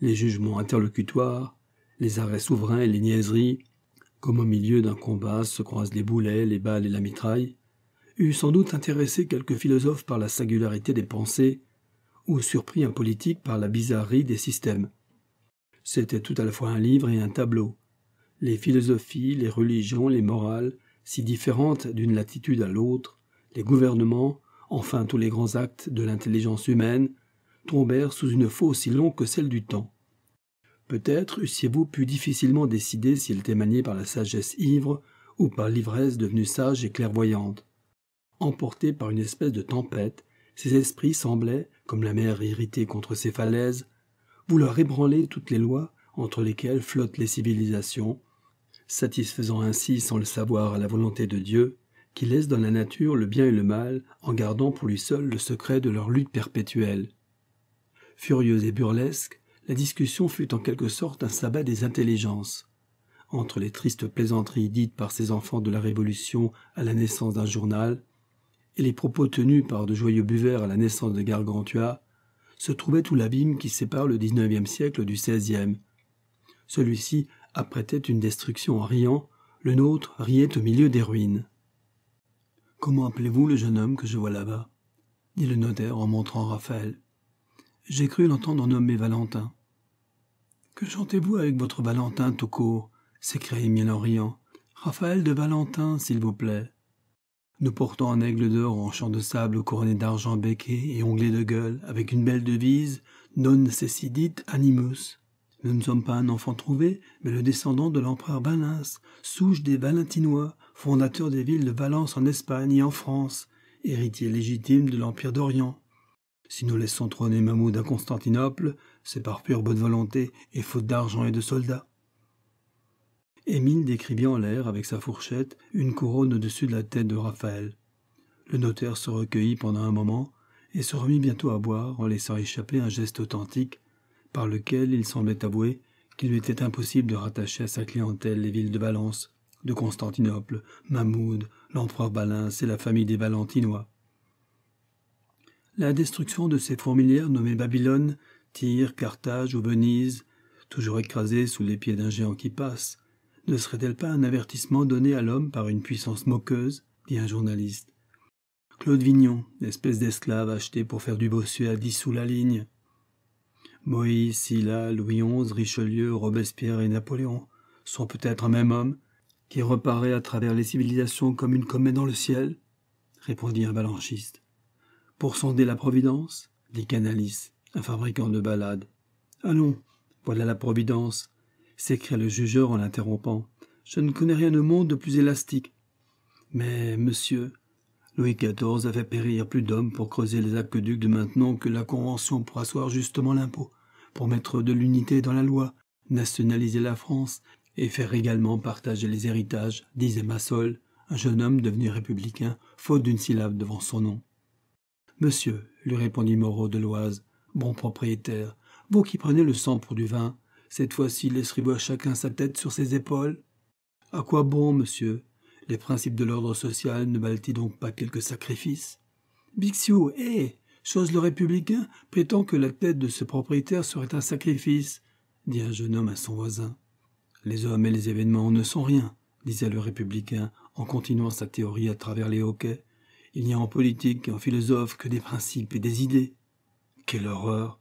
les jugements interlocutoires, les arrêts souverains et les niaiseries, comme au milieu d'un combat se croisent les boulets, les balles et la mitraille, eût sans doute intéressé quelques philosophes par la singularité des pensées, ou surpris un politique par la bizarrerie des systèmes. C'était tout à la fois un livre et un tableau. Les philosophies, les religions, les morales, si différentes d'une latitude à l'autre, les gouvernements, enfin tous les grands actes de l'intelligence humaine, tombèrent sous une fausse si longue que celle du temps. Peut-être eussiez-vous pu difficilement décider s'il était manié par la sagesse ivre ou par l'ivresse devenue sage et clairvoyante. Emportés par une espèce de tempête, ces esprits semblaient, comme la mer irritée contre ses falaises, vouloir ébranler toutes les lois entre lesquelles flottent les civilisations, satisfaisant ainsi sans le savoir à la volonté de Dieu, qui laisse dans la nature le bien et le mal en gardant pour lui seul le secret de leur lutte perpétuelle. Furieuse et burlesque, la discussion fut en quelque sorte un sabbat des intelligences. Entre les tristes plaisanteries dites par ces enfants de la Révolution à la naissance d'un journal, et les propos tenus par de joyeux buveurs à la naissance de Gargantua, se trouvait tout l'abîme qui sépare le XIXe siècle du XVIe. Celui-ci apprêtait une destruction en riant, le nôtre riait au milieu des ruines. Comment appelez-vous le jeune homme que je vois là-bas dit le notaire en montrant Raphaël. J'ai cru l'entendre nommer Valentin. Que chantez-vous avec votre Valentin tout court s'écria Emile en riant. Raphaël de Valentin, s'il vous plaît. Nous portons un aigle d'or en champ de sable couronné d'argent becqué et onglet de gueule, avec une belle devise Non cessidit animus. Nous ne sommes pas un enfant trouvé, mais le descendant de l'empereur Balins, souche des Valentinois, fondateur des villes de Valence en Espagne et en France, héritier légitime de l'Empire d'Orient. Si nous laissons trôner Mahmoud à Constantinople, c'est par pure bonne volonté et faute d'argent et de soldats. Émile décrivit en l'air avec sa fourchette une couronne au-dessus de la tête de Raphaël. Le notaire se recueillit pendant un moment et se remit bientôt à boire en laissant échapper un geste authentique par lequel il semblait avouer qu'il lui était impossible de rattacher à sa clientèle les villes de Valence, de Constantinople, Mahmoud, l'empereur Balin, et la famille des Valentinois la destruction de ces fourmilières nommées Babylone, Tyr, Carthage ou Venise, toujours écrasées sous les pieds d'un géant qui passe, ne serait-elle pas un avertissement donné à l'homme par une puissance moqueuse dit un journaliste. Claude Vignon, espèce d'esclave acheté pour faire du bossuet à dix sous la ligne. Moïse, Sylla, Louis XI, Richelieu, Robespierre et Napoléon sont peut-être un même homme qui reparaît à travers les civilisations comme une comète dans le ciel, répondit un balanchiste pour sonder la Providence dit Canalis, un fabricant de balades. Allons, voilà la Providence s'écria le jugeur en l'interrompant. Je ne connais rien au monde de plus élastique. Mais, monsieur, Louis XIV avait fait périr plus d'hommes pour creuser les aqueducs de maintenant que la Convention pour asseoir justement l'impôt, pour mettre de l'unité dans la loi, nationaliser la France et faire également partager les héritages, disait Massol, un jeune homme devenu républicain, faute d'une syllabe devant son nom monsieur lui répondit moreau de loise bon propriétaire vous qui prenez le sang pour du vin cette fois-ci laisseriez vous à chacun sa tête sur ses épaules à quoi bon monsieur les principes de l'ordre social ne valent ils donc pas quelques sacrifices bixiou hé chose le républicain prétend que la tête de ce propriétaire serait un sacrifice dit un jeune homme à son voisin les hommes et les événements ne sont rien disait le républicain en continuant sa théorie à travers les hoquets il n'y a en politique et en philosophe que des principes et des idées. Quelle horreur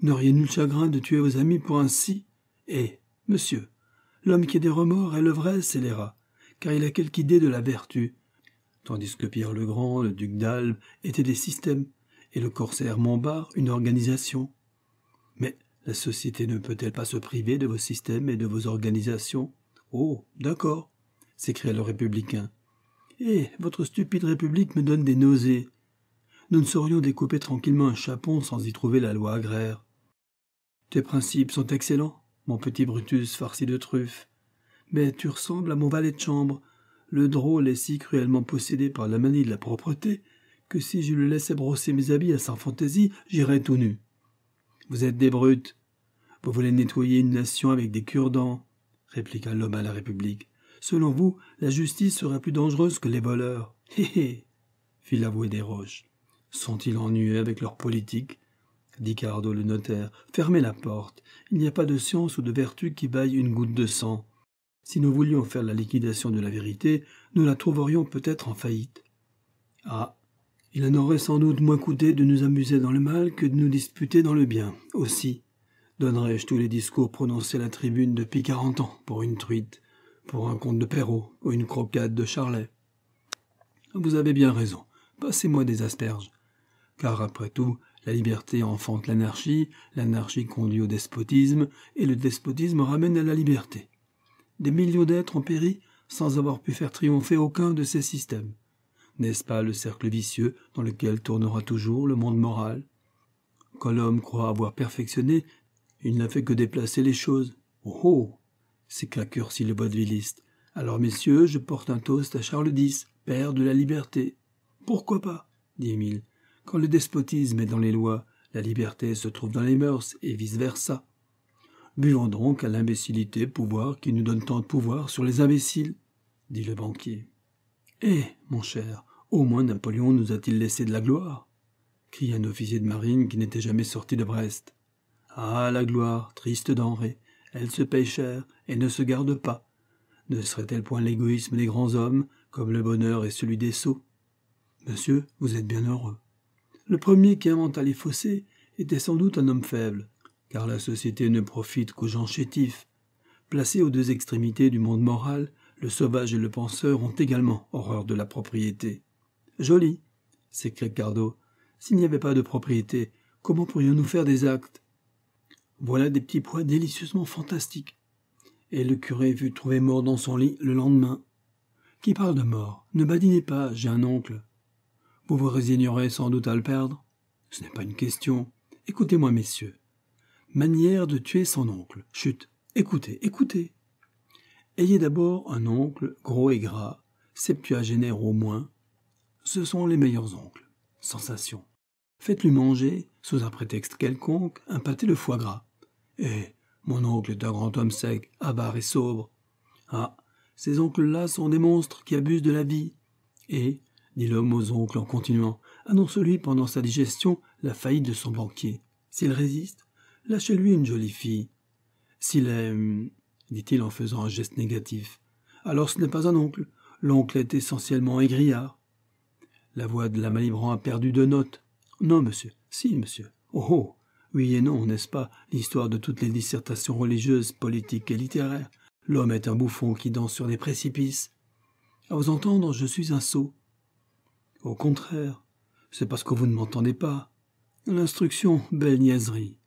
nauriez nul chagrin de tuer vos amis pour ainsi Eh, monsieur, l'homme qui a des remords est le vrai scélérat, car il a quelque idée de la vertu. Tandis que Pierre le Grand, le duc d'Albe, étaient des systèmes, et le corsaire Montbard une organisation. Mais la société ne peut-elle pas se priver de vos systèmes et de vos organisations Oh, d'accord, s'écria le républicain. Eh, votre stupide République me donne des nausées. Nous ne saurions découper tranquillement un chapon sans y trouver la loi agraire. Tes principes sont excellents, mon petit Brutus farci de truffes. Mais tu ressembles à mon valet de chambre. Le drôle est si cruellement possédé par la manie de la propreté que si je le laissais brosser mes habits à sa fantaisie, j'irais tout nu. Vous êtes des brutes. Vous voulez nettoyer une nation avec des cure-dents, répliqua l'homme à la République. Selon vous, la justice serait plus dangereuse que les voleurs. Hé hé fit l'avoué des Roches. Sont-ils ennuyés avec leur politique dit Cardo le notaire. Fermez la porte. Il n'y a pas de science ou de vertu qui baille une goutte de sang. Si nous voulions faire la liquidation de la vérité, nous la trouverions peut-être en faillite. Ah il en aurait sans doute moins coûté de nous amuser dans le mal que de nous disputer dans le bien. Aussi donnerais-je tous les discours prononcés à la tribune depuis quarante ans pour une truite pour un conte de Perrault ou une croquade de Charlet. Vous avez bien raison, passez-moi des asperges. Car après tout, la liberté enfante l'anarchie, l'anarchie conduit au despotisme, et le despotisme ramène à la liberté. Des millions d'êtres ont péri sans avoir pu faire triompher aucun de ces systèmes. N'est-ce pas le cercle vicieux dans lequel tournera toujours le monde moral Quand l'homme croit avoir perfectionné, il n'a fait que déplacer les choses. oh, oh s'écria le vaudevilliste. Alors, messieurs, je porte un toast à Charles X, père de la liberté. Pourquoi pas dit Émile. Quand le despotisme est dans les lois, la liberté se trouve dans les mœurs et vice-versa. Buvons donc à l'imbécilité pouvoir qui nous donne tant de pouvoir sur les imbéciles, dit le banquier. Eh, mon cher, au moins Napoléon nous a-t-il laissé de la gloire cria un officier de marine qui n'était jamais sorti de Brest. Ah, la gloire, triste denrée, elle se paye cher, et ne se garde pas Ne serait-elle point l'égoïsme des grands hommes, comme le bonheur est celui des sots Monsieur, vous êtes bien heureux. Le premier qui inventa les fossés était sans doute un homme faible, car la société ne profite qu'aux gens chétifs. Placés aux deux extrémités du monde moral, le sauvage et le penseur ont également horreur de la propriété. Joli, s'écria Cardo. S'il n'y avait pas de propriété, comment pourrions-nous faire des actes Voilà des petits points délicieusement fantastiques et le curé fut trouvé mort dans son lit le lendemain. Qui parle de mort Ne badinez pas, j'ai un oncle. Vous vous résignerez sans doute à le perdre. Ce n'est pas une question. Écoutez-moi, messieurs. Manière de tuer son oncle. Chut, écoutez, écoutez. Ayez d'abord un oncle gros et gras, septuagénaire au moins. Ce sont les meilleurs oncles. Sensation. Faites-lui manger, sous un prétexte quelconque, un pâté de foie gras. Et mon oncle est un grand homme sec, avare et sobre. Ah, ces oncles-là sont des monstres qui abusent de la vie. Et, dit l'homme aux oncles en continuant, annonce-lui pendant sa digestion la faillite de son banquier. S'il résiste, lâchez-lui une jolie fille. S'il aime, hum, dit-il en faisant un geste négatif, alors ce n'est pas un oncle. L'oncle est essentiellement égrillard. La voix de la Malibran a perdu deux notes. Non, monsieur. Si, monsieur. oh, oh. Oui et non, n'est-ce pas L'histoire de toutes les dissertations religieuses, politiques et littéraires. L'homme est un bouffon qui danse sur des précipices. À vous entendre, je suis un sot. Au contraire, c'est parce que vous ne m'entendez pas. L'instruction, belle niaiserie.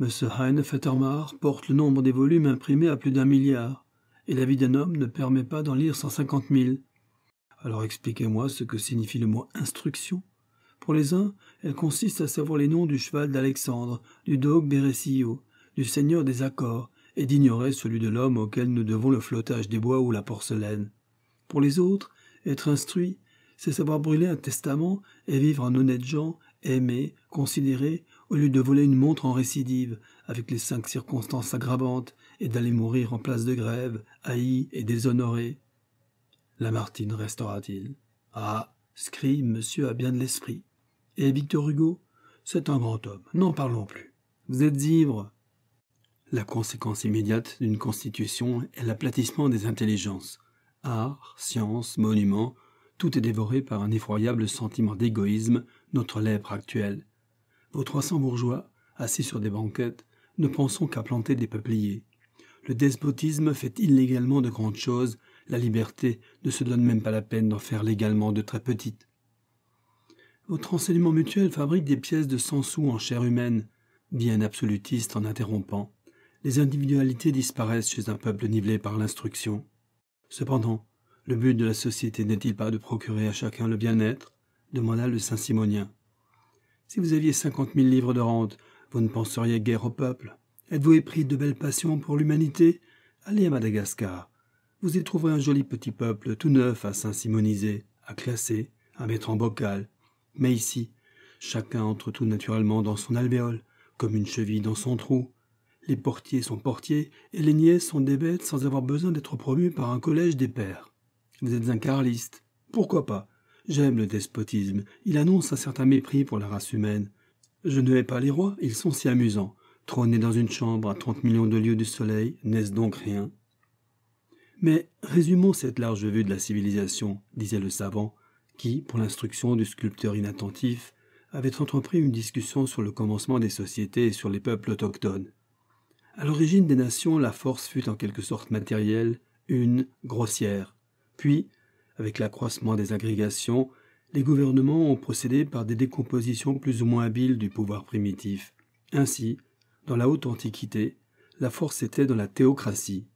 M. Heine Fettermar porte le nombre des volumes imprimés à plus d'un milliard, et la vie d'un homme ne permet pas d'en lire cent cinquante mille. Alors expliquez-moi ce que signifie le mot instruction. Pour les uns, elle consiste à savoir les noms du cheval d'Alexandre, du dogue Beressio, du seigneur des accords, et d'ignorer celui de l'homme auquel nous devons le flottage des bois ou la porcelaine. Pour les autres, être instruit, c'est savoir brûler un testament et vivre en honnête gens, aimé, considéré, au lieu de voler une montre en récidive, avec les cinq circonstances aggravantes, et d'aller mourir en place de grève, haï et déshonoré. Lamartine restera-t-il Ah, Scrie, monsieur a bien de l'esprit. Et Victor Hugo, c'est un grand homme, n'en parlons plus. Vous êtes ivre. La conséquence immédiate d'une constitution est l'aplatissement des intelligences. Art, science, monuments, tout est dévoré par un effroyable sentiment d'égoïsme, notre lèpre actuelle. Vos trois cents bourgeois, assis sur des banquettes, ne pensons qu'à planter des peupliers. Le despotisme fait illégalement de grandes choses, la liberté ne se donne même pas la peine d'en faire légalement de très petites. Votre enseignement mutuel fabrique des pièces de cent sous en chair humaine, dit un absolutiste en interrompant. Les individualités disparaissent chez un peuple nivelé par l'instruction. Cependant, le but de la société n'est-il pas de procurer à chacun le bien-être demanda le Saint-Simonien. Si vous aviez cinquante mille livres de rente, vous ne penseriez guère au peuple. Êtes-vous épris de belles passions pour l'humanité Allez à Madagascar. Vous y trouverez un joli petit peuple tout neuf à saint simoniser à classer, à mettre en bocal, mais ici, chacun entre tout naturellement dans son alvéole, comme une cheville dans son trou. Les portiers sont portiers, et les niais sont des bêtes sans avoir besoin d'être promus par un collège des pères. Vous êtes un carliste. Pourquoi pas J'aime le despotisme. Il annonce un certain mépris pour la race humaine. Je ne hais pas les rois, ils sont si amusants. Trôner dans une chambre à trente millions de lieues du soleil, n'est-ce donc rien Mais résumons cette large vue de la civilisation, disait le savant, qui, pour l'instruction du sculpteur inattentif, avait entrepris une discussion sur le commencement des sociétés et sur les peuples autochtones. À l'origine des nations, la force fut en quelque sorte matérielle, une, grossière. Puis, avec l'accroissement des agrégations, les gouvernements ont procédé par des décompositions plus ou moins habiles du pouvoir primitif. Ainsi, dans la haute antiquité, la force était dans la théocratie.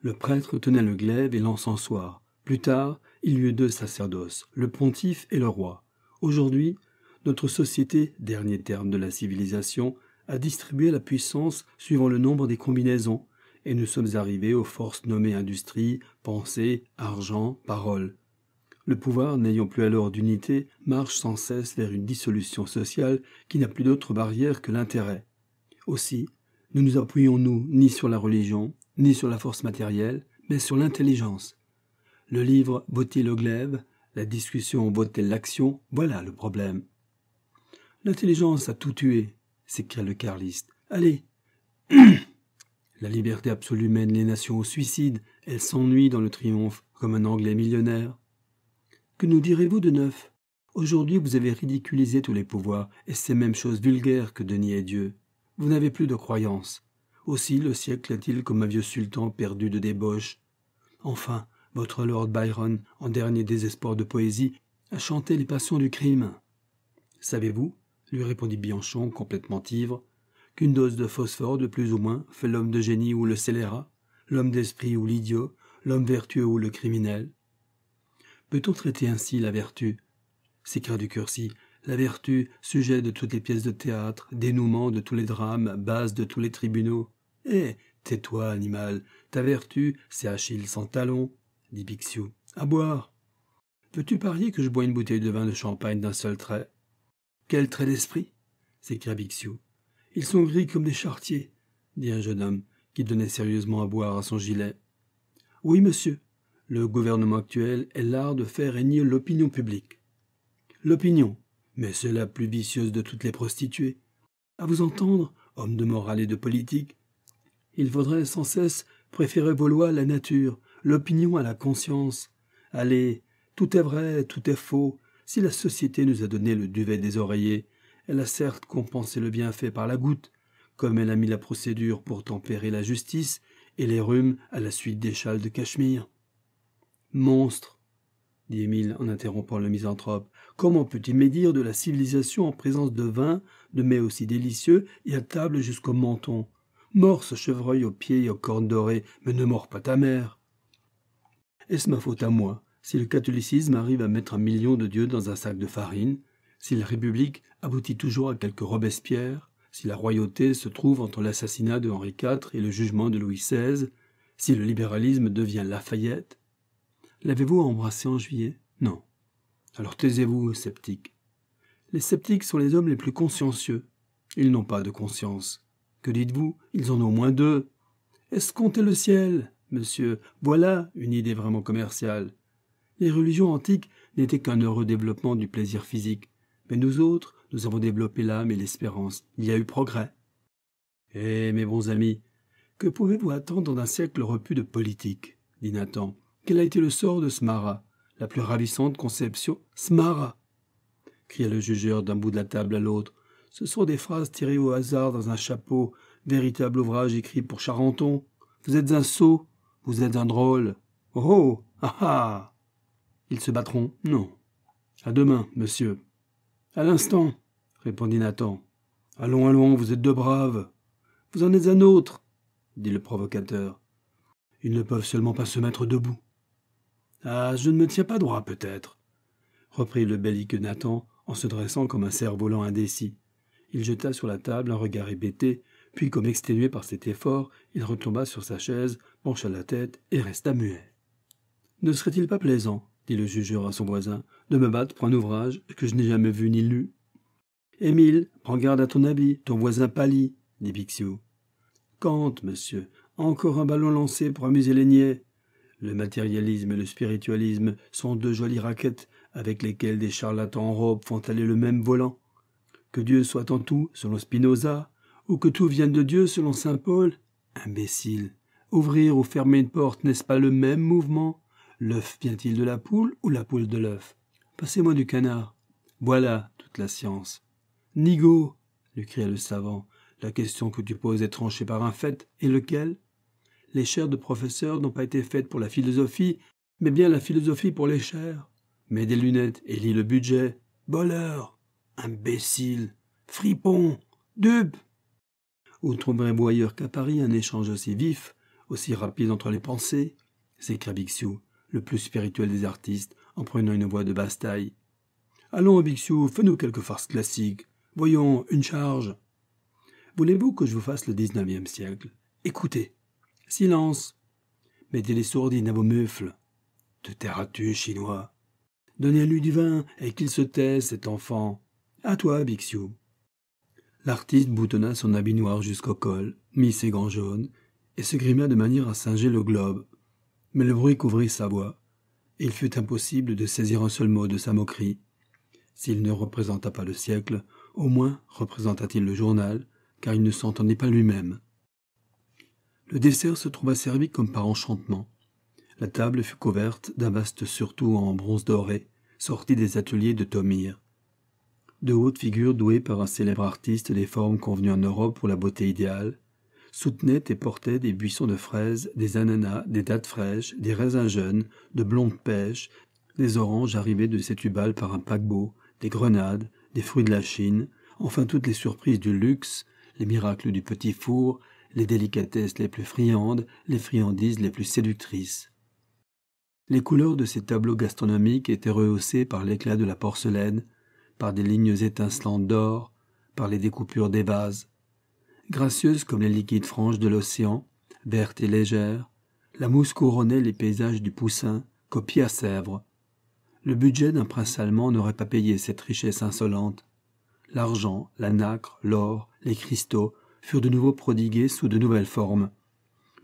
Le prêtre tenait le glaive et l'encensoir. Plus tard, il y eut deux sacerdoces, le pontife et le roi. Aujourd'hui, notre société, dernier terme de la civilisation, a distribué la puissance suivant le nombre des combinaisons, et nous sommes arrivés aux forces nommées industrie, pensée, argent, parole. Le pouvoir, n'ayant plus alors d'unité, marche sans cesse vers une dissolution sociale qui n'a plus d'autre barrière que l'intérêt. Aussi, ne nous appuyons-nous ni sur la religion, ni sur la force matérielle, mais sur l'intelligence, le livre vaut-il le glaive La discussion vaut l'action Voilà le problème. L'intelligence a tout tué, s'écria le carliste. Allez La liberté absolue mène les nations au suicide, Elle s'ennuie dans le triomphe, comme un Anglais millionnaire. Que nous direz-vous de neuf Aujourd'hui, vous avez ridiculisé tous les pouvoirs, et ces mêmes choses vulgaires que Denis et Dieu. Vous n'avez plus de croyance. Aussi le siècle est-il comme un vieux sultan perdu de débauche. Enfin, votre Lord Byron, en dernier désespoir de poésie, a chanté les passions du crime. Savez-vous, lui répondit Bianchon, complètement ivre, qu'une dose de phosphore de plus ou moins fait l'homme de génie ou le scélérat, l'homme d'esprit ou l'idiot, l'homme vertueux ou le criminel Peut-on traiter ainsi la vertu s'écria du Curcy, la vertu, sujet de toutes les pièces de théâtre, dénouement de tous les drames, base de tous les tribunaux. Eh, tais-toi, animal, ta vertu, c'est Achille sans talons. » dit Bixiou. À boire. Veux-tu parier que je bois une bouteille de vin de champagne d'un seul trait Quel trait d'esprit s'écria Bixiou. Ils sont gris comme des chartiers, dit un jeune homme qui donnait sérieusement à boire à son gilet. Oui, monsieur, le gouvernement actuel est l'art de faire régner l'opinion publique. L'opinion, mais c'est la plus vicieuse de toutes les prostituées. À vous entendre, homme de morale et de politique, il faudrait sans cesse préférer vos lois à la nature, L'opinion à la conscience. Allez, tout est vrai, tout est faux. Si la société nous a donné le duvet des oreillers, elle a certes compensé le bienfait par la goutte, comme elle a mis la procédure pour tempérer la justice et les rhumes à la suite des châles de Cachemire. Monstre, dit Émile en interrompant le misanthrope, comment peut-il médire de la civilisation en présence de vin de mets aussi délicieux et à table jusqu'au menton Mors ce chevreuil aux pieds et aux cornes dorées, mais ne mords pas ta mère. Est-ce ma faute à moi si le catholicisme arrive à mettre un million de dieux dans un sac de farine, si la République aboutit toujours à quelque Robespierre, si la royauté se trouve entre l'assassinat de Henri IV et le jugement de Louis XVI, si le libéralisme devient Lafayette L'avez-vous embrassé en juillet Non. Alors taisez-vous, sceptiques. Les sceptiques sont les hommes les plus consciencieux. Ils n'ont pas de conscience. Que dites-vous Ils en ont au moins deux. Est-ce Escomptez le ciel Monsieur, voilà une idée vraiment commerciale. Les religions antiques n'étaient qu'un heureux développement du plaisir physique, mais nous autres, nous avons développé l'âme et l'espérance. Il y a eu progrès. Eh, mes bons amis, que pouvez-vous attendre d'un siècle repu de politique dit Nathan. Quel a été le sort de Smara La plus ravissante conception Smara cria le jugeur d'un bout de la table à l'autre. Ce sont des phrases tirées au hasard dans un chapeau, véritable ouvrage écrit pour Charenton. Vous êtes un sot, vous êtes un drôle. Oh, oh Ah ah Ils se battront Non. À demain, monsieur. À l'instant, répondit Nathan. Allons, allons, vous êtes deux braves. Vous en êtes un autre, dit le provocateur. Ils ne peuvent seulement pas se mettre debout. Ah, je ne me tiens pas droit, peut-être, reprit le belliqueux Nathan en se dressant comme un cerf-volant indécis. Il jeta sur la table un regard hébété puis, comme exténué par cet effort, il retomba sur sa chaise, pencha la tête et resta muet. Ne serait-il pas plaisant, dit le jugeur à son voisin, de me battre pour un ouvrage que je n'ai jamais vu ni lu Émile, prends garde à ton habit, ton voisin pâlit, dit Bixiou. Quand, monsieur, encore un ballon lancé pour amuser les niais. Le matérialisme et le spiritualisme sont deux jolies raquettes avec lesquelles des charlatans en robe font aller le même volant. Que Dieu soit en tout, selon Spinoza, ou que tout vienne de Dieu selon saint Paul Imbécile Ouvrir ou fermer une porte, n'est-ce pas le même mouvement L'œuf vient-il de la poule ou la poule de l'œuf Passez-moi du canard. Voilà toute la science. Nigo lui cria le savant. La question que tu poses est tranchée par un fait, et lequel Les chairs de professeurs n'ont pas été faites pour la philosophie, mais bien la philosophie pour les chairs Mets des lunettes et lis le budget. Boleur Imbécile Fripon Dupe où trouverez-vous ailleurs qu'à Paris un échange aussi vif, aussi rapide entre les pensées s'écria Bixiou, le plus spirituel des artistes, en prenant une voix de basse taille. Allons, Bixiou, fais-nous quelques farces classiques. Voyons, une charge. Voulez-vous que je vous fasse le XIXe siècle Écoutez. Silence. Mettez les sourdines à vos mufles. Te tairas-tu, chinois Donnez-lui du vin et qu'il se taise, cet enfant. À toi, Bixiou. L'artiste boutonna son habit noir jusqu'au col, mit ses gants jaunes, et se grima de manière à singer le globe. Mais le bruit couvrit sa voix. Il fut impossible de saisir un seul mot de sa moquerie. S'il ne représenta pas le siècle, au moins représenta-t-il le journal, car il ne s'entendait pas lui-même. Le dessert se trouva servi comme par enchantement. La table fut couverte d'un vaste surtout en bronze doré, sorti des ateliers de Tomir de hautes figures douées par un célèbre artiste des formes convenues en Europe pour la beauté idéale, soutenaient et portaient des buissons de fraises, des ananas, des dattes fraîches, des raisins jeunes, de blondes pêches, des oranges arrivées de Sétubal par un paquebot, des grenades, des fruits de la Chine, enfin toutes les surprises du luxe, les miracles du petit four, les délicatesses les plus friandes, les friandises les plus séductrices. Les couleurs de ces tableaux gastronomiques étaient rehaussées par l'éclat de la porcelaine, par des lignes étincelantes d'or, par les découpures des vases. gracieuses comme les liquides franges de l'océan, vertes et légères, la mousse couronnait les paysages du Poussin, copiés à Sèvres. Le budget d'un prince allemand n'aurait pas payé cette richesse insolente. L'argent, la nacre, l'or, les cristaux furent de nouveau prodigués sous de nouvelles formes.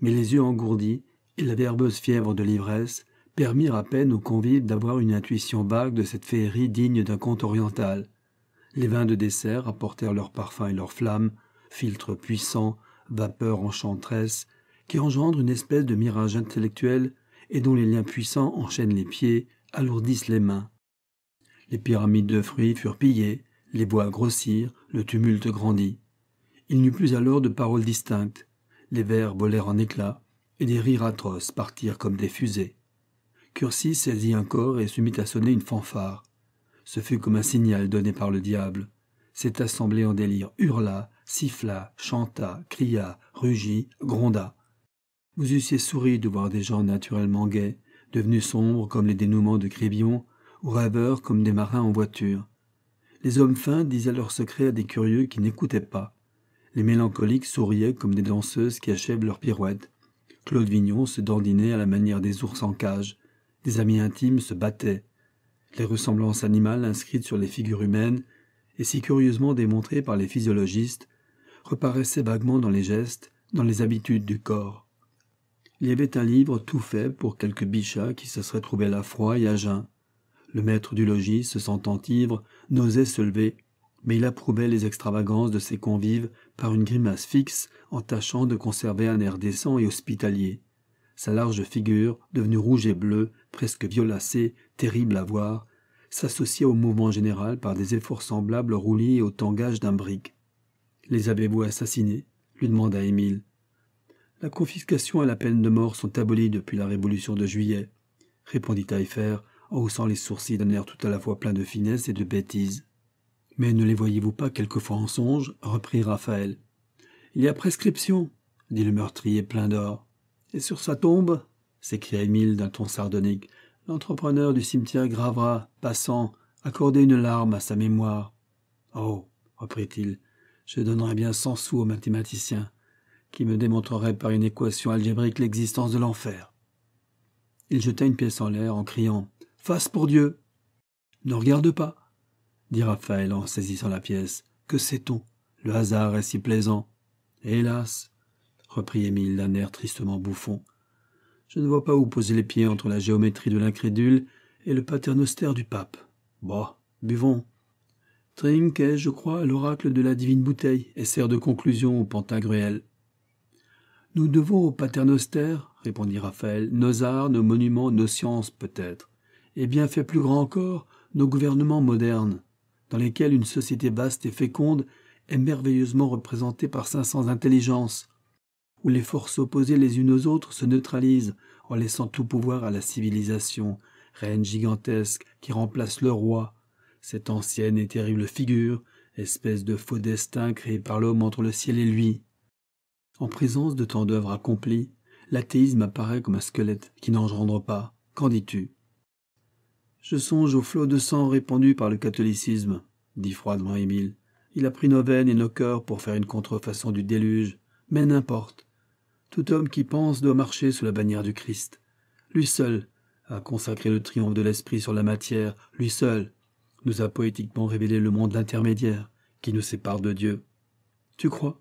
Mais les yeux engourdis et la verbeuse fièvre de l'ivresse permirent à peine aux convives d'avoir une intuition vague de cette féerie digne d'un conte oriental. Les vins de dessert apportèrent leurs parfums et leurs flammes, filtres puissants, vapeurs enchanteresses, qui engendrent une espèce de mirage intellectuel et dont les liens puissants enchaînent les pieds, alourdissent les mains. Les pyramides de fruits furent pillées, les bois grossirent, le tumulte grandit. Il n'eut plus alors de paroles distinctes. Les vers volèrent en éclats, et des rires atroces partirent comme des fusées. Curcy saisit un corps et se mit à sonner une fanfare. Ce fut comme un signal donné par le diable. Cette assemblée en délire hurla, siffla, chanta, cria, rugit, gronda. Vous eussiez souri de voir des gens naturellement gais, devenus sombres comme les dénouements de Crébillon, ou rêveurs comme des marins en voiture. Les hommes fins disaient leurs secrets à des curieux qui n'écoutaient pas. Les mélancoliques souriaient comme des danseuses qui achèvent leurs pirouettes. Claude Vignon se dandinait à la manière des ours en cage des amis intimes se battaient. Les ressemblances animales inscrites sur les figures humaines, et si curieusement démontrées par les physiologistes, reparaissaient vaguement dans les gestes, dans les habitudes du corps. Il y avait un livre tout fait pour quelques bichats qui se serait trouvé là froid et à jeun. Le maître du logis, se sentant ivre, n'osait se lever, mais il approuvait les extravagances de ses convives par une grimace fixe en tâchant de conserver un air décent et hospitalier sa large figure, devenue rouge et bleue, presque violacée, terrible à voir, s'associa au mouvement général par des efforts semblables au roulis au tangage d'un brick. Les avez-vous assassinés lui demanda Émile. La confiscation et la peine de mort sont abolies depuis la Révolution de juillet, répondit Taillefer en haussant les sourcils d'un air tout à la fois plein de finesse et de bêtise. Mais ne les voyez-vous pas quelquefois en songe reprit Raphaël. Il y a prescription, dit le meurtrier plein d'or. Et sur sa tombe, s'écria Émile d'un ton sardonique, l'entrepreneur du cimetière gravera, passant, accorder une larme à sa mémoire. Oh, reprit-il, je donnerais bien cent sous au mathématicien, qui me démontrerait par une équation algébrique l'existence de l'enfer. Il jeta une pièce en l'air en criant Face pour Dieu Ne regarde pas dit Raphaël en saisissant la pièce. Que sait-on Le hasard est si plaisant. Hélas reprit Émile d'un air tristement bouffon. Je ne vois pas où poser les pieds entre la géométrie de l'incrédule et le paternostère du pape. Bah, buvons. Trink est, je crois, l'oracle de la divine bouteille et sert de conclusion au Pantagruel. Nous devons au paternostère, répondit Raphaël, nos arts, nos monuments, nos sciences peut-être, et bien fait plus grand encore, nos gouvernements modernes, dans lesquels une société vaste et féconde est merveilleusement représentée par cinq cents intelligences, où les forces opposées les unes aux autres se neutralisent en laissant tout pouvoir à la civilisation, reine gigantesque qui remplace le roi, cette ancienne et terrible figure, espèce de faux destin créé par l'homme entre le ciel et lui. En présence de tant d'œuvres accomplies, l'athéisme apparaît comme un squelette qui n'engendre pas. Qu'en dis-tu Je songe au flot de sang répandu par le catholicisme, dit froidement Émile. Il a pris nos veines et nos cœurs pour faire une contrefaçon du déluge. Mais n'importe, tout homme qui pense doit marcher sous la bannière du Christ. Lui seul a consacré le triomphe de l'esprit sur la matière, lui seul nous a poétiquement révélé le monde intermédiaire qui nous sépare de Dieu. Tu crois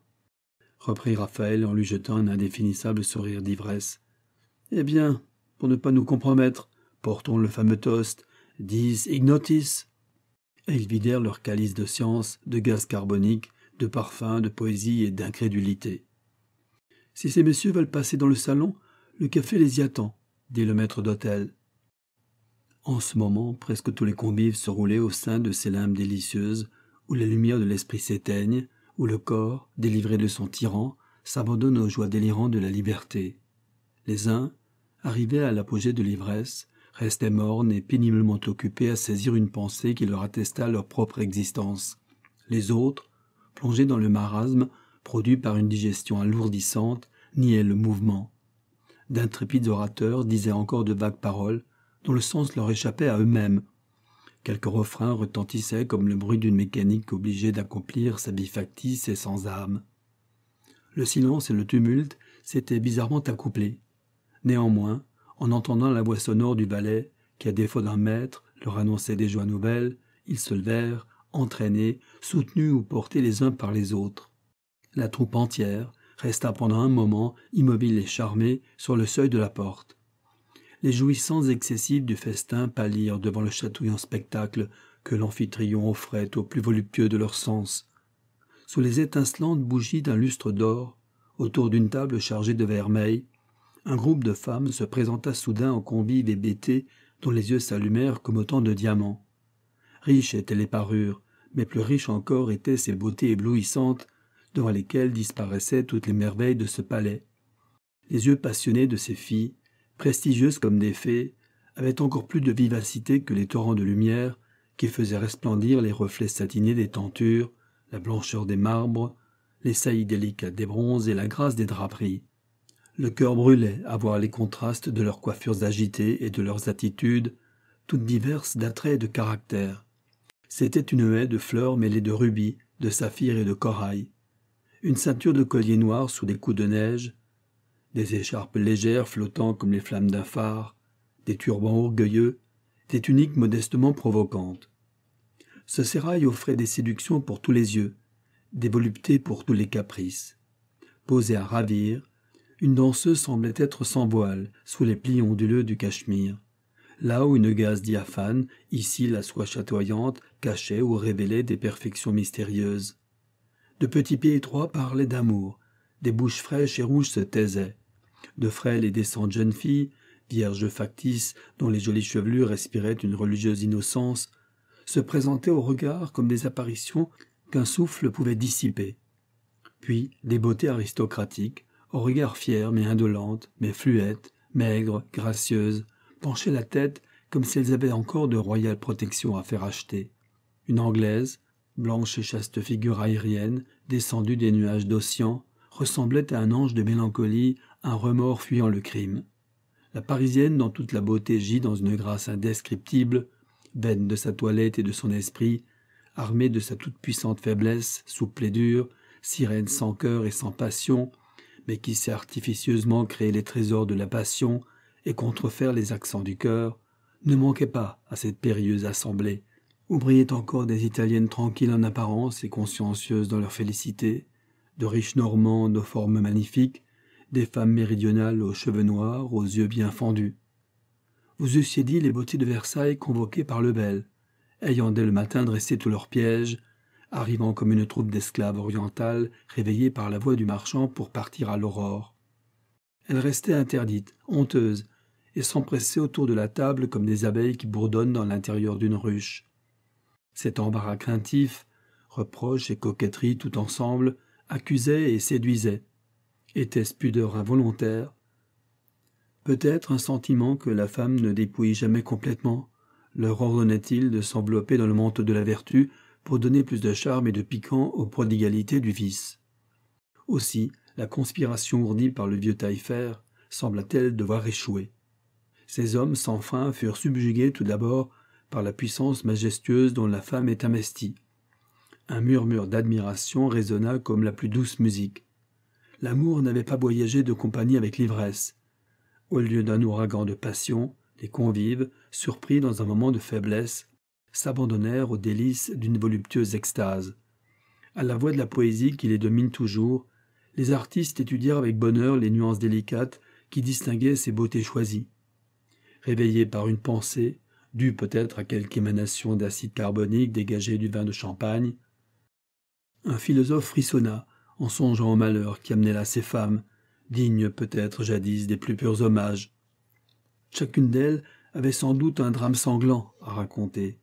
reprit Raphaël en lui jetant un indéfinissable sourire d'ivresse. Eh bien, pour ne pas nous compromettre, portons le fameux toast Dis ignotis. Et ils vidèrent leur calice de science, de gaz carbonique, de parfums, de poésie et d'incrédulité. Si ces messieurs veulent passer dans le salon, le café les y attend, dit le maître d'hôtel. En ce moment, presque tous les convives se roulaient au sein de ces limbes délicieuses, où la lumière de l'esprit s'éteigne, où le corps, délivré de son tyran, s'abandonne aux joies délirantes de la liberté. Les uns, arrivés à l'apogée de l'ivresse, restaient mornes et péniblement occupés à saisir une pensée qui leur attesta leur propre existence. Les autres, plongés dans le marasme, produit par une digestion alourdissante, niait le mouvement. D'intrépides orateurs disaient encore de vagues paroles, dont le sens leur échappait à eux-mêmes. Quelques refrains retentissaient comme le bruit d'une mécanique obligée d'accomplir sa vie factice et sans âme. Le silence et le tumulte s'étaient bizarrement accouplés. Néanmoins, en entendant la voix sonore du valet, qui à défaut d'un maître leur annonçait des joies nouvelles, ils se levèrent, entraînés, soutenus ou portés les uns par les autres. La troupe entière resta pendant un moment, immobile et charmée, sur le seuil de la porte. Les jouissances excessives du festin pâlirent devant le chatouillant spectacle que l'amphitryon offrait aux plus voluptueux de leurs sens. Sous les étincelantes bougies d'un lustre d'or, autour d'une table chargée de vermeil, un groupe de femmes se présenta soudain aux convives hébétés dont les yeux s'allumèrent comme autant de diamants. Riches étaient les parures, mais plus riches encore étaient ces beautés éblouissantes devant lesquelles disparaissaient toutes les merveilles de ce palais. Les yeux passionnés de ces filles, prestigieuses comme des fées, avaient encore plus de vivacité que les torrents de lumière qui faisaient resplendir les reflets satinés des tentures, la blancheur des marbres, les saillies délicates des bronzes et la grâce des draperies. Le cœur brûlait à voir les contrastes de leurs coiffures agitées et de leurs attitudes, toutes diverses d'attraits et de caractère. C'était une haie de fleurs mêlées de rubis, de saphirs et de corail une ceinture de collier noir sous des coups de neige, des écharpes légères flottant comme les flammes d'un phare, des turbans orgueilleux, des tuniques modestement provocantes. Ce sérail offrait des séductions pour tous les yeux, des voluptés pour tous les caprices. Posée à ravir, une danseuse semblait être sans voile, sous les plis onduleux du cachemire. Là où une gaze diaphane, ici la soie chatoyante, cachait ou révélait des perfections mystérieuses. De petits pieds étroits parlaient d'amour, des bouches fraîches et rouges se taisaient. De frêles et décentes jeunes filles, vierges factices dont les jolies chevelures respiraient une religieuse innocence, se présentaient au regard comme des apparitions qu'un souffle pouvait dissiper. Puis des beautés aristocratiques, aux regards fiers mais indolentes, mais fluette, maigres, gracieuses, penchaient la tête comme si elles avaient encore de royales protections à faire acheter. Une anglaise, blanche et chaste figure aérienne, descendue des nuages d'Océan, ressemblait à un ange de mélancolie, un remords fuyant le crime. La Parisienne, dans toute la beauté, gît dans une grâce indescriptible, vaine de sa toilette et de son esprit, armée de sa toute-puissante faiblesse, souple et dure, sirène sans cœur et sans passion, mais qui sait artificieusement créer les trésors de la passion et contrefaire les accents du cœur, ne manquait pas à cette périlleuse assemblée, où brillaient encore des Italiennes tranquilles en apparence et consciencieuses dans leur félicité, de riches Normandes aux formes magnifiques, des femmes méridionales aux cheveux noirs, aux yeux bien fendus. Vous eussiez dit les beautés de Versailles convoquées par le bel, ayant dès le matin dressé tous leurs pièges, arrivant comme une troupe d'esclaves orientales réveillées par la voix du marchand pour partir à l'aurore. Elles restaient interdites, honteuses, et s'empressaient autour de la table comme des abeilles qui bourdonnent dans l'intérieur d'une ruche. Cet embarras craintif, reproches et coquetterie tout ensemble, accusait et séduisait. Était-ce pudeur involontaire Peut-être un sentiment que la femme ne dépouille jamais complètement leur ordonnait-il de s'envelopper dans le manteau de la vertu pour donner plus de charme et de piquant aux prodigalités du vice. Aussi, la conspiration ourdie par le vieux Taillefer sembla-t-elle devoir échouer. Ces hommes sans fin furent subjugués tout d'abord par la puissance majestueuse dont la femme est amestie. Un murmure d'admiration résonna comme la plus douce musique. L'amour n'avait pas voyagé de compagnie avec l'ivresse. Au lieu d'un ouragan de passion, les convives, surpris dans un moment de faiblesse, s'abandonnèrent aux délices d'une voluptueuse extase. À la voix de la poésie qui les domine toujours, les artistes étudièrent avec bonheur les nuances délicates qui distinguaient ces beautés choisies. Réveillés par une pensée, dû peut-être à quelque émanation d'acide carbonique dégagé du vin de champagne. Un philosophe frissonna en songeant au malheur qui amenait là ces femmes, dignes peut-être jadis des plus purs hommages. Chacune d'elles avait sans doute un drame sanglant à raconter.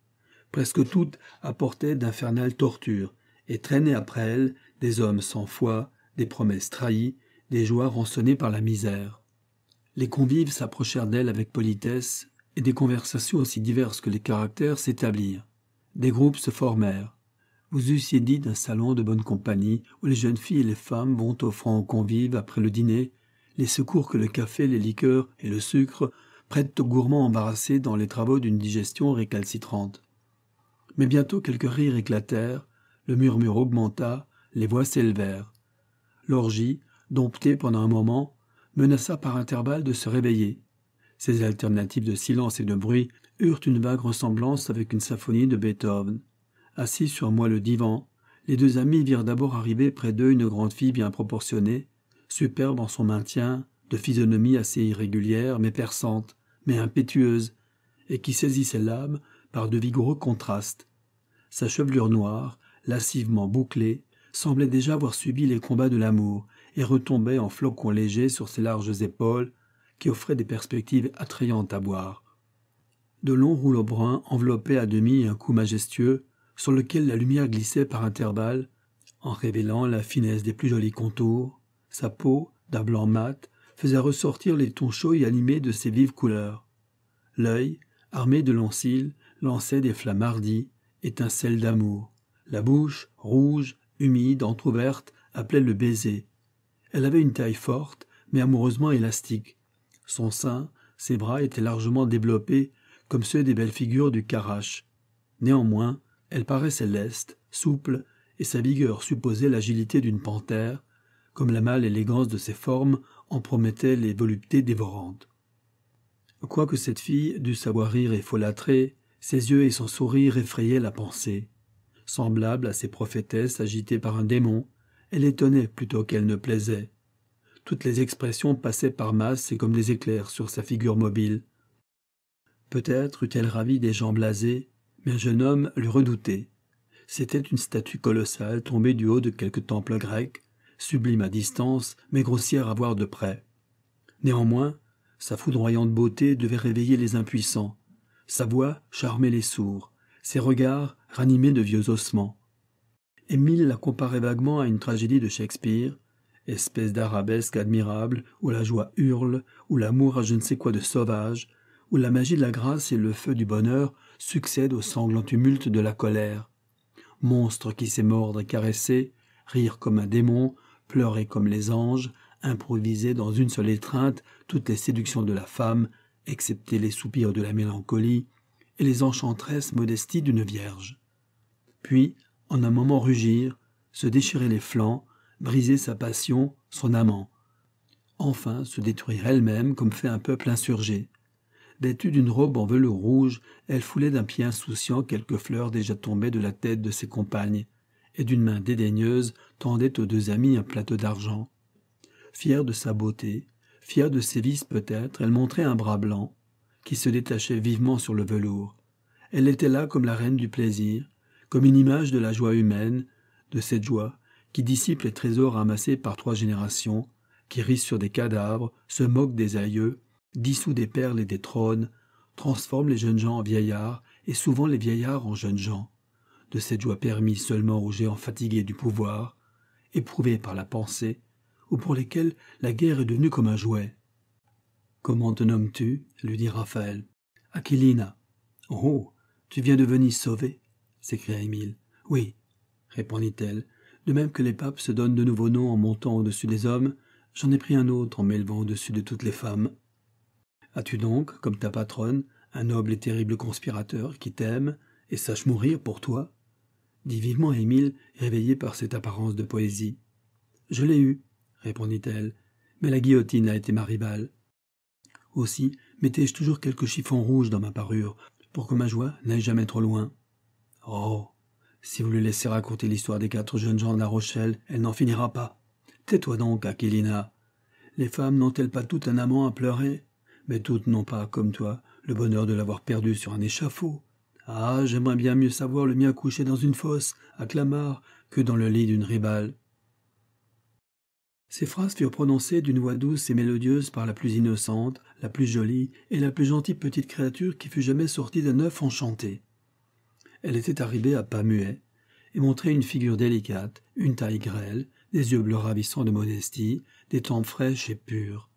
Presque toutes apportaient d'infernales tortures et traînaient après elles des hommes sans foi, des promesses trahies, des joies rançonnées par la misère. Les convives s'approchèrent d'elle avec politesse et des conversations aussi diverses que les caractères s'établirent. Des groupes se formèrent. Vous eussiez dit d'un salon de bonne compagnie où les jeunes filles et les femmes vont offrant aux convives après le dîner les secours que le café, les liqueurs et le sucre prêtent aux gourmands embarrassés dans les travaux d'une digestion récalcitrante. Mais bientôt quelques rires éclatèrent, le murmure augmenta, les voix s'élevèrent. L'orgie, domptée pendant un moment, menaça par intervalles de se réveiller. Ces alternatives de silence et de bruit eurent une vague ressemblance avec une symphonie de Beethoven. Assis sur moi le divan, les deux amis virent d'abord arriver près d'eux une grande fille bien proportionnée, superbe en son maintien, de physionomie assez irrégulière, mais perçante, mais impétueuse, et qui saisissait l'âme par de vigoureux contrastes. Sa chevelure noire, lascivement bouclée, semblait déjà avoir subi les combats de l'amour, et retombait en flocons légers sur ses larges épaules, qui offrait des perspectives attrayantes à boire. De longs rouleaux bruns enveloppaient à demi un cou majestueux, sur lequel la lumière glissait par intervalles, en révélant la finesse des plus jolis contours. Sa peau, d'un blanc mat, faisait ressortir les tons chauds et animés de ses vives couleurs. L'œil, armé de longs cils, lançait des flammes hardies, étincelles d'amour. La bouche, rouge, humide, entr'ouverte, appelait le baiser. Elle avait une taille forte, mais amoureusement élastique. Son sein, ses bras étaient largement développés, comme ceux des belles figures du Carache. Néanmoins, elle paraissait leste, souple, et sa vigueur supposait l'agilité d'une panthère, comme la mâle élégance de ses formes en promettait les voluptés dévorantes. Quoique cette fille dût savoir rire et folâtrer, ses yeux et son sourire effrayaient la pensée. Semblable à ces prophétesses agitées par un démon, elle étonnait plutôt qu'elle ne plaisait. Toutes les expressions passaient par masse et comme des éclairs sur sa figure mobile. Peut-être eût-elle ravi des gens blasés, mais un jeune homme le redoutait. C'était une statue colossale tombée du haut de quelque temple grec, sublime à distance, mais grossière à voir de près. Néanmoins, sa foudroyante beauté devait réveiller les impuissants, sa voix charmait les sourds, ses regards ranimaient de vieux ossements. Émile la comparait vaguement à une tragédie de Shakespeare, espèce d'arabesque admirable, où la joie hurle, où l'amour a je ne sais quoi de sauvage, où la magie de la grâce et le feu du bonheur succèdent au sanglant tumulte de la colère. Monstre qui sait mordre et caresser, rire comme un démon, pleurer comme les anges, improviser dans une seule étreinte toutes les séductions de la femme, excepté les soupirs de la mélancolie, et les enchanteresses modesties d'une vierge. Puis, en un moment rugir, se déchirer les flancs, briser sa passion, son amant. Enfin, se détruire elle-même comme fait un peuple insurgé. Vêtue d'une robe en velours rouge, elle foulait d'un pied insouciant quelques fleurs déjà tombées de la tête de ses compagnes, et d'une main dédaigneuse tendait aux deux amis un plateau d'argent. Fière de sa beauté, fière de ses vices peut-être, elle montrait un bras blanc, qui se détachait vivement sur le velours. Elle était là comme la reine du plaisir, comme une image de la joie humaine, de cette joie qui dissipe les trésors ramassés par trois générations, qui rit sur des cadavres, se moquent des aïeux, dissout des perles et des trônes, transforme les jeunes gens en vieillards et souvent les vieillards en jeunes gens. De cette joie permise seulement aux géants fatigués du pouvoir, éprouvés par la pensée, ou pour lesquels la guerre est devenue comme un jouet. Comment te nommes-tu lui dit Raphaël. Aquilina. Oh tu viens de venir sauver s'écria Émile. Oui, répondit-elle, de même que les papes se donnent de nouveaux noms en montant au-dessus des hommes, j'en ai pris un autre en m'élevant au-dessus de toutes les femmes. As-tu donc, comme ta patronne, un noble et terrible conspirateur qui t'aime et sache mourir pour toi dit vivement Émile, réveillé par cette apparence de poésie. Je l'ai eu, répondit-elle, mais la guillotine a été ma rivale. Aussi mettais-je toujours quelques chiffons rouges dans ma parure, pour que ma joie n'aille jamais trop loin. Oh si vous lui laissez raconter l'histoire des quatre jeunes gens de La Rochelle, elle n'en finira pas. Tais-toi donc, Aquilina. Les femmes n'ont-elles pas toutes un amant à pleurer Mais toutes n'ont pas, comme toi, le bonheur de l'avoir perdu sur un échafaud. Ah, j'aimerais bien mieux savoir le mien couché dans une fosse, à Clamart, que dans le lit d'une ribale. Ces phrases furent prononcées d'une voix douce et mélodieuse par la plus innocente, la plus jolie et la plus gentille petite créature qui fût jamais sortie d'un œuf enchanté elle était arrivée à pas muet, et montrait une figure délicate, une taille grêle, des yeux bleus ravissants de modestie, des tempes fraîches et pures.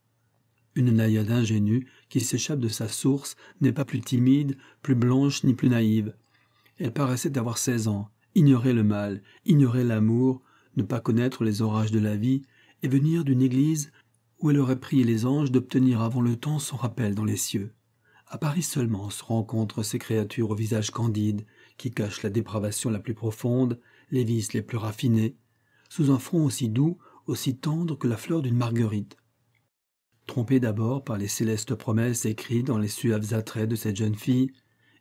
Une naïade ingénue qui s'échappe de sa source n'est pas plus timide, plus blanche ni plus naïve. Elle paraissait avoir seize ans, ignorer le mal, ignorer l'amour, ne pas connaître les orages de la vie, et venir d'une église où elle aurait prié les anges d'obtenir avant le temps son rappel dans les cieux. À Paris seulement se rencontrent ces créatures au visage candide, qui cache la dépravation la plus profonde, les vices les plus raffinés, sous un front aussi doux, aussi tendre que la fleur d'une marguerite. Trompés d'abord par les célestes promesses écrites dans les suaves attraits de cette jeune fille,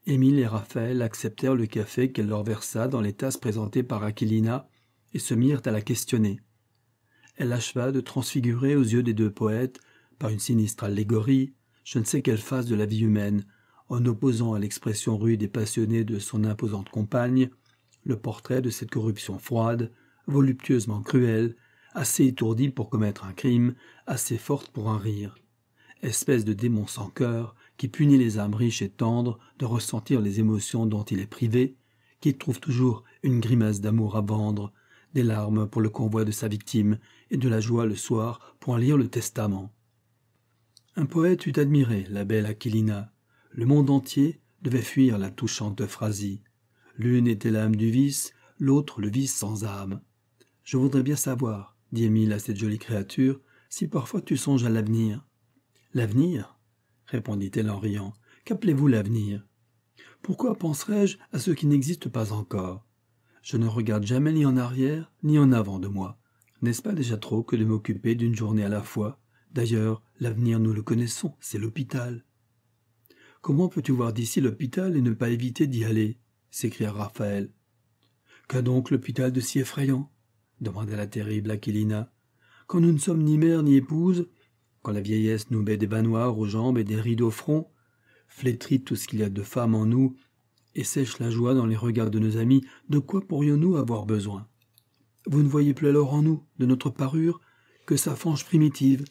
Émile et Raphaël acceptèrent le café qu'elle leur versa dans les tasses présentées par Aquilina et se mirent à la questionner. Elle acheva de transfigurer aux yeux des deux poètes, par une sinistre allégorie, je ne sais quelle face de la vie humaine, en opposant à l'expression rude et passionnée de son imposante compagne le portrait de cette corruption froide, voluptueusement cruelle, assez étourdie pour commettre un crime, assez forte pour un rire, espèce de démon sans cœur qui punit les âmes riches et tendres de ressentir les émotions dont il est privé, qui trouve toujours une grimace d'amour à vendre, des larmes pour le convoi de sa victime et de la joie le soir pour en lire le testament. Un poète eût admiré la belle Aquilina, le monde entier devait fuir la touchante euphrasie. L'une était l'âme du vice, l'autre le vice sans âme. Je voudrais bien savoir, dit Émile à cette jolie créature, si parfois tu songes à l'avenir. L'avenir répondit-elle en riant. Qu'appelez-vous l'avenir Pourquoi penserais-je à ce qui n'existe pas encore Je ne regarde jamais ni en arrière ni en avant de moi. N'est-ce pas déjà trop que de m'occuper d'une journée à la fois D'ailleurs, l'avenir nous le connaissons, c'est l'hôpital. Comment peux-tu voir d'ici l'hôpital et ne pas éviter d'y aller s'écria Raphaël. Qu'a donc l'hôpital de si effrayant demanda la terrible Aquilina. Quand nous ne sommes ni mère ni épouse, quand la vieillesse nous met des bain-noirs aux jambes et des rides au front, flétrit tout ce qu'il y a de femme en nous et sèche la joie dans les regards de nos amis, de quoi pourrions-nous avoir besoin Vous ne voyez plus alors en nous, de notre parure, que sa fange primitive,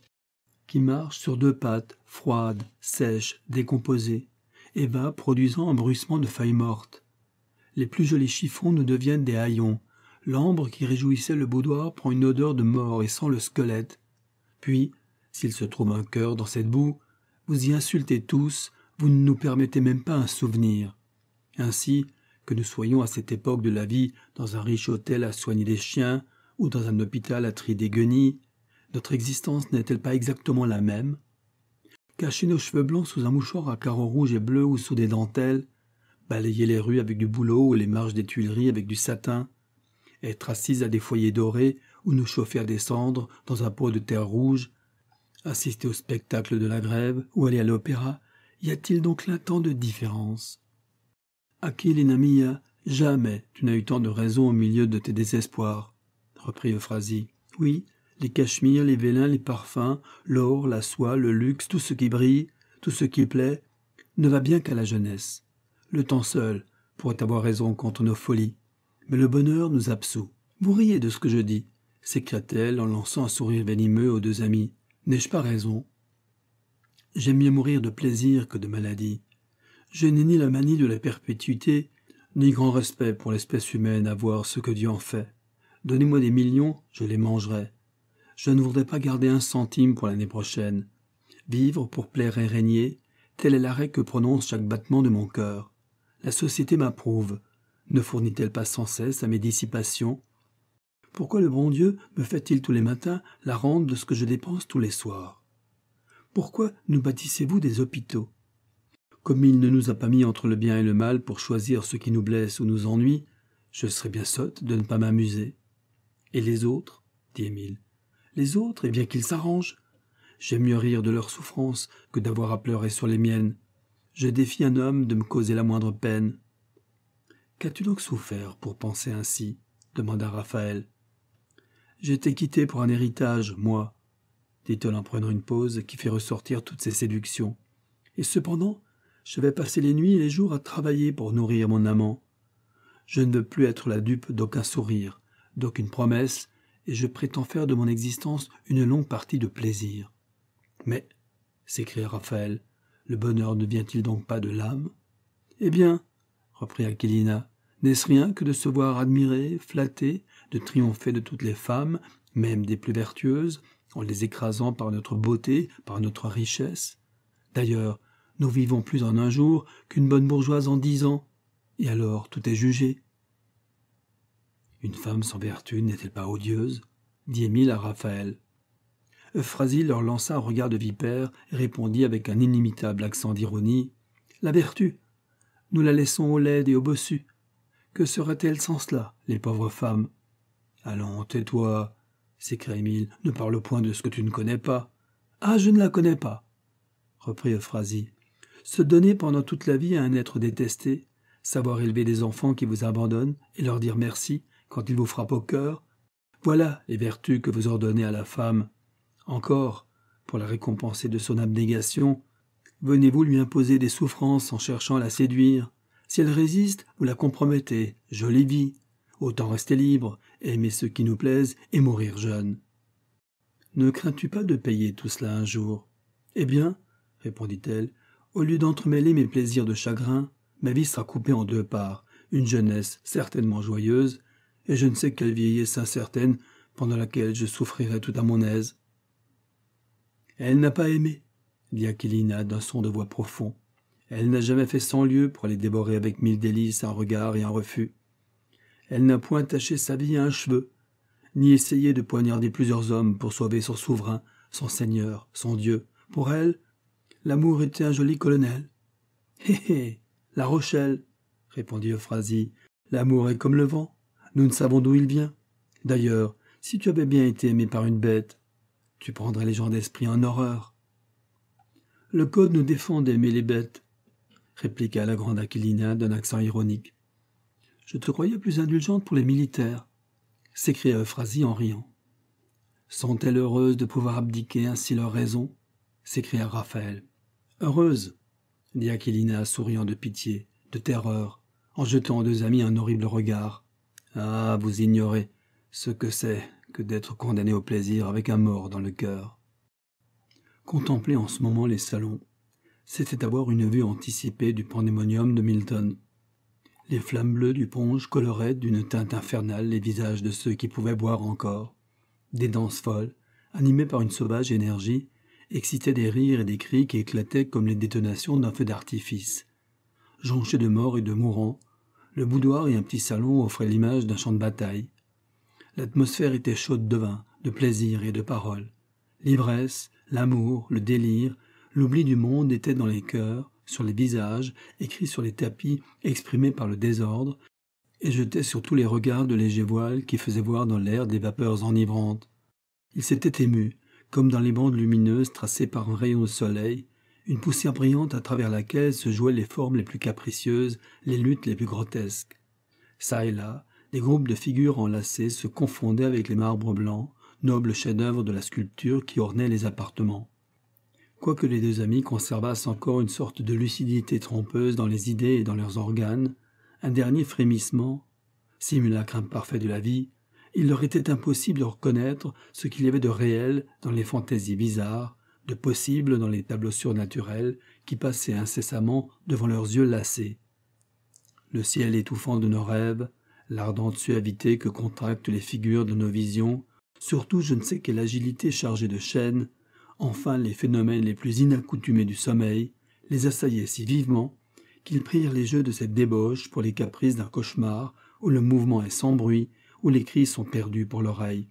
qui marche sur deux pattes, froide, sèche, décomposée, et va produisant un bruissement de feuilles mortes. Les plus jolis chiffons ne deviennent des haillons. L'ambre qui réjouissait le boudoir prend une odeur de mort et sent le squelette. Puis, s'il se trouve un cœur dans cette boue, vous y insultez tous, vous ne nous permettez même pas un souvenir. Ainsi, que nous soyons à cette époque de la vie dans un riche hôtel à soigner des chiens, ou dans un hôpital à trier des guenilles, notre existence n'est-elle pas exactement la même Cacher nos cheveux blancs sous un mouchoir à carreaux rouges et bleus ou sous des dentelles, balayer les rues avec du boulot ou les marches des Tuileries avec du satin, être assise à des foyers dorés ou nous chauffer à des cendres dans un pot de terre rouge, assister au spectacle de la grève ou aller à l'opéra, y a-t-il donc là tant de différence Aquilinamia, jamais tu n'as eu tant de raison au milieu de tes désespoirs, reprit Euphrasie. Oui, les cachemires, les vélins, les parfums, l'or, la soie, le luxe, tout ce qui brille, tout ce qui plaît, ne va bien qu'à la jeunesse. Le temps seul pourrait avoir raison contre nos folies, mais le bonheur nous absout. Vous riez de ce que je dis, s'écria-t-elle en lançant un sourire venimeux aux deux amis. N'ai-je pas raison J'aime mieux mourir de plaisir que de maladie. Je n'ai ni la manie de la perpétuité, ni grand respect pour l'espèce humaine à voir ce que Dieu en fait. Donnez-moi des millions, je les mangerai. Je ne voudrais pas garder un centime pour l'année prochaine. Vivre pour plaire et régner, tel est l'arrêt que prononce chaque battement de mon cœur. La société m'approuve. Ne fournit-elle pas sans cesse à mes dissipations Pourquoi le bon Dieu me fait-il tous les matins la rente de ce que je dépense tous les soirs Pourquoi nous bâtissez-vous des hôpitaux Comme il ne nous a pas mis entre le bien et le mal pour choisir ce qui nous blesse ou nous ennuie, je serais bien sotte de ne pas m'amuser. Et les autres dit Émile, les autres, et eh bien qu'ils s'arrangent. J'aime mieux rire de leurs souffrances que d'avoir à pleurer sur les miennes. Je défie un homme de me causer la moindre peine. Qu'as-tu donc souffert pour penser ainsi demanda Raphaël. J'étais quitté pour un héritage, moi, dit-elle en prenant une pause qui fait ressortir toutes ses séductions. Et cependant, je vais passer les nuits et les jours à travailler pour nourrir mon amant. Je ne veux plus être la dupe d'aucun sourire, d'aucune promesse, et je prétends faire de mon existence une longue partie de plaisir. Mais, s'écria Raphaël, le bonheur ne vient-il donc pas de l'âme Eh bien, reprit Aquilina, n'est-ce rien que de se voir admirer, flatter, de triompher de toutes les femmes, même des plus vertueuses, en les écrasant par notre beauté, par notre richesse D'ailleurs, nous vivons plus en un jour qu'une bonne bourgeoise en dix ans, et alors tout est jugé. Une femme sans vertu n'est-elle pas odieuse dit Émile à Raphaël. Euphrasie leur lança un regard de vipère et répondit avec un inimitable accent d'ironie La vertu Nous la laissons aux laides et aux bossus. Que sera-t-elle sans cela, les pauvres femmes Allons, tais-toi s'écria Émile. Ne parle point de ce que tu ne connais pas. Ah, je ne la connais pas reprit Euphrasie. Se donner pendant toute la vie à un être détesté, savoir élever des enfants qui vous abandonnent et leur dire merci, quand il vous frappe au cœur, voilà les vertus que vous ordonnez à la femme. Encore, pour la récompenser de son abnégation, venez-vous lui imposer des souffrances en cherchant à la séduire. Si elle résiste, vous la compromettez. Jolie vie. Autant rester libre, aimer ceux qui nous plaisent et mourir jeune. Ne crains-tu pas de payer tout cela un jour Eh bien, répondit-elle, au lieu d'entremêler mes plaisirs de chagrin, ma vie sera coupée en deux parts, une jeunesse certainement joyeuse et je ne sais quelle vieillesse incertaine pendant laquelle je souffrirai tout à mon aise. Elle n'a pas aimé, dit Aquilina d'un son de voix profond. Elle n'a jamais fait cent lieu pour les dévorer avec mille délices, un regard et un refus. Elle n'a point taché sa vie à un cheveu, ni essayé de poignarder plusieurs hommes pour sauver son souverain, son seigneur, son Dieu. Pour elle, l'amour était un joli colonel. Hé hé, La Rochelle, répondit Euphrasie, l'amour est comme le vent, nous ne savons d'où il vient. D'ailleurs, si tu avais bien été aimé par une bête, tu prendrais les gens d'esprit en horreur. Le code nous défend d'aimer les bêtes, répliqua la grande Aquilina d'un accent ironique. Je te croyais plus indulgente pour les militaires, s'écria Euphrasie en riant. Sont-elles heureuses de pouvoir abdiquer ainsi leur raison s'écria Raphaël. Heureuse, dit Aquilina, souriant de pitié, de terreur, en jetant aux deux amis un horrible regard. Ah, vous ignorez ce que c'est que d'être condamné au plaisir avec un mort dans le cœur. Contempler en ce moment les salons, c'était avoir une vue anticipée du pandémonium de Milton. Les flammes bleues du ponge coloraient d'une teinte infernale les visages de ceux qui pouvaient boire encore. Des danses folles, animées par une sauvage énergie, excitaient des rires et des cris qui éclataient comme les détonations d'un feu d'artifice. Jonchés de morts et de mourants, le boudoir et un petit salon offraient l'image d'un champ de bataille. L'atmosphère était chaude de vin, de plaisir et de paroles. L'ivresse, l'amour, le délire, l'oubli du monde étaient dans les cœurs, sur les visages, écrits sur les tapis, exprimés par le désordre, et jetaient sur tous les regards de légers voiles qui faisaient voir dans l'air des vapeurs enivrantes. Il s'était ému, comme dans les bandes lumineuses tracées par un rayon de soleil, une poussière brillante à travers laquelle se jouaient les formes les plus capricieuses, les luttes les plus grotesques. Ça et là, des groupes de figures enlacées se confondaient avec les marbres blancs, nobles chefs-d'œuvre de la sculpture qui ornaient les appartements. Quoique les deux amis conservassent encore une sorte de lucidité trompeuse dans les idées et dans leurs organes, un dernier frémissement, simulacre imparfait de la vie, il leur était impossible de reconnaître ce qu'il y avait de réel dans les fantaisies bizarres, de possible dans les tableaux surnaturels qui passaient incessamment devant leurs yeux lassés. Le ciel étouffant de nos rêves, l'ardente suavité que contractent les figures de nos visions, surtout je ne sais quelle agilité chargée de chaînes, enfin les phénomènes les plus inaccoutumés du sommeil, les assaillaient si vivement qu'ils prirent les jeux de cette débauche pour les caprices d'un cauchemar où le mouvement est sans bruit, où les cris sont perdus pour l'oreille.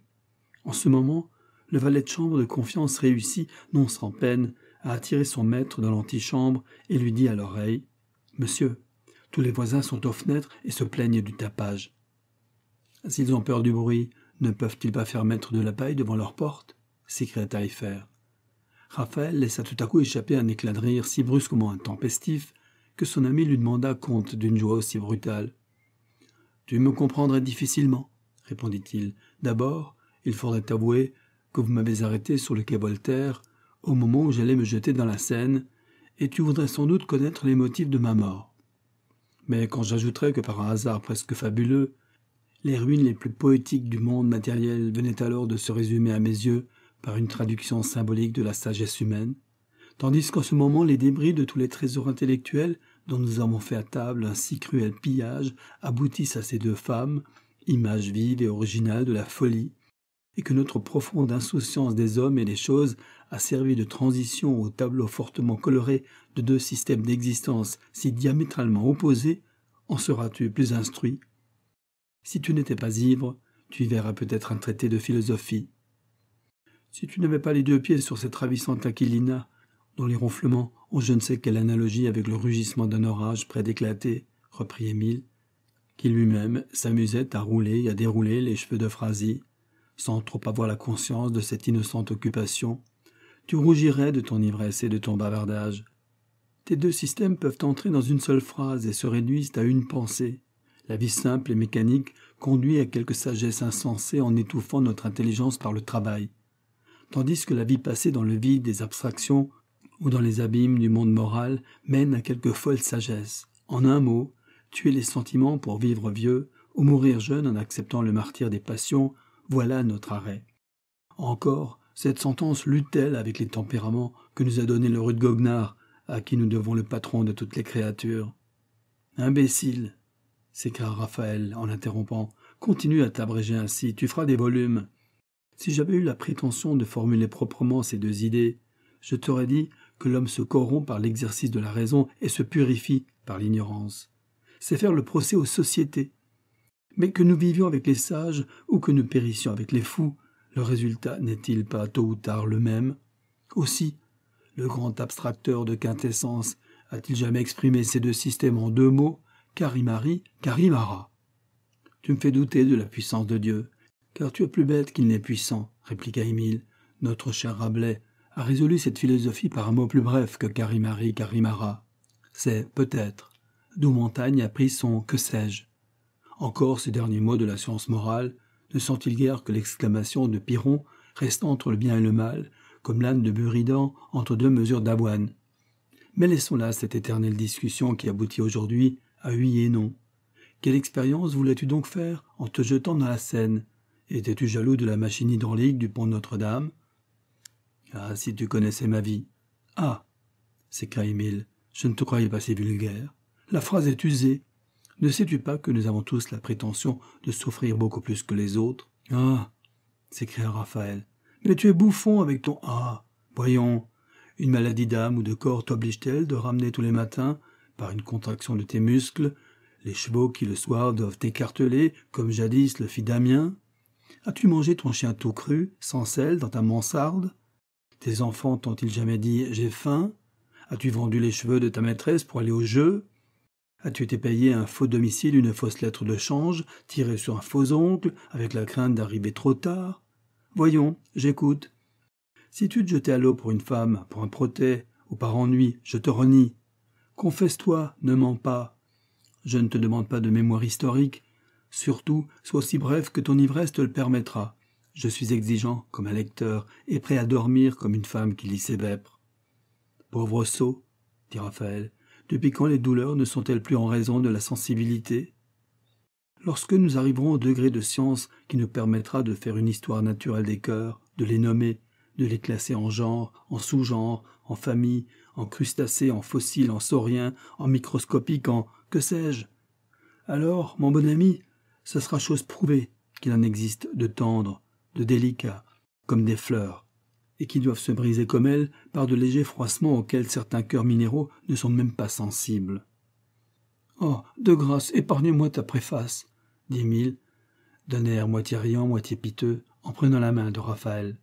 En ce moment, le valet de chambre de confiance réussit, non sans peine, à attirer son maître dans l'antichambre et lui dit à l'oreille Monsieur, tous les voisins sont aux fenêtres et se plaignent du tapage. S'ils ont peur du bruit, ne peuvent-ils pas faire mettre de la paille devant leur porte s'écria Taillefer. Raphaël laissa tout à coup échapper un éclat de rire si brusquement intempestif que son ami lui demanda compte d'une joie aussi brutale. Tu me comprendrais difficilement, répondit-il. D'abord, il faudrait t'avouer... » que vous m'avez arrêté sur le quai Voltaire au moment où j'allais me jeter dans la Seine, et tu voudrais sans doute connaître les motifs de ma mort. Mais quand j'ajouterais que par un hasard presque fabuleux, les ruines les plus poétiques du monde matériel venaient alors de se résumer à mes yeux par une traduction symbolique de la sagesse humaine, tandis qu'en ce moment les débris de tous les trésors intellectuels dont nous avons fait à table un si cruel pillage aboutissent à ces deux femmes, images vives et originales de la folie, et que notre profonde insouciance des hommes et des choses a servi de transition au tableau fortement coloré de deux systèmes d'existence si diamétralement opposés, en seras-tu plus instruit Si tu n'étais pas ivre, tu y verras peut-être un traité de philosophie. Si tu n'avais pas les deux pieds sur cette ravissante aquilina, dont les ronflements ont je ne sais quelle analogie avec le rugissement d'un orage près d'éclater, reprit Émile, qui lui-même s'amusait à rouler et à dérouler les cheveux de sans trop avoir la conscience de cette innocente occupation, tu rougirais de ton ivresse et de ton bavardage. Tes deux systèmes peuvent entrer dans une seule phrase et se réduisent à une pensée. La vie simple et mécanique conduit à quelque sagesse insensée en étouffant notre intelligence par le travail, tandis que la vie passée dans le vide des abstractions ou dans les abîmes du monde moral mène à quelque folle sagesse. En un mot, tuer les sentiments pour vivre vieux, ou mourir jeune en acceptant le martyre des passions, voilà notre arrêt. Encore, cette sentence lutte-t-elle avec les tempéraments que nous a donnés le rude goguenard, à qui nous devons le patron de toutes les créatures Imbécile s'écria Raphaël en l'interrompant. Continue à t'abréger ainsi, tu feras des volumes. Si j'avais eu la prétention de formuler proprement ces deux idées, je t'aurais dit que l'homme se corrompt par l'exercice de la raison et se purifie par l'ignorance. C'est faire le procès aux sociétés mais que nous vivions avec les sages ou que nous périssions avec les fous, le résultat n'est-il pas tôt ou tard le même Aussi, le grand abstracteur de quintessence a-t-il jamais exprimé ces deux systèmes en deux mots Carimari, Carimara Tu me fais douter de la puissance de Dieu, car tu es plus bête qu'il n'est puissant, répliqua Émile. Notre cher Rabelais a résolu cette philosophie par un mot plus bref que Carimari, Carimara. C'est peut-être, d'où Montagne a pris son que sais-je. Encore ces derniers mots de la science morale ne sont-ils guère que l'exclamation de Piron restant entre le bien et le mal, comme l'âne de Buridan entre deux mesures d'avoine. Mais laissons là cette éternelle discussion qui aboutit aujourd'hui à oui et non. Quelle expérience voulais-tu donc faire en te jetant dans la Seine Étais-tu jaloux de la machine hydraulique du pont Notre-Dame Ah, si tu connaissais ma vie Ah s'écria Émile, je ne te croyais pas si vulgaire. La phrase est usée, ne sais-tu pas que nous avons tous la prétention de souffrir beaucoup plus que les autres Ah s'écria Raphaël. Mais tu es bouffon avec ton ah Voyons, une maladie d'âme ou de corps t'oblige-t-elle de ramener tous les matins, par une contraction de tes muscles, les chevaux qui le soir doivent t'écarteler, comme jadis le fit Damien As-tu mangé ton chien tout cru, sans sel, dans ta mansarde Tes enfants t'ont-ils jamais dit j'ai faim As-tu vendu les cheveux de ta maîtresse pour aller au jeu As-tu été payé un faux domicile, une fausse lettre de change, tirée sur un faux oncle, avec la crainte d'arriver trop tard Voyons, j'écoute. Si tu te jetais à l'eau pour une femme, pour un proté, ou par ennui, je te renie. Confesse-toi, ne mens pas. Je ne te demande pas de mémoire historique. Surtout, sois aussi bref que ton ivresse te le permettra. Je suis exigeant comme un lecteur et prêt à dormir comme une femme qui lit ses vêpres. Pauvre sot, dit Raphaël, depuis quand les douleurs ne sont-elles plus en raison de la sensibilité Lorsque nous arriverons au degré de science qui nous permettra de faire une histoire naturelle des cœurs, de les nommer, de les classer en genre, en sous-genre, en famille, en crustacés, en fossiles, en sauriens, en microscopiques, en que sais-je Alors, mon bon ami, ce sera chose prouvée qu'il en existe de tendre, de délicats, comme des fleurs, et qui doivent se briser comme elles par de légers froissements auxquels certains cœurs minéraux ne sont même pas sensibles. Oh, de grâce, épargnez moi ta préface, dit mille d'un air moitié riant, moitié piteux, en prenant la main de Raphaël.